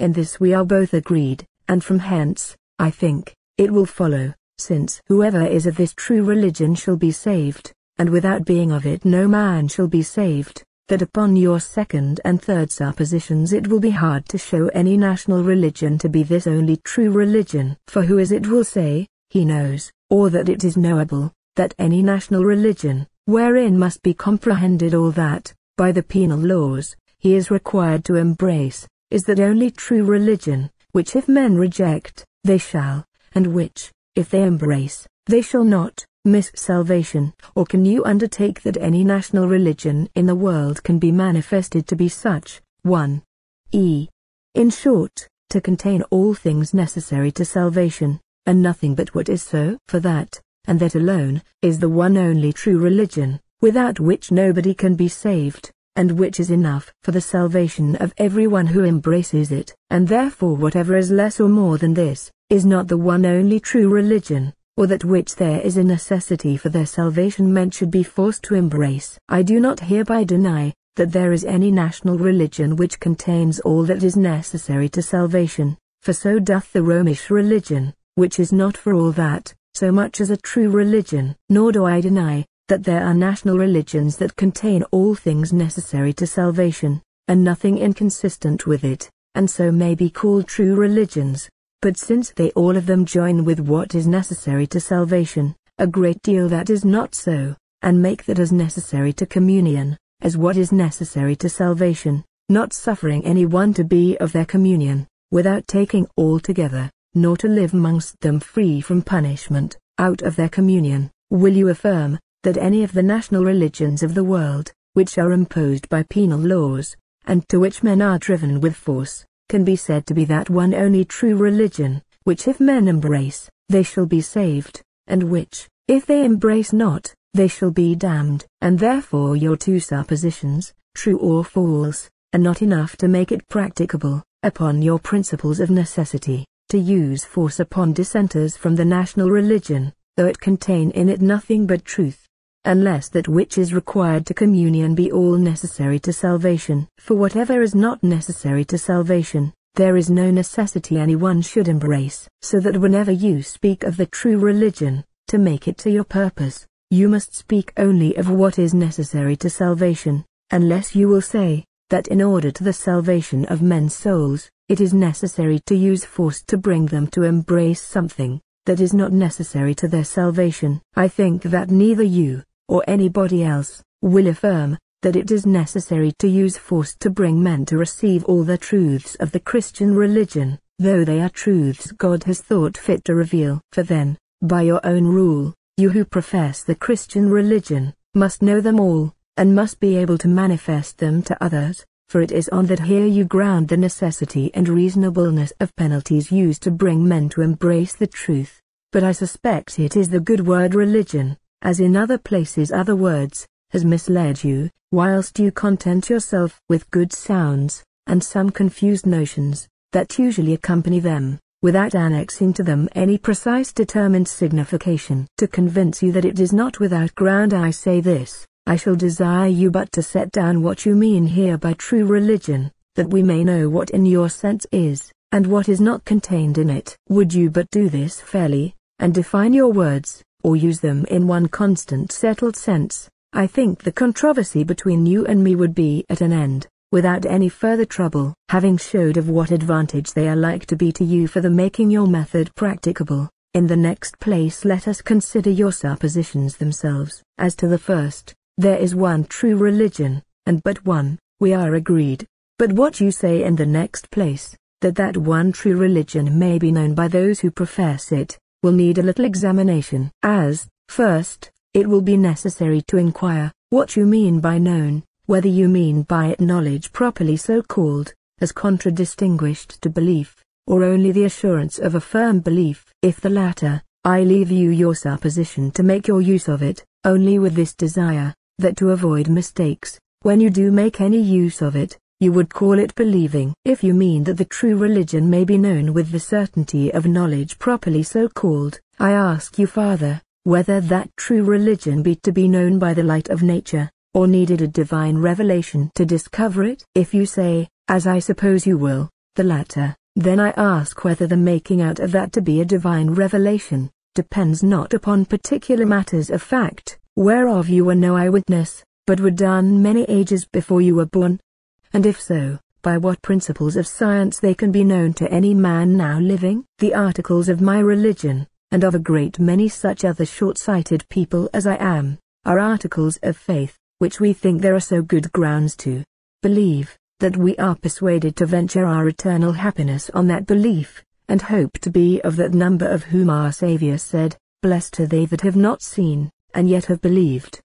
in this we are both agreed, and from hence, I think, it will follow, since whoever is of this true religion shall be saved, and without being of it no man shall be saved, that upon your second and third suppositions it will be hard to show any national religion to be this only true religion. For who is it will say, he knows, or that it is knowable, that any national religion, wherein must be comprehended all that, by the penal laws, he is required to embrace, is that only true religion, which if men reject, they shall, and which, if they embrace, they shall not, miss salvation, or can you undertake that any national religion in the world can be manifested to be such, 1. e. In short, to contain all things necessary to salvation, and nothing but what is so for that, and that alone, is the one only true religion, without which nobody can be saved and which is enough for the salvation of everyone who embraces it, and therefore whatever is less or more than this, is not the one only true religion, or that which there is a necessity for their salvation men should be forced to embrace. I do not hereby deny, that there is any national religion which contains all that is necessary to salvation, for so doth the Romish religion, which is not for all that, so much as a true religion. Nor do I deny, that there are national religions that contain all things necessary to salvation, and nothing inconsistent with it, and so may be called true religions, but since they all of them join with what is necessary to salvation, a great deal that is not so, and make that as necessary to communion, as what is necessary to salvation, not suffering any one to be of their communion, without taking all together, nor to live amongst them free from punishment, out of their communion, will you affirm, that any of the national religions of the world, which are imposed by penal laws, and to which men are driven with force, can be said to be that one only true religion, which if men embrace, they shall be saved, and which, if they embrace not, they shall be damned, and therefore your two suppositions, true or false, are not enough to make it practicable, upon your principles of necessity, to use force upon dissenters from the national religion, though it contain in it nothing but truth unless that which is required to communion be all necessary to salvation. For whatever is not necessary to salvation, there is no necessity anyone should embrace, so that whenever you speak of the true religion, to make it to your purpose, you must speak only of what is necessary to salvation, unless you will say, that in order to the salvation of men's souls, it is necessary to use force to bring them to embrace something that is not necessary to their salvation. I think that neither you, or anybody else, will affirm that it is necessary to use force to bring men to receive all the truths of the Christian religion, though they are truths God has thought fit to reveal. For then, by your own rule, you who profess the Christian religion, must know them all, and must be able to manifest them to others, for it is on that here you ground the necessity and reasonableness of penalties used to bring men to embrace the truth. But I suspect it is the good word religion, as in other places other words, has misled you, whilst you content yourself with good sounds, and some confused notions, that usually accompany them, without annexing to them any precise determined signification. To convince you that it is not without ground I say this, I shall desire you but to set down what you mean here by true religion, that we may know what in your sense is, and what is not contained in it. Would you but do this fairly, and define your words, or use them in one constant settled sense, I think the controversy between you and me would be at an end, without any further trouble, having showed of what advantage they are like to be to you for the making your method practicable. In the next place let us consider your suppositions themselves. As to the first, there is one true religion, and but one, we are agreed. But what you say in the next place, that that one true religion may be known by those who profess it, will need a little examination. As, first, it will be necessary to inquire what you mean by known, whether you mean by it knowledge properly so called, as contradistinguished to belief, or only the assurance of a firm belief. If the latter, I leave you your supposition to make your use of it, only with this desire, that to avoid mistakes, when you do make any use of it, you would call it believing. If you mean that the true religion may be known with the certainty of knowledge properly so called, I ask you Father, whether that true religion be to be known by the light of nature, or needed a divine revelation to discover it? If you say, as I suppose you will, the latter, then I ask whether the making out of that to be a divine revelation, depends not upon particular matters of fact, whereof you were no eyewitness, but were done many ages before you were born, and if so, by what principles of science they can be known to any man now living, the articles of my religion, and of a great many such other short-sighted people as I am, are articles of faith, which we think there are so good grounds to believe, that we are persuaded to venture our eternal happiness on that belief, and hope to be of that number of whom our Saviour said, Blessed are they that have not seen, and yet have believed.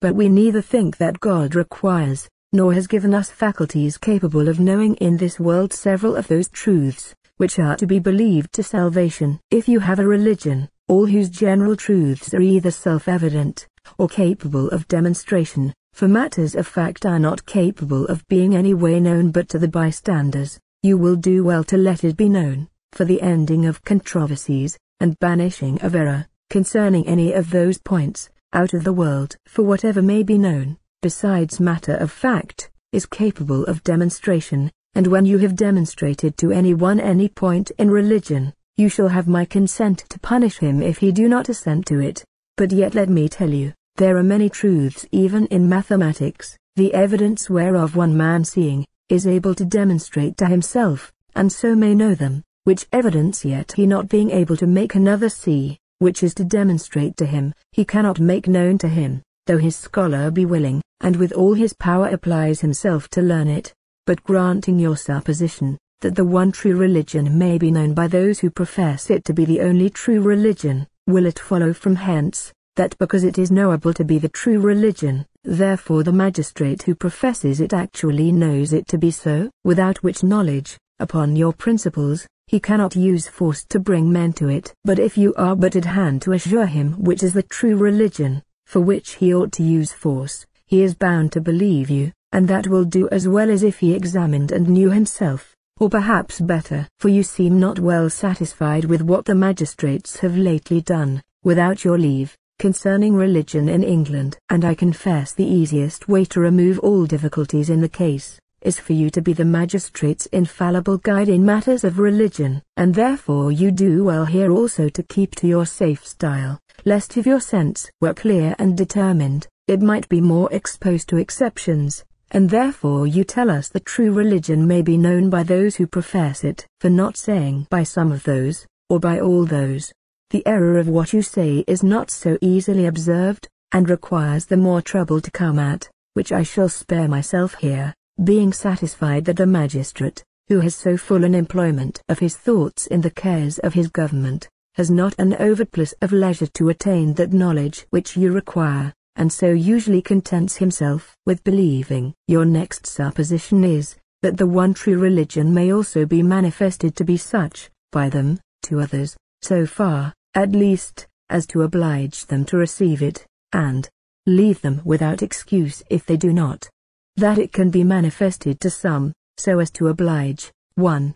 But we neither think that God requires, nor has given us faculties capable of knowing in this world several of those truths, which are to be believed to salvation. If you have a religion, all whose general truths are either self-evident, or capable of demonstration, for matters of fact are not capable of being any way known but to the bystanders, you will do well to let it be known, for the ending of controversies, and banishing of error, concerning any of those points, out of the world. For whatever may be known, besides matter of fact, is capable of demonstration, and when you have demonstrated to any one any point in religion, you shall have my consent to punish him if he do not assent to it. But yet let me tell you, there are many truths even in mathematics, the evidence whereof one man seeing, is able to demonstrate to himself, and so may know them, which evidence yet he not being able to make another see, which is to demonstrate to him, he cannot make known to him though his scholar be willing, and with all his power applies himself to learn it, but granting your supposition, that the one true religion may be known by those who profess it to be the only true religion, will it follow from hence, that because it is knowable to be the true religion, therefore the magistrate who professes it actually knows it to be so, without which knowledge, upon your principles, he cannot use force to bring men to it. But if you are but at hand to assure him which is the true religion, for which he ought to use force, he is bound to believe you, and that will do as well as if he examined and knew himself, or perhaps better. For you seem not well satisfied with what the magistrates have lately done, without your leave, concerning religion in England. And I confess the easiest way to remove all difficulties in the case, is for you to be the magistrate's infallible guide in matters of religion, and therefore you do well here also to keep to your safe style, lest if your sense were clear and determined, it might be more exposed to exceptions, and therefore you tell us that true religion may be known by those who profess it, for not saying by some of those, or by all those. The error of what you say is not so easily observed, and requires the more trouble to come at, which I shall spare myself here, being satisfied that the magistrate, who has so full an employment of his thoughts in the cares of his government, has not an overplus of leisure to attain that knowledge which you require, and so usually contents himself with believing. Your next supposition is, that the one true religion may also be manifested to be such, by them, to others, so far, at least, as to oblige them to receive it, and leave them without excuse if they do not. That it can be manifested to some, so as to oblige, 1.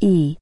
e.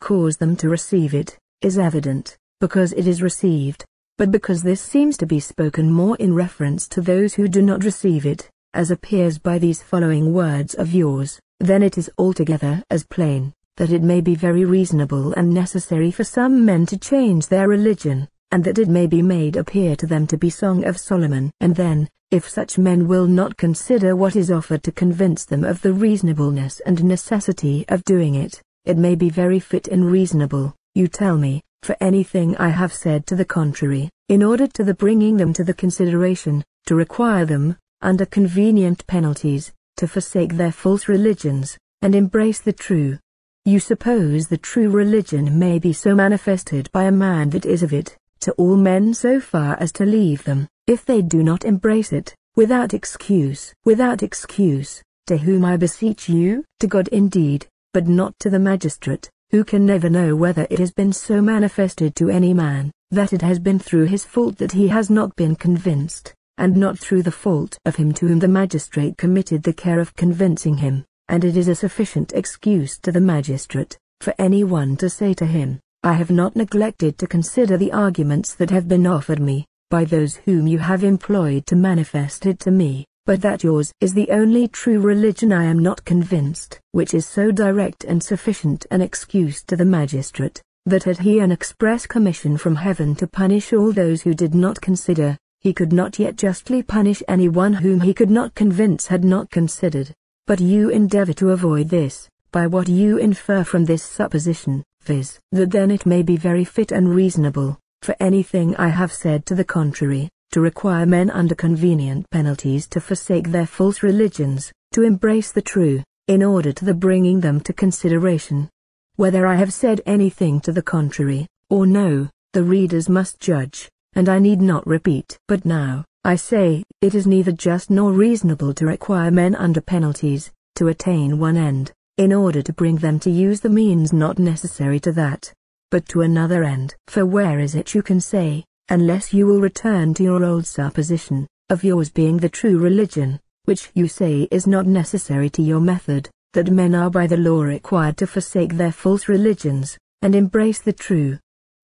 cause them to receive it, is evident, because it is received, but because this seems to be spoken more in reference to those who do not receive it, as appears by these following words of yours, then it is altogether as plain, that it may be very reasonable and necessary for some men to change their religion, and that it may be made appear to them to be Song of Solomon. And then, if such men will not consider what is offered to convince them of the reasonableness and necessity of doing it, it may be very fit and reasonable, you tell me, for anything I have said to the contrary, in order to the bringing them to the consideration, to require them, under convenient penalties, to forsake their false religions, and embrace the true. You suppose the true religion may be so manifested by a man that is of it, to all men so far as to leave them, if they do not embrace it, without excuse, without excuse, to whom I beseech you, to God indeed, but not to the magistrate, who can never know whether it has been so manifested to any man, that it has been through his fault that he has not been convinced, and not through the fault of him to whom the magistrate committed the care of convincing him, and it is a sufficient excuse to the magistrate, for any one to say to him, I have not neglected to consider the arguments that have been offered me, by those whom you have employed to manifest it to me, but that yours is the only true religion I am not convinced, which is so direct and sufficient an excuse to the magistrate, that had he an express commission from heaven to punish all those who did not consider, he could not yet justly punish any one whom he could not convince had not considered. But you endeavour to avoid this, by what you infer from this supposition, viz., that then it may be very fit and reasonable, for anything I have said to the contrary, to require men under convenient penalties to forsake their false religions, to embrace the true, in order to the bringing them to consideration. Whether I have said anything to the contrary, or no, the readers must judge, and I need not repeat. But now, I say, it is neither just nor reasonable to require men under penalties, to attain one end, in order to bring them to use the means not necessary to that, but to another end. For where is it you can say, unless you will return to your old supposition, of yours being the true religion, which you say is not necessary to your method, that men are by the law required to forsake their false religions, and embrace the true.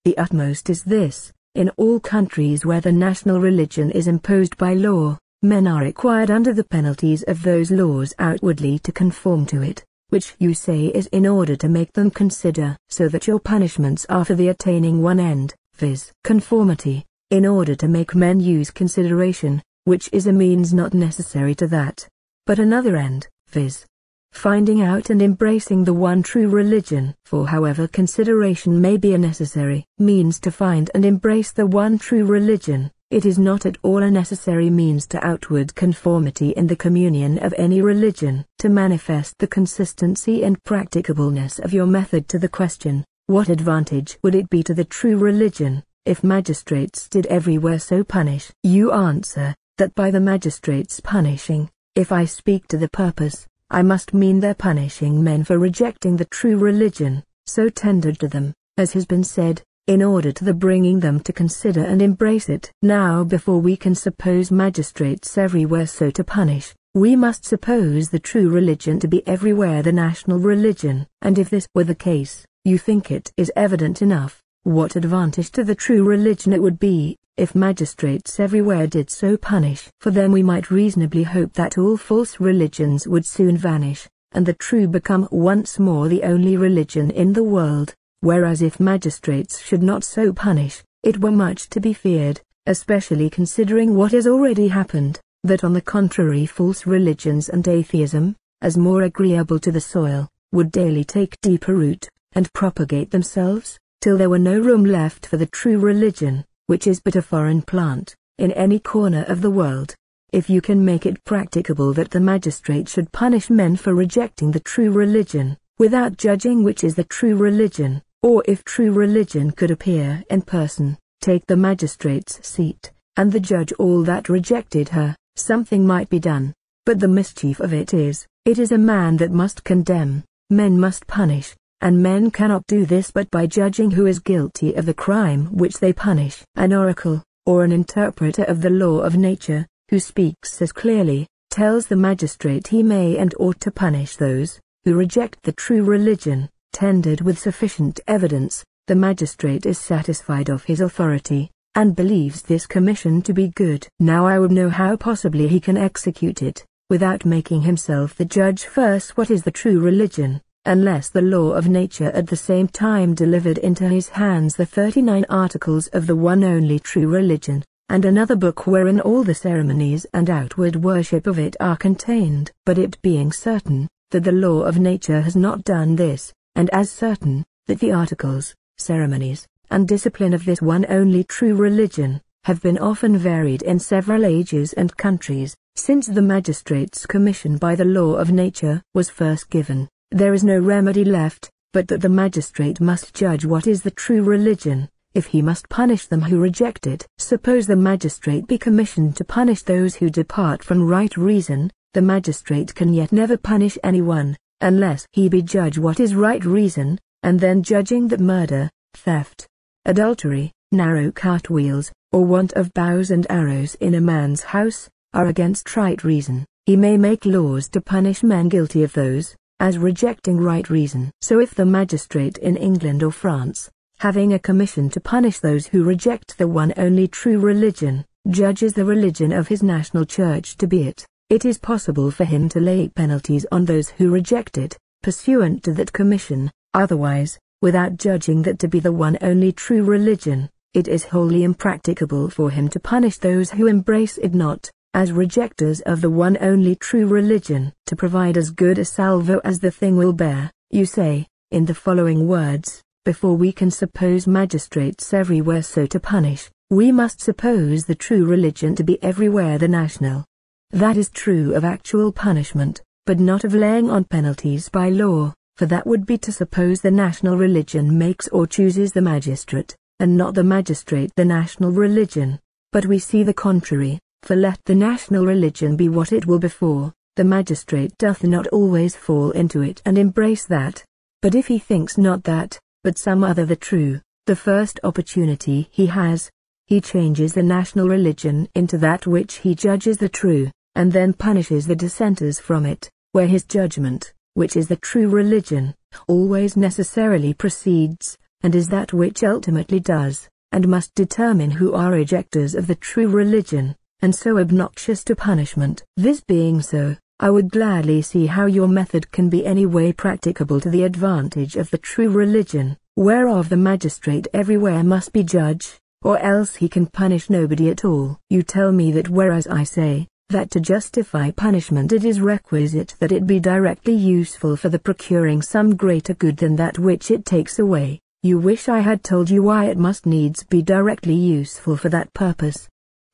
The utmost is this, in all countries where the national religion is imposed by law, men are required under the penalties of those laws outwardly to conform to it, which you say is in order to make them consider, so that your punishments are for the attaining one end, viz. conformity, in order to make men use consideration, which is a means not necessary to that, but another end, viz. finding out and embracing the one true religion. For however consideration may be a necessary means to find and embrace the one true religion, it is not at all a necessary means to outward conformity in the communion of any religion. To manifest the consistency and practicableness of your method to the question, what advantage would it be to the true religion, if magistrates did everywhere so punish? You answer, that by the magistrates punishing, if I speak to the purpose, I must mean their punishing men for rejecting the true religion, so tendered to them, as has been said, in order to the bringing them to consider and embrace it. Now before we can suppose magistrates everywhere so to punish, we must suppose the true religion to be everywhere the national religion, and if this were the case, you think it is evident enough, what advantage to the true religion it would be, if magistrates everywhere did so punish. For then we might reasonably hope that all false religions would soon vanish, and the true become once more the only religion in the world, whereas if magistrates should not so punish, it were much to be feared, especially considering what has already happened, that on the contrary false religions and atheism, as more agreeable to the soil, would daily take deeper root and propagate themselves, till there were no room left for the true religion, which is but a foreign plant, in any corner of the world. If you can make it practicable that the magistrate should punish men for rejecting the true religion, without judging which is the true religion, or if true religion could appear in person, take the magistrate's seat, and the judge all that rejected her, something might be done. But the mischief of it is, it is a man that must condemn, men must punish, and men cannot do this but by judging who is guilty of the crime which they punish. An oracle, or an interpreter of the law of nature, who speaks as clearly, tells the magistrate he may and ought to punish those who reject the true religion, tendered with sufficient evidence, the magistrate is satisfied of his authority, and believes this commission to be good. Now I would know how possibly he can execute it, without making himself the judge first what is the true religion, unless the law of nature at the same time delivered into his hands the 39 articles of the one only true religion, and another book wherein all the ceremonies and outward worship of it are contained. But it being certain, that the law of nature has not done this, and as certain, that the articles, ceremonies, and discipline of this one only true religion, have been often varied in several ages and countries, since the magistrate's commission by the law of nature was first given there is no remedy left, but that the magistrate must judge what is the true religion, if he must punish them who reject it. Suppose the magistrate be commissioned to punish those who depart from right reason, the magistrate can yet never punish anyone, unless he be judge what is right reason, and then judging that murder, theft, adultery, narrow cartwheels, or want of bows and arrows in a man's house, are against right reason, he may make laws to punish men guilty of those, as rejecting right reason. So if the magistrate in England or France, having a commission to punish those who reject the one only true religion, judges the religion of his national church to be it, it is possible for him to lay penalties on those who reject it, pursuant to that commission, otherwise, without judging that to be the one only true religion, it is wholly impracticable for him to punish those who embrace it not as rejecters of the one only true religion, to provide as good a salvo as the thing will bear, you say, in the following words, before we can suppose magistrates everywhere so to punish, we must suppose the true religion to be everywhere the national. That is true of actual punishment, but not of laying on penalties by law, for that would be to suppose the national religion makes or chooses the magistrate, and not the magistrate the national religion. But we see the contrary, for let the national religion be what it will before, the magistrate doth not always fall into it and embrace that. But if he thinks not that, but some other the true, the first opportunity he has, he changes the national religion into that which he judges the true, and then punishes the dissenters from it, where his judgment, which is the true religion, always necessarily precedes, and is that which ultimately does, and must determine who are ejectors of the true religion and so obnoxious to punishment. This being so, I would gladly see how your method can be any way practicable to the advantage of the true religion, whereof the magistrate everywhere must be judge, or else he can punish nobody at all. You tell me that whereas I say, that to justify punishment it is requisite that it be directly useful for the procuring some greater good than that which it takes away. You wish I had told you why it must needs be directly useful for that purpose.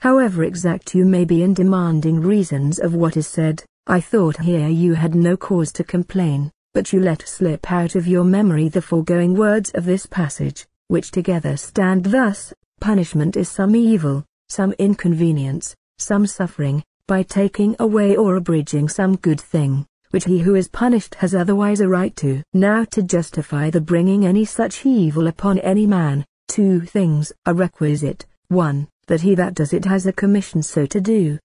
However exact you may be in demanding reasons of what is said, I thought here you had no cause to complain, but you let slip out of your memory the foregoing words of this passage, which together stand thus, punishment is some evil, some inconvenience, some suffering, by taking away or abridging some good thing, which he who is punished has otherwise a right to. Now to justify the bringing any such evil upon any man, two things are requisite, 1 that he that does it has a commission so to do.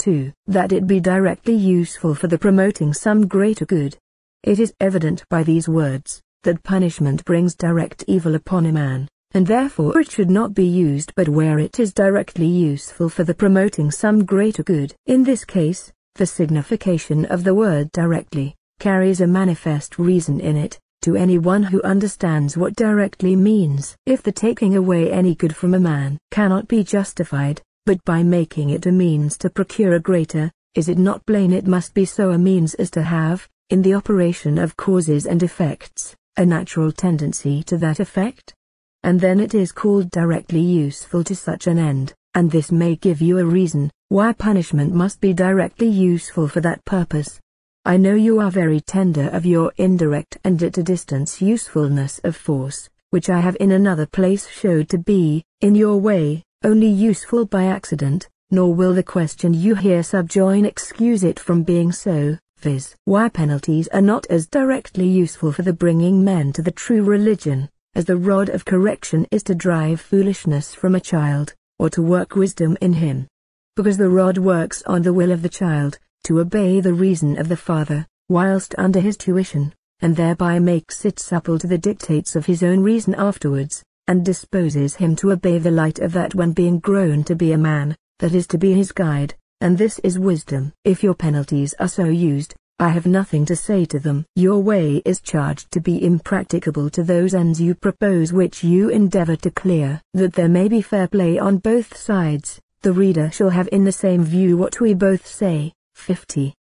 2. That it be directly useful for the promoting some greater good. It is evident by these words, that punishment brings direct evil upon a man, and therefore it should not be used but where it is directly useful for the promoting some greater good. In this case, the signification of the word directly, carries a manifest reason in it, to anyone who understands what directly means. If the taking away any good from a man cannot be justified, but by making it a means to procure a greater, is it not plain it must be so a means as to have, in the operation of causes and effects, a natural tendency to that effect? And then it is called directly useful to such an end, and this may give you a reason why punishment must be directly useful for that purpose. I know you are very tender of your indirect and at a distance usefulness of force, which I have in another place showed to be, in your way, only useful by accident, nor will the question you here subjoin excuse it from being so, viz. why penalties are not as directly useful for the bringing men to the true religion, as the rod of correction is to drive foolishness from a child, or to work wisdom in him. Because the rod works on the will of the child, to obey the reason of the Father, whilst under his tuition, and thereby makes it supple to the dictates of his own reason afterwards, and disposes him to obey the light of that when being grown to be a man, that is to be his guide, and this is wisdom. If your penalties are so used, I have nothing to say to them. Your way is charged to be impracticable to those ends you propose which you endeavor to clear. That there may be fair play on both sides, the reader shall have in the same view what we both say, 50.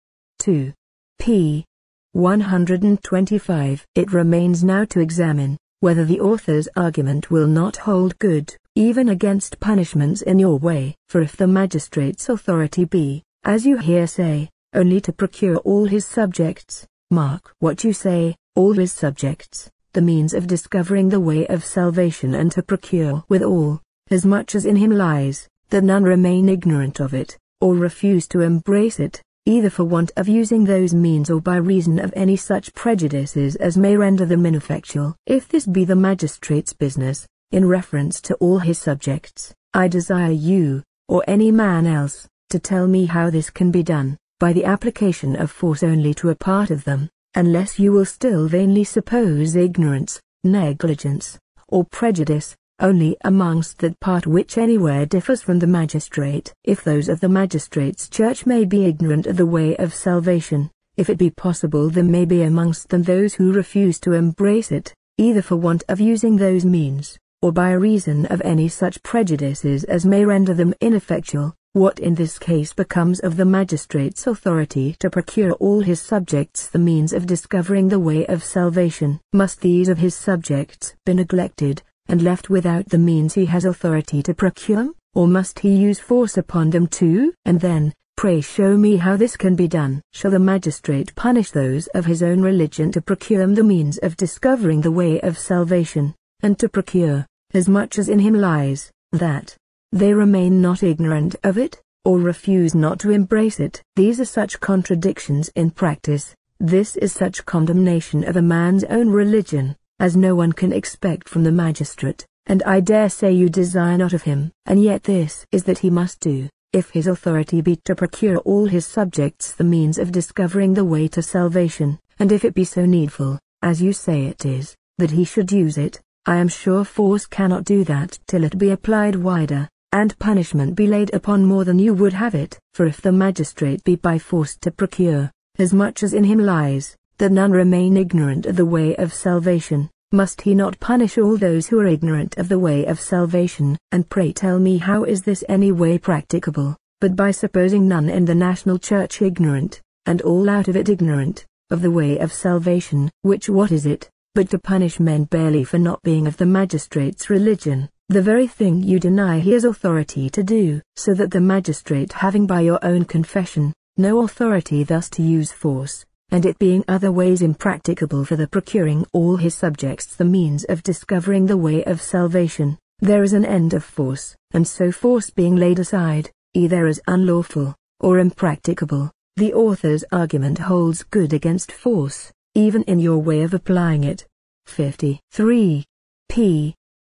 2. p. 125. It remains now to examine whether the author's argument will not hold good, even against punishments in your way. For if the magistrate's authority be, as you here say, only to procure all his subjects, mark what you say, all his subjects, the means of discovering the way of salvation and to procure with all as much as in him lies, that none remain ignorant of it, or refuse to embrace it, either for want of using those means or by reason of any such prejudices as may render them ineffectual. If this be the magistrate's business, in reference to all his subjects, I desire you, or any man else, to tell me how this can be done, by the application of force only to a part of them, unless you will still vainly suppose ignorance, negligence, or prejudice, only amongst that part which anywhere differs from the magistrate. If those of the magistrate's church may be ignorant of the way of salvation, if it be possible there may be amongst them those who refuse to embrace it, either for want of using those means, or by reason of any such prejudices as may render them ineffectual, what in this case becomes of the magistrate's authority to procure all his subjects the means of discovering the way of salvation? Must these of his subjects be neglected, and left without the means he has authority to procure, or must he use force upon them too? And then, pray show me how this can be done. Shall the magistrate punish those of his own religion to procure the means of discovering the way of salvation, and to procure, as much as in him lies, that they remain not ignorant of it, or refuse not to embrace it? These are such contradictions in practice. This is such condemnation of a man's own religion, as no one can expect from the magistrate, and I dare say you desire not of him. And yet this is that he must do, if his authority be to procure all his subjects the means of discovering the way to salvation, and if it be so needful, as you say it is, that he should use it, I am sure force cannot do that till it be applied wider, and punishment be laid upon more than you would have it, for if the magistrate be by force to procure, as much as in him lies, the none remain ignorant of the way of salvation. Must he not punish all those who are ignorant of the way of salvation? And pray tell me how is this any way practicable, but by supposing none in the national church ignorant, and all out of it ignorant, of the way of salvation, which what is it, but to punish men barely for not being of the magistrate's religion, the very thing you deny he has authority to do, so that the magistrate having by your own confession, no authority thus to use force, and it being otherways impracticable for the procuring all his subjects the means of discovering the way of salvation, there is an end of force, and so force being laid aside, either as unlawful, or impracticable, the author's argument holds good against force, even in your way of applying it. 53. p.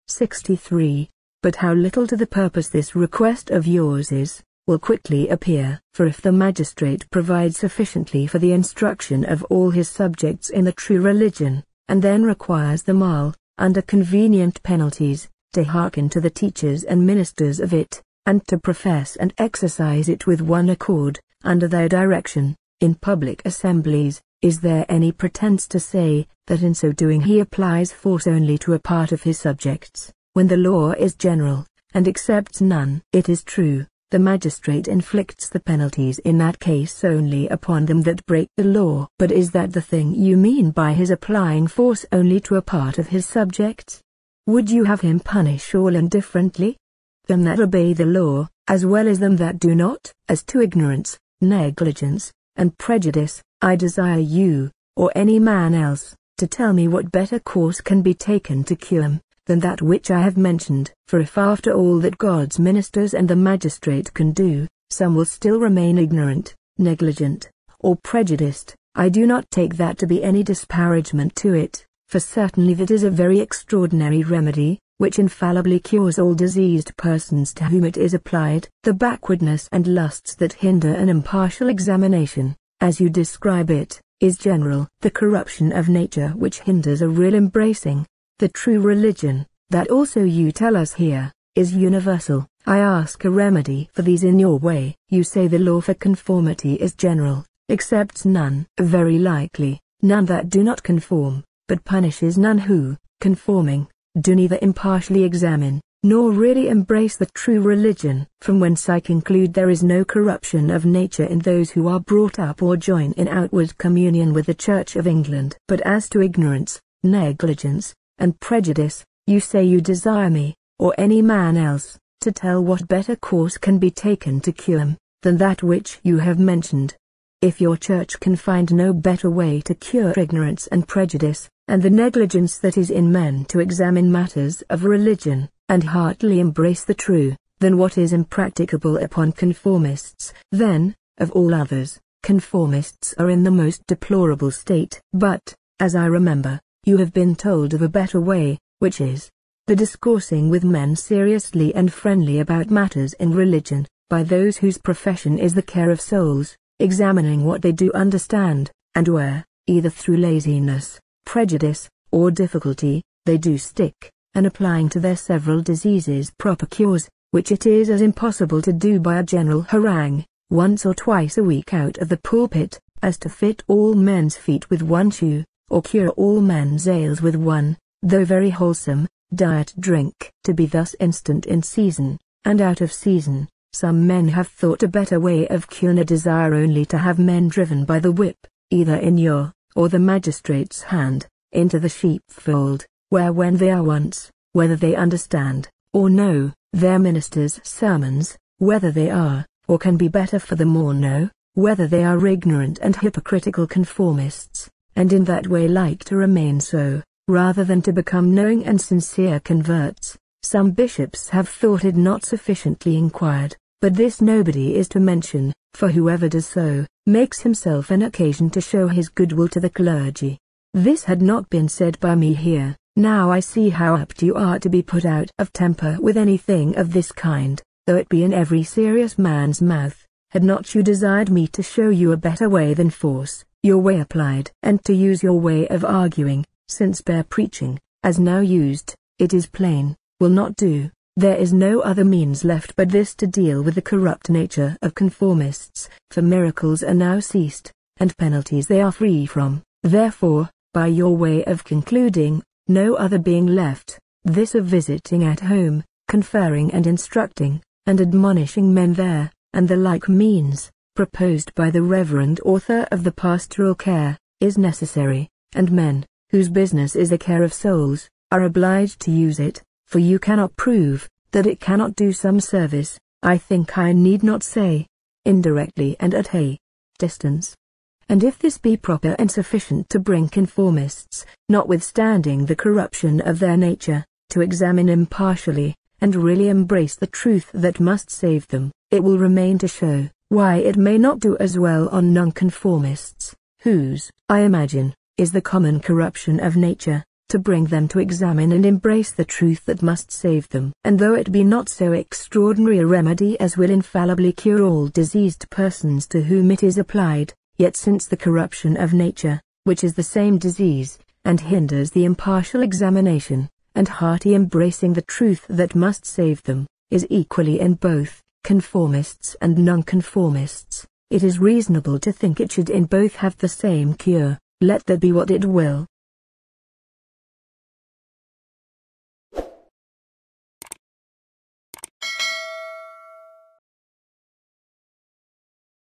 63. But how little to the purpose this request of yours is, will quickly appear, for if the magistrate provides sufficiently for the instruction of all his subjects in the true religion, and then requires them all, under convenient penalties, to hearken to the teachers and ministers of it, and to profess and exercise it with one accord, under their direction, in public assemblies, is there any pretence to say, that in so doing he applies force only to a part of his subjects, when the law is general, and accepts none? It is true the magistrate inflicts the penalties in that case only upon them that break the law. But is that the thing you mean by his applying force only to a part of his subjects? Would you have him punish all indifferently? Them that obey the law, as well as them that do not, as to ignorance, negligence, and prejudice, I desire you, or any man else, to tell me what better course can be taken to cure him, than that which I have mentioned. For if after all that God's ministers and the magistrate can do, some will still remain ignorant, negligent, or prejudiced, I do not take that to be any disparagement to it, for certainly that is a very extraordinary remedy, which infallibly cures all diseased persons to whom it is applied. The backwardness and lusts that hinder an impartial examination, as you describe it, is general. The corruption of nature which hinders a real embracing, the true religion, that also you tell us here, is universal. I ask a remedy for these in your way. You say the law for conformity is general, accepts none. Very likely, none that do not conform, but punishes none who, conforming, do neither impartially examine, nor really embrace the true religion, from whence I conclude there is no corruption of nature in those who are brought up or join in outward communion with the Church of England. But as to ignorance, negligence, and prejudice, you say you desire me, or any man else, to tell what better course can be taken to cure him, than that which you have mentioned. If your church can find no better way to cure ignorance and prejudice, and the negligence that is in men to examine matters of religion, and heartily embrace the true, than what is impracticable upon conformists, then, of all others, conformists are in the most deplorable state. But, as I remember, you have been told of a better way, which is the discoursing with men seriously and friendly about matters in religion, by those whose profession is the care of souls, examining what they do understand, and where, either through laziness, prejudice, or difficulty, they do stick, and applying to their several diseases proper cures, which it is as impossible to do by a general harangue, once or twice a week out of the pulpit, as to fit all men's feet with one shoe or cure all man's ails with one, though very wholesome, diet drink. To be thus instant in season, and out of season, some men have thought a better way of cure a desire only to have men driven by the whip, either in your, or the magistrate's hand, into the sheepfold, where when they are once, whether they understand, or know, their minister's sermons, whether they are, or can be better for them or no, whether they are ignorant and hypocritical conformists, and in that way like to remain so, rather than to become knowing and sincere converts. Some bishops have thought it not sufficiently inquired, but this nobody is to mention, for whoever does so, makes himself an occasion to show his goodwill to the clergy. This had not been said by me here, now I see how apt you are to be put out of temper with anything of this kind, though it be in every serious man's mouth, had not you desired me to show you a better way than force, your way applied, and to use your way of arguing, since bare preaching, as now used, it is plain, will not do. There is no other means left but this to deal with the corrupt nature of conformists, for miracles are now ceased, and penalties they are free from. Therefore, by your way of concluding, no other being left, this of visiting at home, conferring and instructing, and admonishing men there, and the like means, proposed by the Reverend Author of the Pastoral Care, is necessary, and men, whose business is the care of souls, are obliged to use it, for you cannot prove that it cannot do some service, I think I need not say, indirectly and at a distance. And if this be proper and sufficient to bring conformists, notwithstanding the corruption of their nature, to examine impartially, and really embrace the truth that must save them, it will remain to show why it may not do as well on nonconformists, whose, I imagine, is the common corruption of nature, to bring them to examine and embrace the truth that must save them. And though it be not so extraordinary a remedy as will infallibly cure all diseased persons to whom it is applied, yet since the corruption of nature, which is the same disease, and hinders the impartial examination, and hearty embracing the truth that must save them, is equally in both, conformists and nonconformists, it is reasonable to think it should in both have the same cure, let that be what it will.